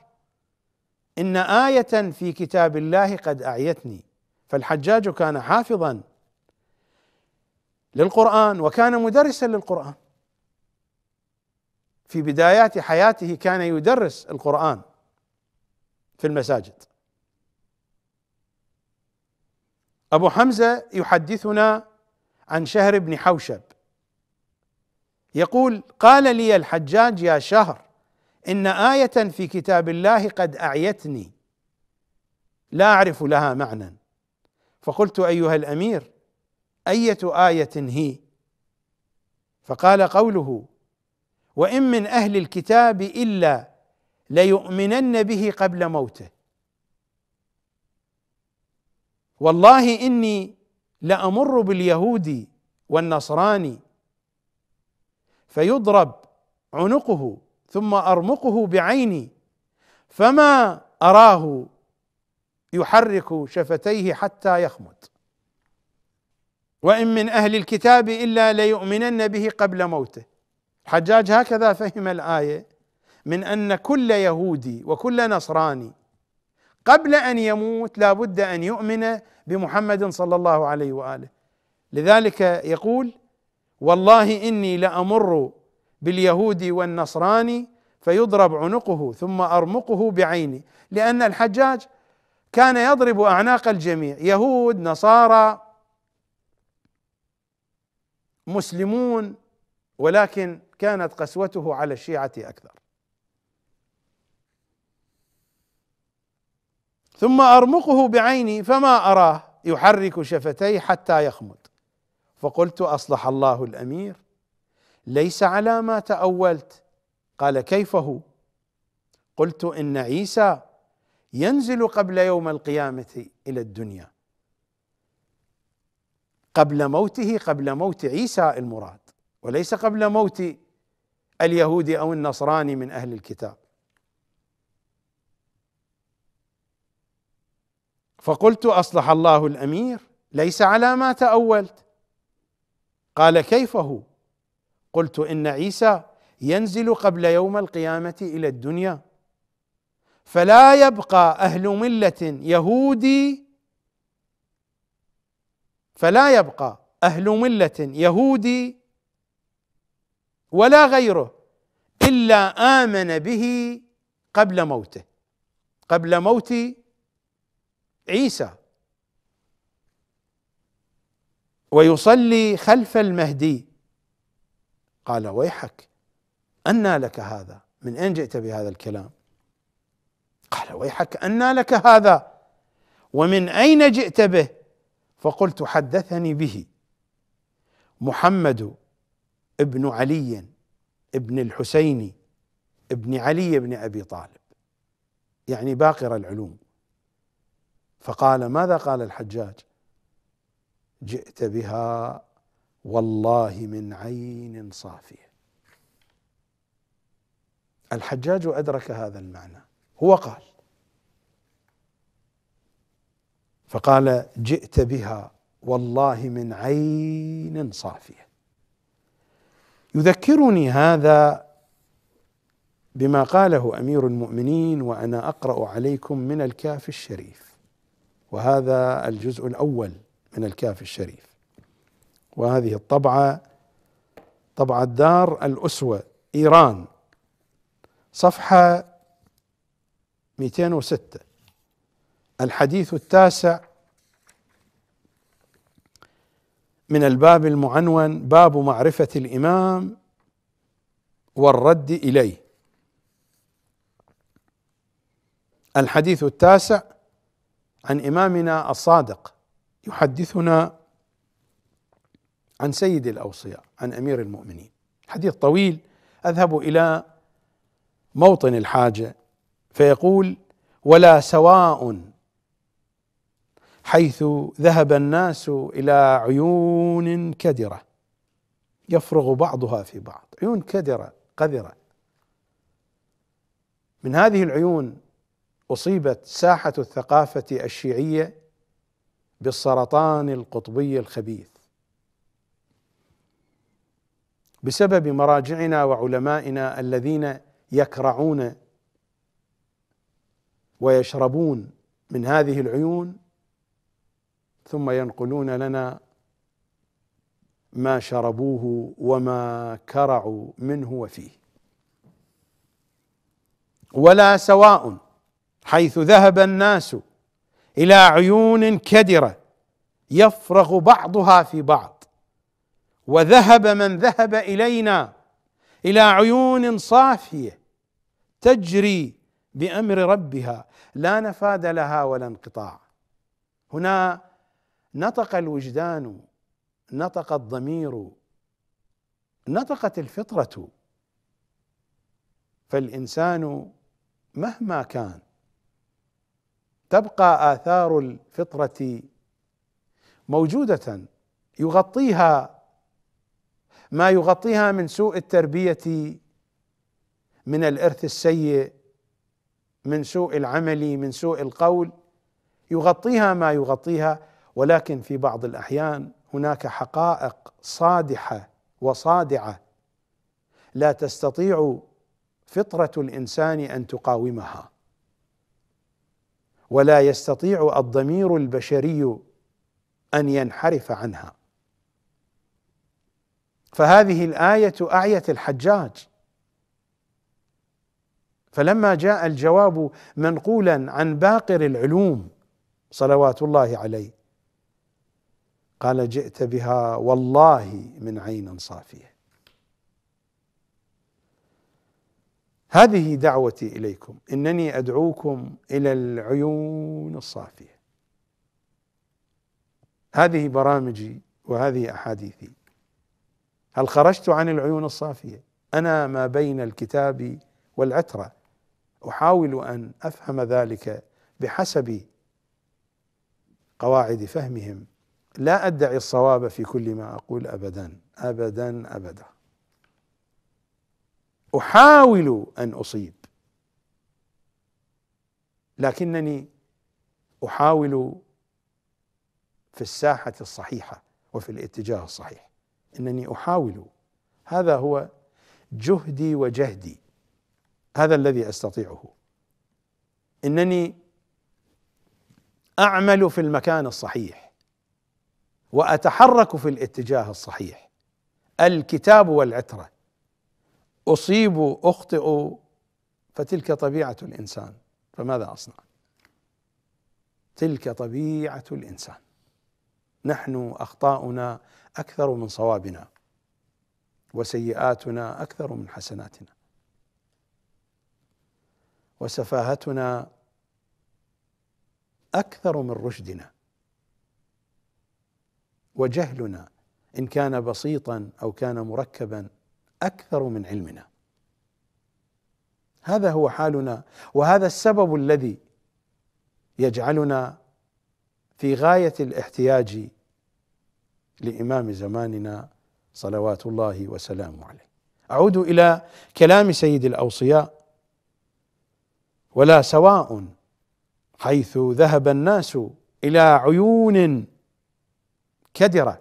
Speaker 1: ان ايه في كتاب الله قد اعيتني فالحجاج كان حافظا للقرآن وكان مدرسا للقرآن في بدايات حياته كان يدرس القرآن في المساجد أبو حمزة يحدثنا عن شهر بن حوشب يقول قال لي الحجاج يا شهر إن آية في كتاب الله قد أعيتني لا أعرف لها معنى فقلت أيها الأمير أية آية هي فقال قوله وإن من أهل الكتاب إلا ليؤمنن به قبل موته والله إني لأمر باليهود والنصراني فيضرب عنقه ثم أرمقه بعيني فما أراه يحرك شفتيه حتى يخمد وإن من أهل الكتاب إلا ليؤمنن به قبل موته الحجاج هكذا فهم الآية من أن كل يهودي وكل نصراني قبل أن يموت لابد أن يؤمن بمحمد صلى الله عليه وآله لذلك يقول والله إني لأمر باليهود والنصراني فيضرب عنقه ثم أرمقه بعيني لأن الحجاج كان يضرب أعناق الجميع يهود نصارى مسلمون ولكن كانت قسوته على الشيعه اكثر ثم ارمقه بعيني فما اراه يحرك شفتيه حتى يخمد فقلت اصلح الله الامير ليس على ما تاولت قال كيف هو قلت ان عيسى ينزل قبل يوم القيامه الى الدنيا قبل موته قبل موت عيسى المراد وليس قبل موت اليهودي او النصراني من اهل الكتاب فقلت اصلح الله الامير ليس على ما تاولت قال كيف هو قلت ان عيسى ينزل قبل يوم القيامه الى الدنيا فلا يبقى اهل مله يهودي فلا يبقى اهل مله يهودي ولا غيره الا امن به قبل موته قبل موت عيسى ويصلي خلف المهدي قال ويحك أنى لك هذا من أين جئت بهذا الكلام قال ويحك أنى لك هذا ومن أين جئت به فقلت حدثني به محمد ابن علي ابن الحسين ابن علي بن ابي طالب يعني باقر العلوم فقال ماذا قال الحجاج جئت بها والله من عين صافيه الحجاج ادرك هذا المعنى هو قال فقال جئت بها والله من عين صافيه يذكرني هذا بما قاله امير المؤمنين وانا اقرا عليكم من الكاف الشريف وهذا الجزء الاول من الكاف الشريف وهذه الطبعه طبعه دار الاسوه ايران صفحه 206 الحديث التاسع من الباب المعنون باب معرفة الإمام والرد إليه الحديث التاسع عن إمامنا الصادق يحدثنا عن سيد الأوصياء عن أمير المؤمنين حديث طويل أذهب إلى موطن الحاجة فيقول ولا سواء حيث ذهب الناس الى عيون كدره يفرغ بعضها في بعض عيون كدره قذره من هذه العيون اصيبت ساحه الثقافه الشيعيه بالسرطان القطبي الخبيث بسبب مراجعنا وعلمائنا الذين يكرعون ويشربون من هذه العيون ثم ينقلون لنا ما شربوه وما كرعوا منه وفيه ولا سواء حيث ذهب الناس الى عيون كدره يفرغ بعضها في بعض وذهب من ذهب الينا الى عيون صافيه تجري بامر ربها لا نفاد لها ولا انقطاع هنا نطق الوجدان نطق الضمير نطقت الفطره فالانسان مهما كان تبقى اثار الفطره موجوده يغطيها ما يغطيها من سوء التربيه من الارث السيء من سوء العمل من سوء القول يغطيها ما يغطيها ولكن في بعض الاحيان هناك حقائق صادحه وصادعه لا تستطيع فطره الانسان ان تقاومها ولا يستطيع الضمير البشري ان ينحرف عنها فهذه الايه اعيت الحجاج فلما جاء الجواب منقولا عن باقر العلوم صلوات الله عليه قال جئت بها والله من عين صافيه هذه دعوتي اليكم انني ادعوكم الى العيون الصافيه هذه برامجي وهذه احاديثي هل خرجت عن العيون الصافيه انا ما بين الكتاب والعتره احاول ان افهم ذلك بحسب قواعد فهمهم لا ادعي الصواب في كل ما اقول ابدا ابدا ابدا احاول ان اصيب لكنني احاول في الساحه الصحيحه وفي الاتجاه الصحيح انني احاول هذا هو جهدي وجهدي هذا الذي استطيعه انني اعمل في المكان الصحيح واتحرك في الاتجاه الصحيح الكتاب والعتره اصيب اخطئ فتلك طبيعه الانسان فماذا اصنع تلك طبيعه الانسان نحن اخطاؤنا اكثر من صوابنا وسيئاتنا اكثر من حسناتنا وسفاهتنا اكثر من رشدنا وجهلنا ان كان بسيطا او كان مركبا اكثر من علمنا هذا هو حالنا وهذا السبب الذي يجعلنا في غايه الاحتياج لامام زماننا صلوات الله وسلامه عليه اعود الى كلام سيد الاوصياء ولا سواء حيث ذهب الناس الى عيون كدرة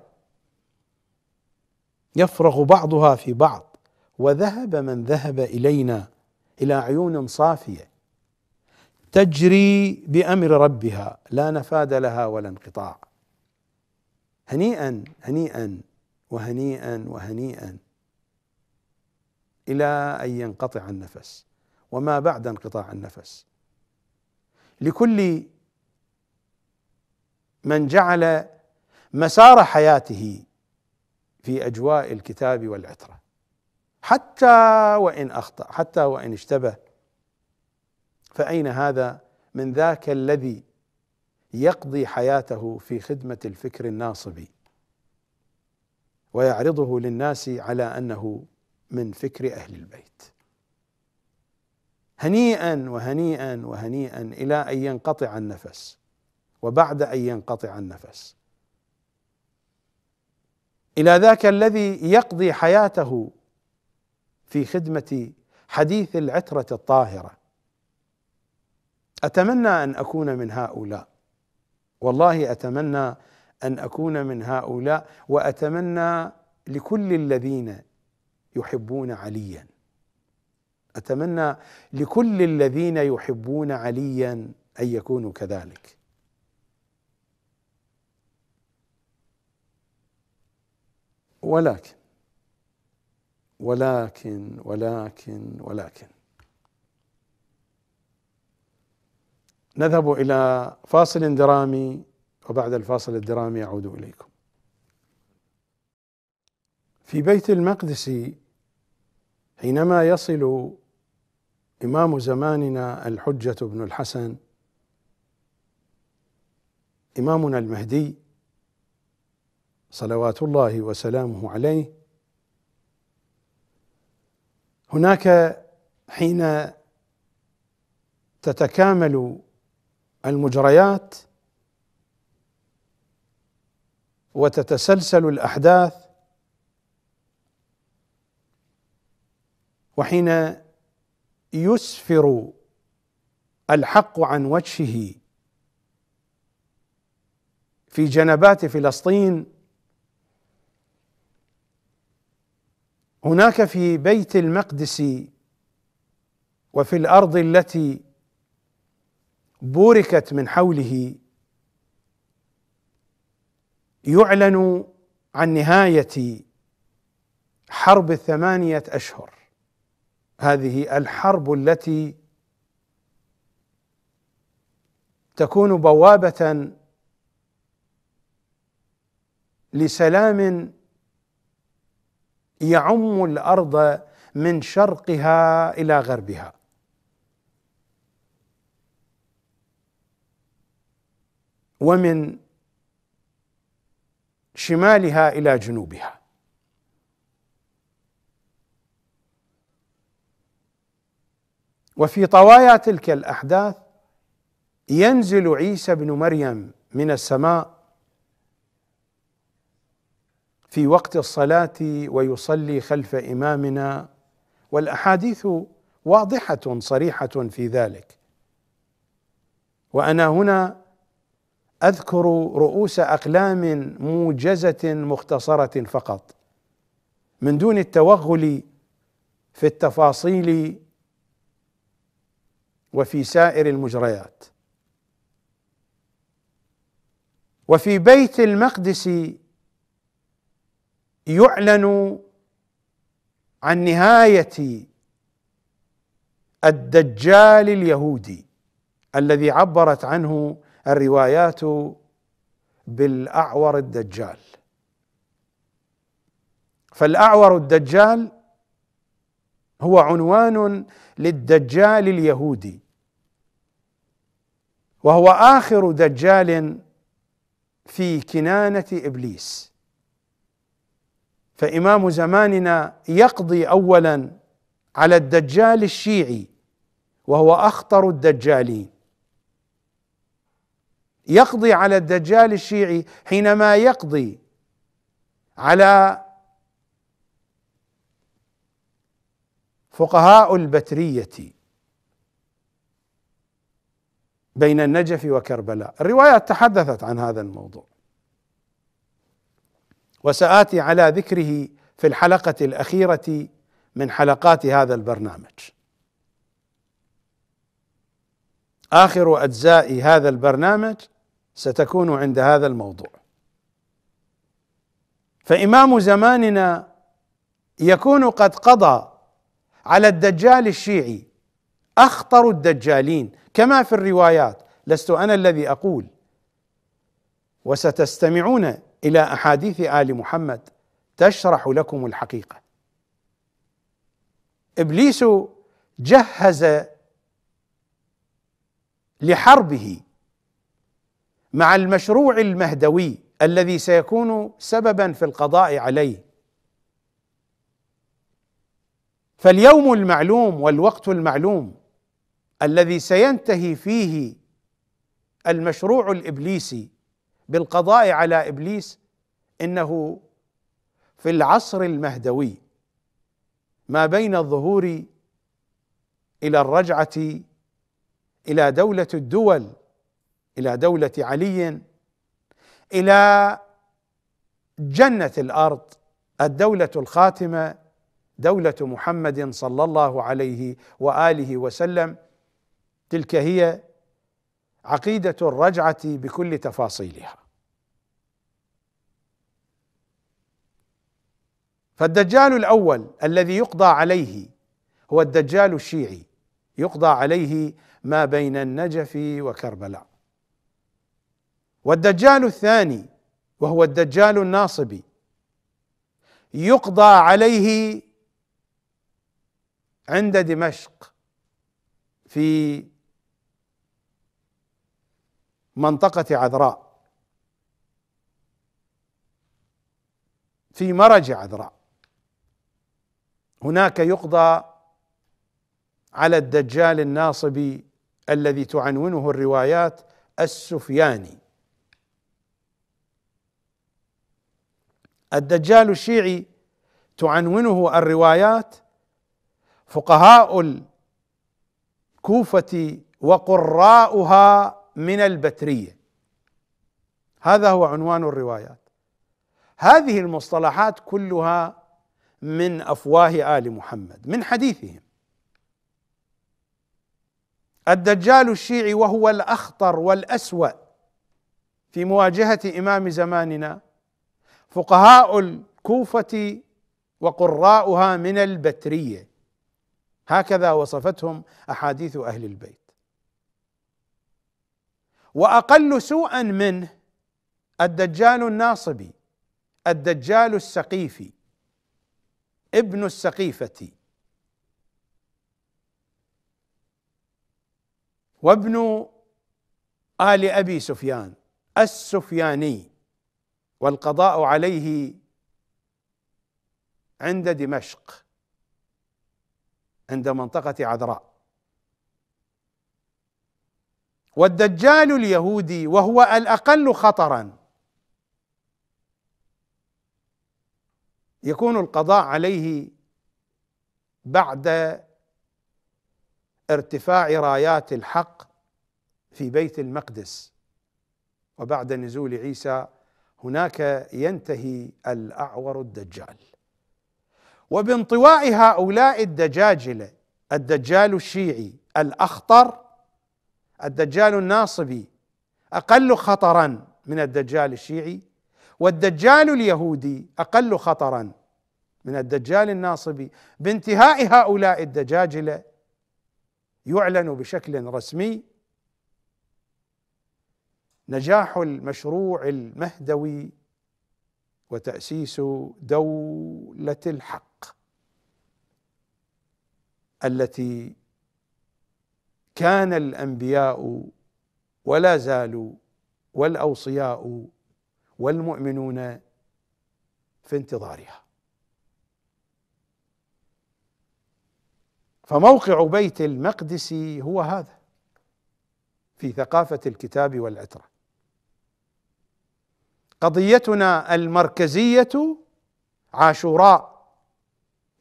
Speaker 1: يفرغ بعضها في بعض وذهب من ذهب إلينا إلى عيون صافية تجري بأمر ربها لا نفاد لها ولا انقطاع هنيئا هنيئا وهنيئا وهنيئا إلى أن ينقطع النفس وما بعد انقطاع النفس لكل من جعل مسار حياته في اجواء الكتاب والعتره حتى وان اخطا حتى وان اشتبه فاين هذا من ذاك الذي يقضي حياته في خدمه الفكر الناصبي ويعرضه للناس على انه من فكر اهل البيت هنيئا وهنيئا وهنيئا الى ان ينقطع النفس وبعد ان ينقطع النفس الى ذاك الذي يقضي حياته في خدمه حديث العتره الطاهره اتمنى ان اكون من هؤلاء والله اتمنى ان اكون من هؤلاء واتمنى لكل الذين يحبون عليا اتمنى لكل الذين يحبون عليا ان يكونوا كذلك ولكن ولكن ولكن ولكن نذهب إلى فاصل درامي وبعد الفاصل الدرامي أعود إليكم في بيت المقدس حينما يصل إمام زماننا الحجة بن الحسن إمامنا المهدي صلوات الله وسلامه عليه هناك حين تتكامل المجريات وتتسلسل الاحداث وحين يسفر الحق عن وجهه في جنبات فلسطين هناك في بيت المقدس وفي الارض التي بوركت من حوله يعلن عن نهايه حرب الثمانيه اشهر هذه الحرب التي تكون بوابه لسلام يعم الارض من شرقها الى غربها ومن شمالها الى جنوبها وفي طوايا تلك الاحداث ينزل عيسى بن مريم من السماء في وقت الصلاه ويصلي خلف امامنا والاحاديث واضحه صريحه في ذلك وانا هنا اذكر رؤوس اقلام موجزه مختصره فقط من دون التوغل في التفاصيل وفي سائر المجريات وفي بيت المقدس يعلن عن نهايه الدجال اليهودي الذي عبرت عنه الروايات بالاعور الدجال فالاعور الدجال هو عنوان للدجال اليهودي وهو اخر دجال في كنانه ابليس فامام زماننا يقضي اولا على الدجال الشيعي وهو اخطر الدجالين يقضي على الدجال الشيعي حينما يقضي على فقهاء البتريه بين النجف وكربلاء الروايات تحدثت عن هذا الموضوع وسآتي على ذكره في الحلقة الأخيرة من حلقات هذا البرنامج. آخر أجزاء هذا البرنامج ستكون عند هذا الموضوع. فإمام زماننا يكون قد قضى على الدجال الشيعي أخطر الدجالين كما في الروايات لست أنا الذي أقول وستستمعون الى احاديث ال محمد تشرح لكم الحقيقه ابليس جهز لحربه مع المشروع المهدوي الذي سيكون سببا في القضاء عليه فاليوم المعلوم والوقت المعلوم الذي سينتهي فيه المشروع الابليسي بالقضاء على ابليس انه في العصر المهدوي ما بين الظهور الى الرجعه الى دوله الدول الى دوله علي الى جنه الارض الدوله الخاتمه دوله محمد صلى الله عليه واله وسلم تلك هي عقيده الرجعه بكل تفاصيلها فالدجال الاول الذي يقضى عليه هو الدجال الشيعي يقضى عليه ما بين النجف وكربلاء والدجال الثاني وهو الدجال الناصبي يقضى عليه عند دمشق في منطقة عذراء في مرج عذراء هناك يقضى على الدجال الناصبي الذي تعنونه الروايات السفياني الدجال الشيعي تعنونه الروايات فقهاء الكوفة وقراؤها من البتريه هذا هو عنوان الروايات هذه المصطلحات كلها من افواه ال محمد من حديثهم الدجال الشيعي وهو الاخطر والاسوا في مواجهه امام زماننا فقهاء الكوفه وقراؤها من البتريه هكذا وصفتهم احاديث اهل البيت واقل سوءا منه الدجال الناصبي الدجال السقيفي ابن السقيفه وابن ال ابي سفيان السفياني والقضاء عليه عند دمشق عند منطقه عذراء والدجال اليهودي وهو الاقل خطرا يكون القضاء عليه بعد ارتفاع رايات الحق في بيت المقدس وبعد نزول عيسى هناك ينتهي الاعور الدجال وبانطواء هؤلاء الدجاجله الدجال الشيعي الاخطر الدجال الناصبي اقل خطرا من الدجال الشيعي والدجال اليهودي اقل خطرا من الدجال الناصبي بانتهاء هؤلاء الدجاجله يعلن بشكل رسمي نجاح المشروع المهدوي وتاسيس دوله الحق التي كان الانبياء ولا زالوا والاوصياء والمؤمنون في انتظارها فموقع بيت المقدس هو هذا في ثقافه الكتاب والعتره قضيتنا المركزيه عاشوراء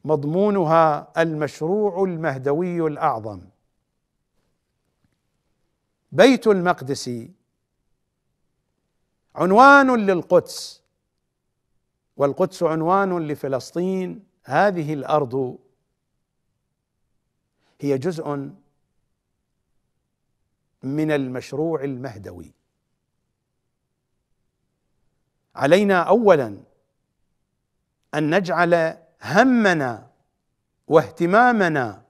Speaker 1: مضمونها المشروع المهدوي الاعظم بيت المقدس عنوان للقدس والقدس عنوان لفلسطين هذه الارض هي جزء من المشروع المهدوي علينا اولا ان نجعل همنا واهتمامنا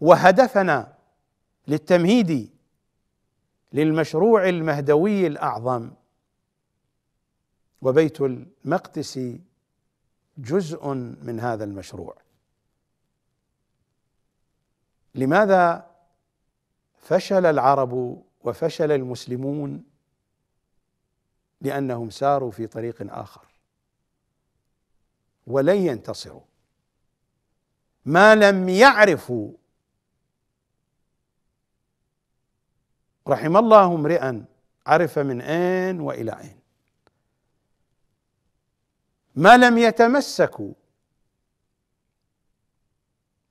Speaker 1: وهدفنا للتمهيد للمشروع المهدوي الاعظم وبيت المقدس جزء من هذا المشروع لماذا فشل العرب وفشل المسلمون لانهم ساروا في طريق اخر ولن ينتصروا ما لم يعرفوا رحم الله امرئا عرف من أين وإلى أين ما لم يتمسكوا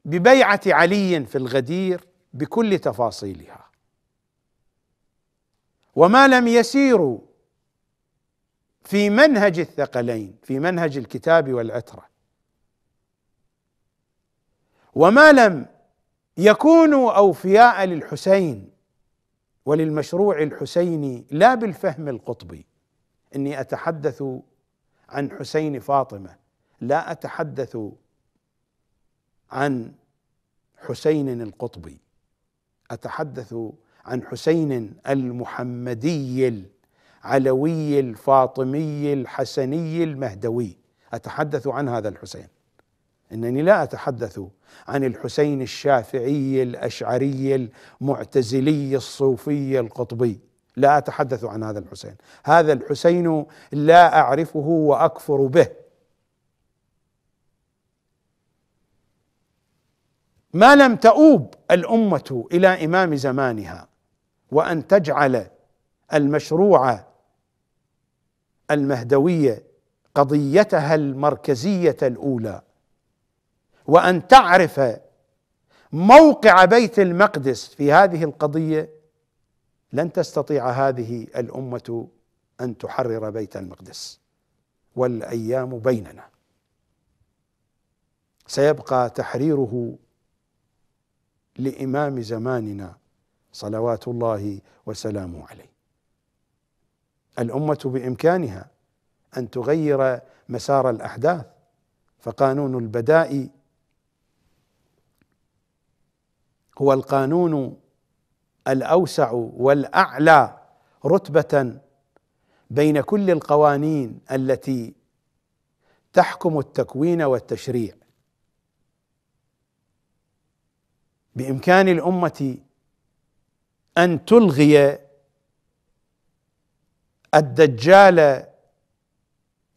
Speaker 1: ببيعة علي في الغدير بكل تفاصيلها وما لم يسيروا في منهج الثقلين في منهج الكتاب والعترة وما لم يكونوا أوفياء للحسين وللمشروع الحسيني لا بالفهم القطبي اني اتحدث عن حسين فاطمه لا اتحدث عن حسين القطبي اتحدث عن حسين المحمدي العلوي الفاطمي الحسني المهدوي اتحدث عن هذا الحسين انني لا اتحدث عن الحسين الشافعي الاشعري المعتزلي الصوفي القطبي لا اتحدث عن هذا الحسين هذا الحسين لا اعرفه واكفر به ما لم تؤوب الامه الى امام زمانها وان تجعل المشروع المهدويه قضيتها المركزيه الاولى وان تعرف موقع بيت المقدس في هذه القضيه لن تستطيع هذه الامه ان تحرر بيت المقدس والايام بيننا سيبقى تحريره لامام زماننا صلوات الله وسلامه عليه الامه بامكانها ان تغير مسار الاحداث فقانون البدائي هو القانون الاوسع والاعلى رتبه بين كل القوانين التي تحكم التكوين والتشريع بامكان الامه ان تلغي الدجال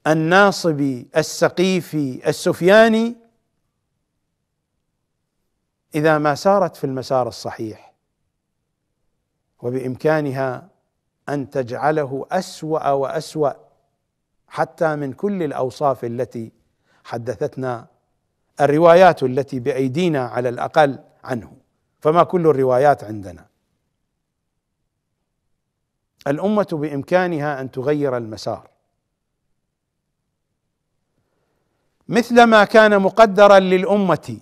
Speaker 1: الناصبي السقيفي السفياني اذا ما سارت في المسار الصحيح وبامكانها ان تجعله اسوا واسوا حتى من كل الاوصاف التي حدثتنا الروايات التي بايدينا على الاقل عنه فما كل الروايات عندنا الامه بامكانها ان تغير المسار مثل ما كان مقدرا للامه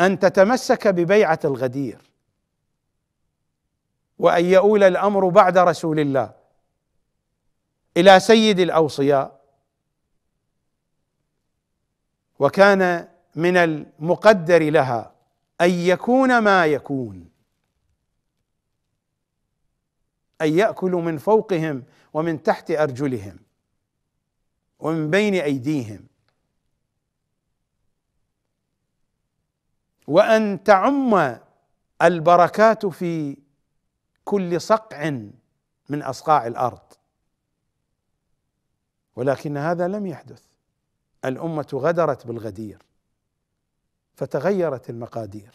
Speaker 1: ان تتمسك ببيعه الغدير وان يؤول الامر بعد رسول الله الى سيد الاوصياء وكان من المقدر لها ان يكون ما يكون ان ياكلوا من فوقهم ومن تحت ارجلهم ومن بين ايديهم وان تعم البركات في كل صقع من اصقاع الارض ولكن هذا لم يحدث الامه غدرت بالغدير فتغيرت المقادير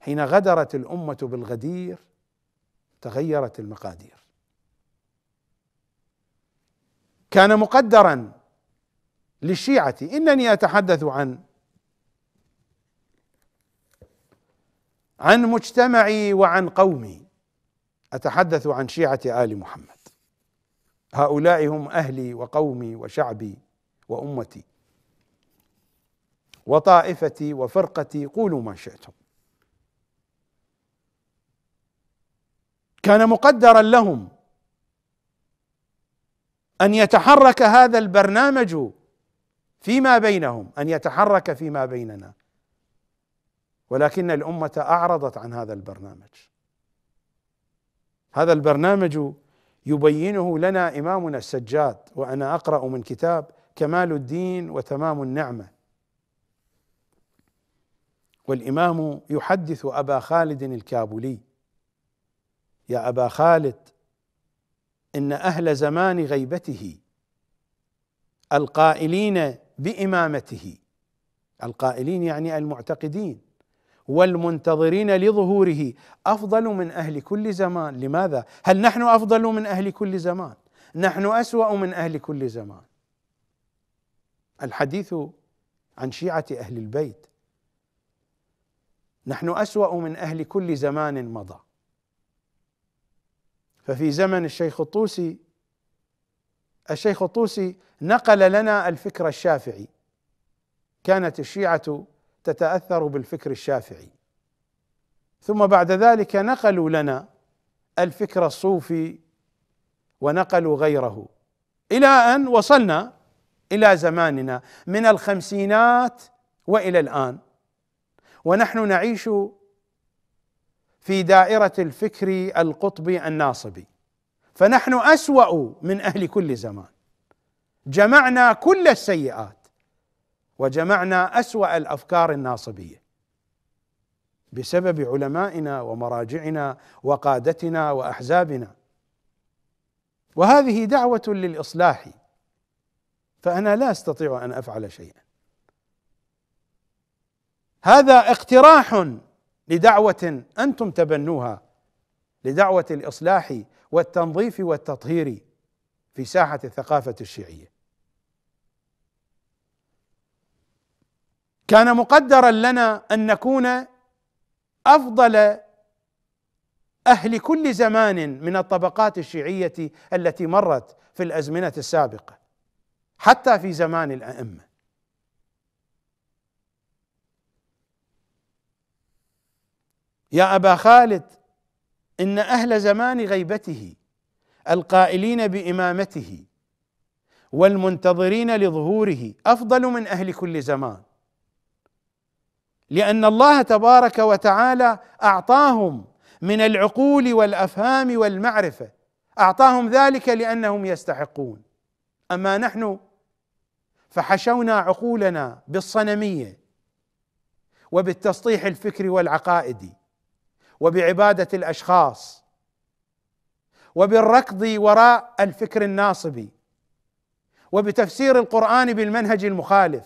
Speaker 1: حين غدرت الامه بالغدير تغيرت المقادير كان مقدرا للشيعه انني اتحدث عن عن مجتمعي وعن قومي اتحدث عن شيعه ال محمد هؤلاء هم اهلي وقومي وشعبي وامتي وطائفتي وفرقتي قولوا ما شئتم كان مقدرا لهم ان يتحرك هذا البرنامج فيما بينهم ان يتحرك فيما بيننا ولكن الامه اعرضت عن هذا البرنامج هذا البرنامج يبينه لنا امامنا السجاد وانا اقرا من كتاب كمال الدين وتمام النعمه والامام يحدث ابا خالد الكابولي يا ابا خالد ان اهل زمان غيبته القائلين بامامته القائلين يعني المعتقدين والمنتظرين لظهوره افضل من اهل كل زمان، لماذا؟ هل نحن افضل من اهل كل زمان؟ نحن اسوا من اهل كل زمان. الحديث عن شيعه اهل البيت. نحن اسوا من اهل كل زمان مضى. ففي زمن الشيخ الطوسي الشيخ الطوسي نقل لنا الفكر الشافعي كانت الشيعه تتاثر بالفكر الشافعي ثم بعد ذلك نقلوا لنا الفكر الصوفي ونقلوا غيره الى ان وصلنا الى زماننا من الخمسينات والى الان ونحن نعيش في دائره الفكر القطبي الناصبي فنحن اسوا من اهل كل زمان جمعنا كل السيئات وجمعنا اسوا الافكار الناصبيه بسبب علمائنا ومراجعنا وقادتنا واحزابنا وهذه دعوه للاصلاح فانا لا استطيع ان افعل شيئا هذا اقتراح لدعوه انتم تبنوها لدعوه الاصلاح والتنظيف والتطهير في ساحه الثقافه الشيعيه كان مقدرا لنا ان نكون افضل اهل كل زمان من الطبقات الشيعيه التي مرت في الازمنه السابقه حتى في زمان الائمه يا ابا خالد ان اهل زمان غيبته القائلين بامامته والمنتظرين لظهوره افضل من اهل كل زمان لان الله تبارك وتعالى اعطاهم من العقول والافهام والمعرفه اعطاهم ذلك لانهم يستحقون اما نحن فحشونا عقولنا بالصنميه وبالتسطيح الفكري والعقائدي وبعباده الاشخاص وبالركض وراء الفكر الناصبي وبتفسير القران بالمنهج المخالف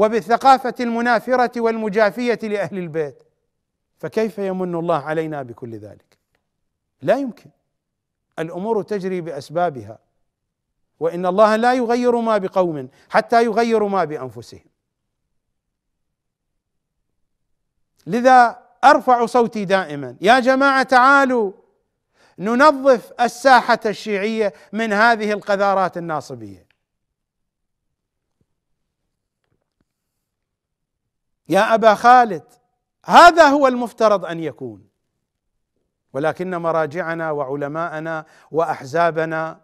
Speaker 1: وبالثقافه المنافره والمجافيه لاهل البيت فكيف يمن الله علينا بكل ذلك لا يمكن الامور تجري باسبابها وان الله لا يغير ما بقوم حتى يغيروا ما بانفسهم لذا ارفع صوتي دائما يا جماعه تعالوا ننظف الساحه الشيعيه من هذه القذارات الناصبيه يا ابا خالد هذا هو المفترض ان يكون ولكن مراجعنا وعلماءنا واحزابنا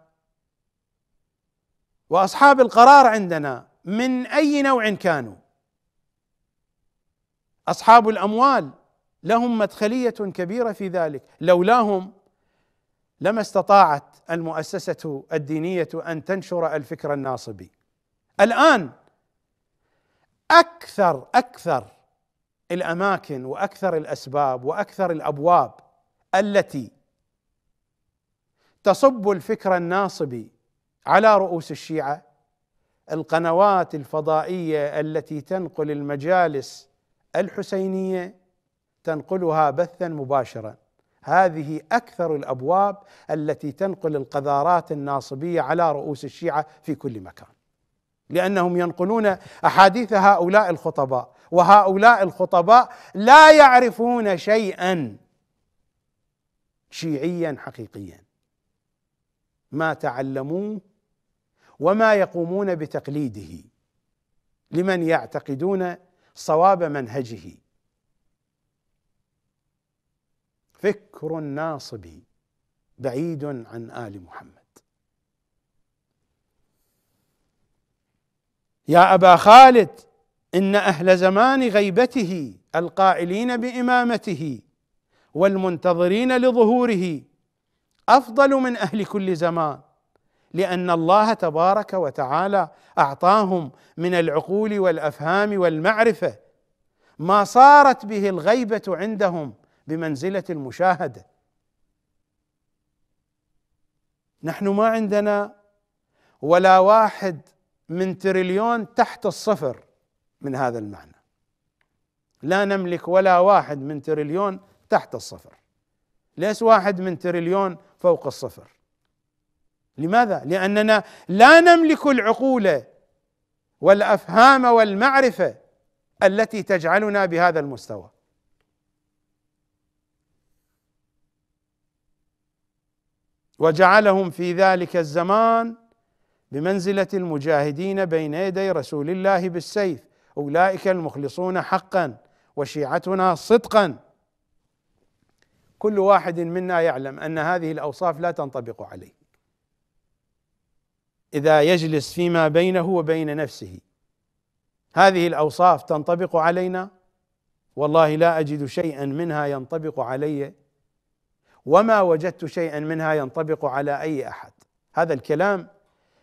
Speaker 1: واصحاب القرار عندنا من اي نوع كانوا اصحاب الاموال لهم مدخليه كبيره في ذلك لولاهم لما استطاعت المؤسسه الدينيه ان تنشر الفكر الناصبي الان اكثر اكثر الاماكن واكثر الاسباب واكثر الابواب التي تصب الفكر الناصبي على رؤوس الشيعه القنوات الفضائيه التي تنقل المجالس الحسينيه تنقلها بثا مباشرا هذه اكثر الابواب التي تنقل القذارات الناصبيه على رؤوس الشيعه في كل مكان لانهم ينقلون احاديث هؤلاء الخطباء وهؤلاء الخطباء لا يعرفون شيئا شيعيا حقيقيا ما تعلموه وما يقومون بتقليده لمن يعتقدون صواب منهجه فكر الناصب بعيد عن ال محمد يا ابا خالد ان اهل زمان غيبته القائلين بامامته والمنتظرين لظهوره افضل من اهل كل زمان لان الله تبارك وتعالى اعطاهم من العقول والافهام والمعرفه ما صارت به الغيبه عندهم بمنزله المشاهده نحن ما عندنا ولا واحد من تريليون تحت الصفر من هذا المعنى لا نملك ولا واحد من تريليون تحت الصفر ليس واحد من تريليون فوق الصفر لماذا؟ لأننا لا نملك العقول والأفهام والمعرفة التي تجعلنا بهذا المستوى وجعلهم في ذلك الزمان بمنزله المجاهدين بين يدي رسول الله بالسيف اولئك المخلصون حقا وشيعتنا صدقا كل واحد منا يعلم ان هذه الاوصاف لا تنطبق عليه اذا يجلس فيما بينه وبين نفسه هذه الاوصاف تنطبق علينا والله لا اجد شيئا منها ينطبق علي وما وجدت شيئا منها ينطبق على اي احد هذا الكلام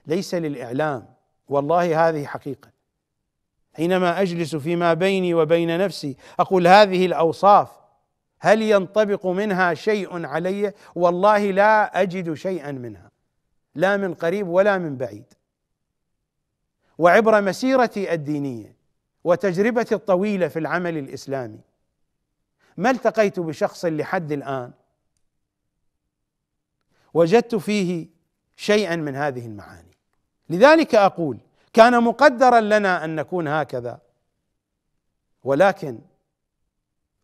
Speaker 1: ليس للاعلام والله هذه حقيقه حينما اجلس فيما بيني وبين نفسي اقول هذه الاوصاف هل ينطبق منها شيء علي والله لا اجد شيئا منها لا من قريب ولا من بعيد وعبر مسيرتي الدينيه وتجربتي الطويله في العمل الاسلامي ما التقيت بشخص لحد الان وجدت فيه شيئا من هذه المعاني لذلك اقول كان مقدرا لنا ان نكون هكذا ولكن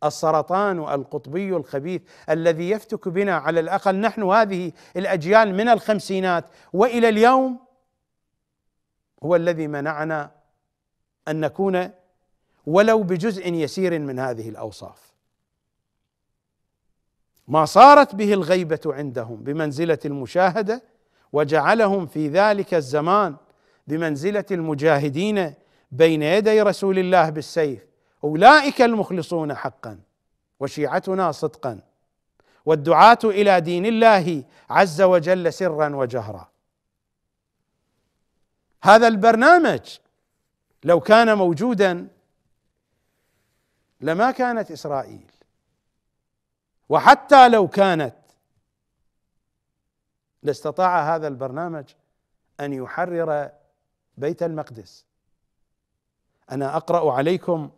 Speaker 1: السرطان القطبي الخبيث الذي يفتك بنا على الاقل نحن هذه الاجيال من الخمسينات والى اليوم هو الذي منعنا ان نكون ولو بجزء يسير من هذه الاوصاف ما صارت به الغيبه عندهم بمنزله المشاهده وجعلهم في ذلك الزمان بمنزله المجاهدين بين يدي رسول الله بالسيف اولئك المخلصون حقا وشيعتنا صدقا والدعاة الى دين الله عز وجل سرا وجهرا هذا البرنامج لو كان موجودا لما كانت اسرائيل وحتى لو كانت لاستطاع هذا البرنامج ان يحرر بيت المقدس انا اقرا عليكم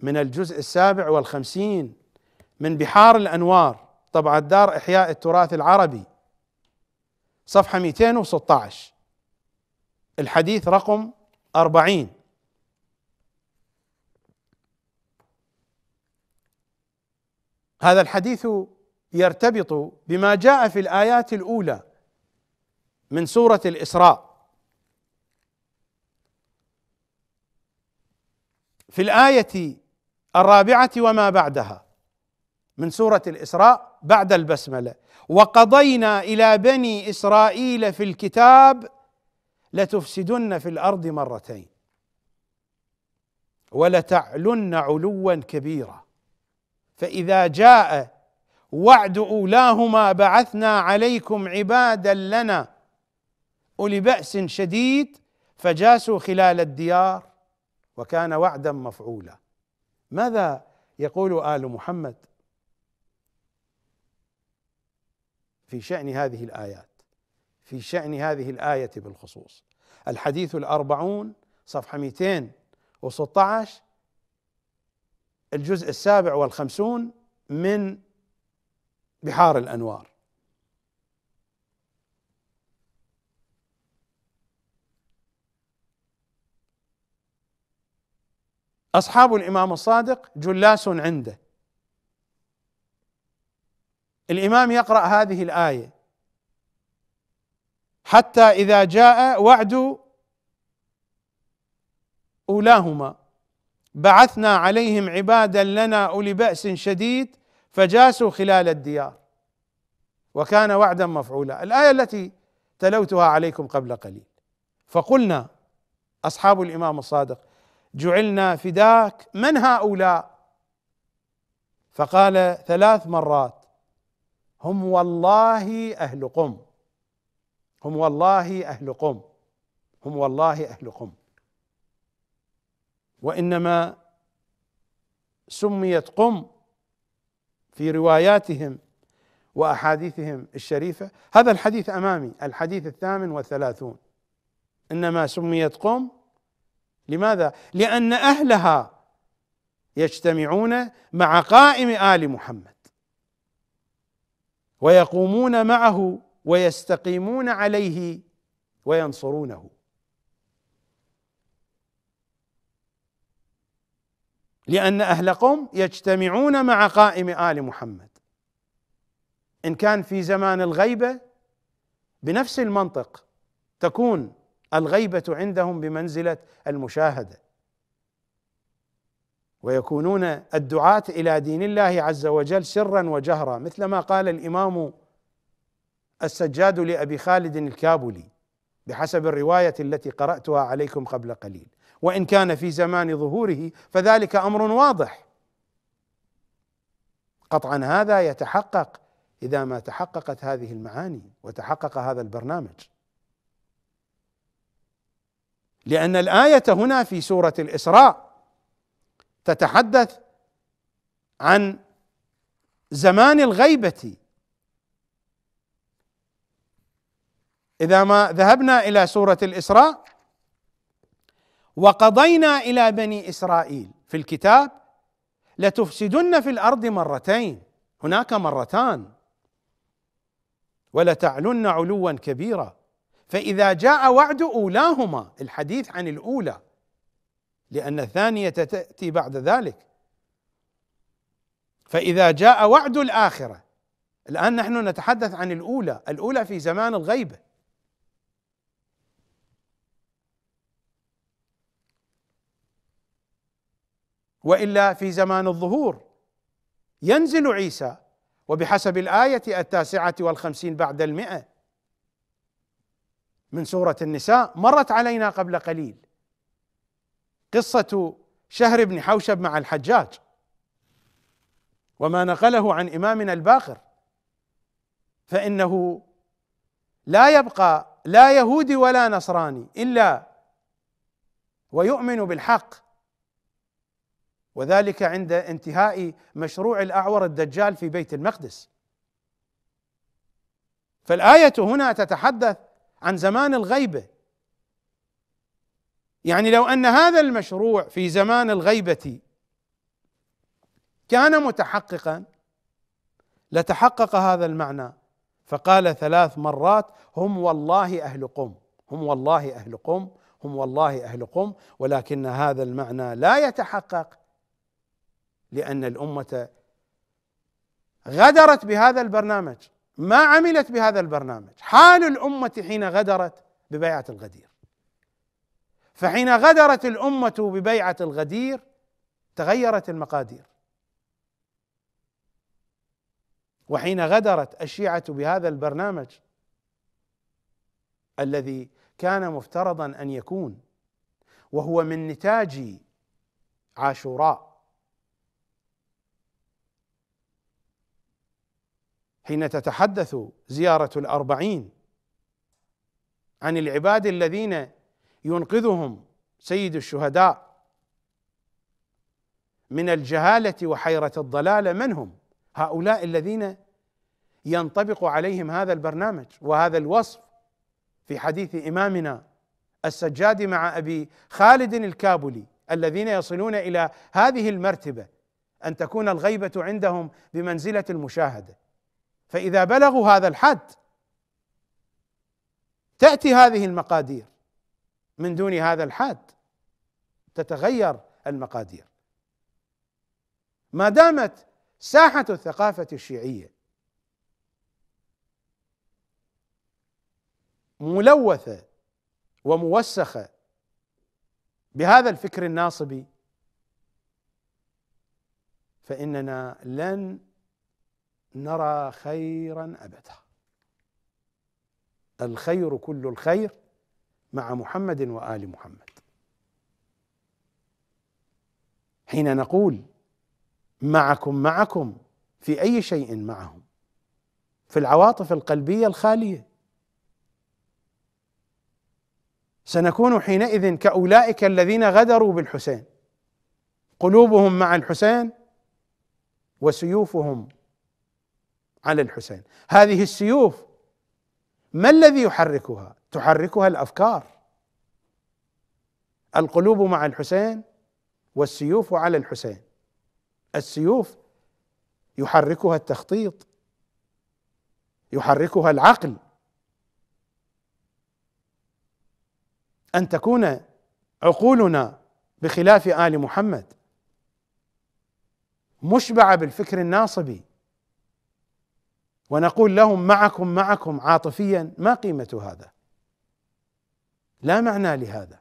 Speaker 1: من الجزء السابع والخمسين من بحار الانوار طبعة دار احياء التراث العربي صفحه 216 الحديث رقم 40 هذا الحديث يرتبط بما جاء في الايات الاولى من سوره الاسراء في الايه الرابعه وما بعدها من سوره الاسراء بعد البسمله وقضينا الى بني اسرائيل في الكتاب لتفسدن في الارض مرتين ولتعلن علوا كبيرا فاذا جاء وعد اولاهما بعثنا عليكم عبادا لنا اولي باس شديد فجاسوا خلال الديار وكان وعدا مفعولا ماذا يقول ال محمد في شان هذه الايات في شان هذه الايه بالخصوص الحديث الاربعون صفحه 216 الجزء السابع والخمسون من بحار الانوار اصحاب الامام الصادق جلاس عنده الامام يقرا هذه الايه حتى اذا جاء وعد اولاهما بعثنا عليهم عبادا لنا اولي باس شديد فجاسوا خلال الديار وكان وعدا مفعولا الايه التي تلوتها عليكم قبل قليل فقلنا اصحاب الامام الصادق جعلنا فداك من هؤلاء فقال ثلاث مرات هم والله اهل قم هم والله اهل قم هم والله اهل قم وانما سميت قم في رواياتهم وأحاديثهم الشريفة هذا الحديث أمامي الحديث الثامن والثلاثون إنما سميت قم لماذا؟ لأن أهلها يجتمعون مع قائم آل محمد ويقومون معه ويستقيمون عليه وينصرونه لأن أهل قوم يجتمعون مع قائم آل محمد إن كان في زمان الغيبة بنفس المنطق تكون الغيبة عندهم بمنزلة المشاهدة ويكونون الدعاة إلى دين الله عز وجل سرا وجهرا مثل ما قال الإمام السجاد لأبي خالد الكابلي بحسب الرواية التي قرأتها عليكم قبل قليل وان كان في زمان ظهوره فذلك امر واضح قطعا هذا يتحقق اذا ما تحققت هذه المعاني وتحقق هذا البرنامج لان الايه هنا في سوره الاسراء تتحدث عن زمان الغيبه اذا ما ذهبنا الى سوره الاسراء وقضينا الى بني اسرائيل في الكتاب لتفسدن في الارض مرتين هناك مرتان ولتعلن علوا كبيرا فاذا جاء وعد اولاهما الحديث عن الاولى لان الثانيه تاتي بعد ذلك فاذا جاء وعد الاخره الان نحن نتحدث عن الاولى الاولى في زمان الغيبه والا في زمان الظهور ينزل عيسى وبحسب الايه التاسعه والخمسين بعد المئه من سوره النساء مرت علينا قبل قليل قصه شهر بن حوشب مع الحجاج وما نقله عن امامنا الباقر فانه لا يبقى لا يهودي ولا نصراني الا ويؤمن بالحق وذلك عند انتهاء مشروع الاعور الدجال في بيت المقدس فالايه هنا تتحدث عن زمان الغيبه يعني لو ان هذا المشروع في زمان الغيبه كان متحققا لتحقق هذا المعنى فقال ثلاث مرات هم والله اهل قم هم والله اهل قم هم والله اهل قم ولكن هذا المعنى لا يتحقق لأن الأمة غدرت بهذا البرنامج ما عملت بهذا البرنامج حال الأمة حين غدرت ببيعة الغدير فحين غدرت الأمة ببيعة الغدير تغيرت المقادير وحين غدرت الشيعة بهذا البرنامج الذي كان مفترضا ان يكون وهو من نتاج عاشوراء حين تتحدث زيارة الأربعين عن العباد الذين ينقذهم سيد الشهداء من الجهالة وحيرة الضلالة من هم؟ هؤلاء الذين ينطبق عليهم هذا البرنامج وهذا الوصف في حديث إمامنا السجاد مع أبي خالد الكابلي الذين يصلون إلى هذه المرتبة أن تكون الغيبة عندهم بمنزلة المشاهدة فاذا بلغوا هذا الحد تاتي هذه المقادير من دون هذا الحد تتغير المقادير ما دامت ساحه الثقافه الشيعيه ملوثه وموسخه بهذا الفكر الناصبي فاننا لن نرى خيرا أبدا الخير كل الخير مع محمد وآل محمد حين نقول معكم معكم في أي شيء معهم في العواطف القلبية الخالية سنكون حينئذ كأولئك الذين غدروا بالحسين قلوبهم مع الحسين وسيوفهم على الحسين هذه السيوف ما الذي يحركها تحركها الافكار القلوب مع الحسين والسيوف على الحسين السيوف يحركها التخطيط يحركها العقل ان تكون عقولنا بخلاف ال محمد مشبعه بالفكر الناصبي ونقول لهم معكم معكم عاطفيا ما قيمة هذا لا معنى لهذا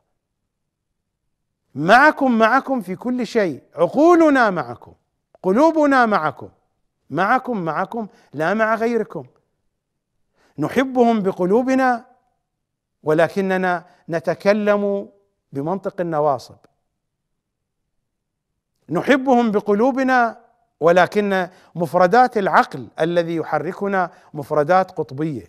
Speaker 1: معكم معكم في كل شيء عقولنا معكم قلوبنا معكم معكم معكم لا مع غيركم نحبهم بقلوبنا ولكننا نتكلم بمنطق النواصب نحبهم بقلوبنا ولكن مفردات العقل الذي يحركنا مفردات قطبيه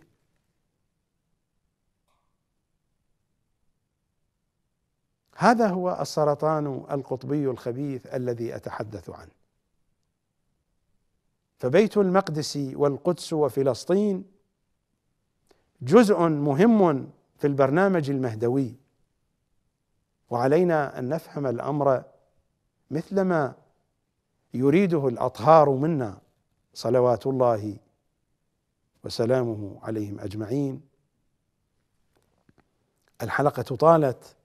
Speaker 1: هذا هو السرطان القطبي الخبيث الذي اتحدث عنه فبيت المقدس والقدس وفلسطين جزء مهم في البرنامج المهدوي وعلينا ان نفهم الامر مثلما يريده الاطهار منا صلوات الله وسلامه عليهم اجمعين الحلقه طالت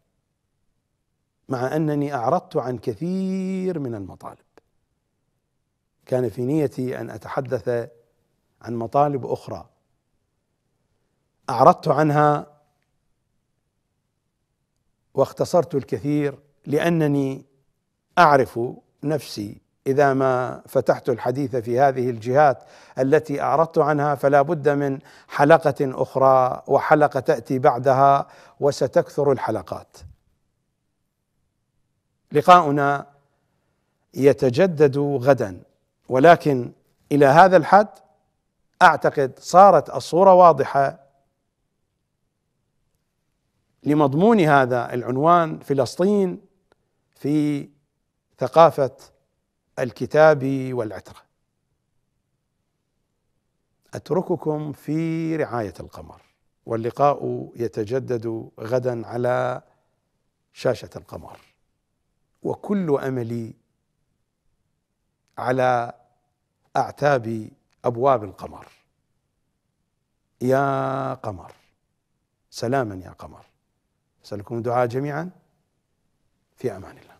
Speaker 1: مع انني اعرضت عن كثير من المطالب كان في نيتي ان اتحدث عن مطالب اخرى اعرضت عنها واختصرت الكثير لانني اعرف نفسي اذا ما فتحت الحديث في هذه الجهات التي اعرضت عنها فلا بد من حلقه اخرى وحلقه تاتي بعدها وستكثر الحلقات لقاؤنا يتجدد غدا ولكن الى هذا الحد اعتقد صارت الصوره واضحه لمضمون هذا العنوان فلسطين في ثقافه الكتاب والعترة أترككم في رعاية القمر واللقاء يتجدد غدا على شاشة القمر وكل أملي على أعتاب أبواب القمر يا قمر سلاما يا قمر أسألكم الدعاء جميعا في أمان الله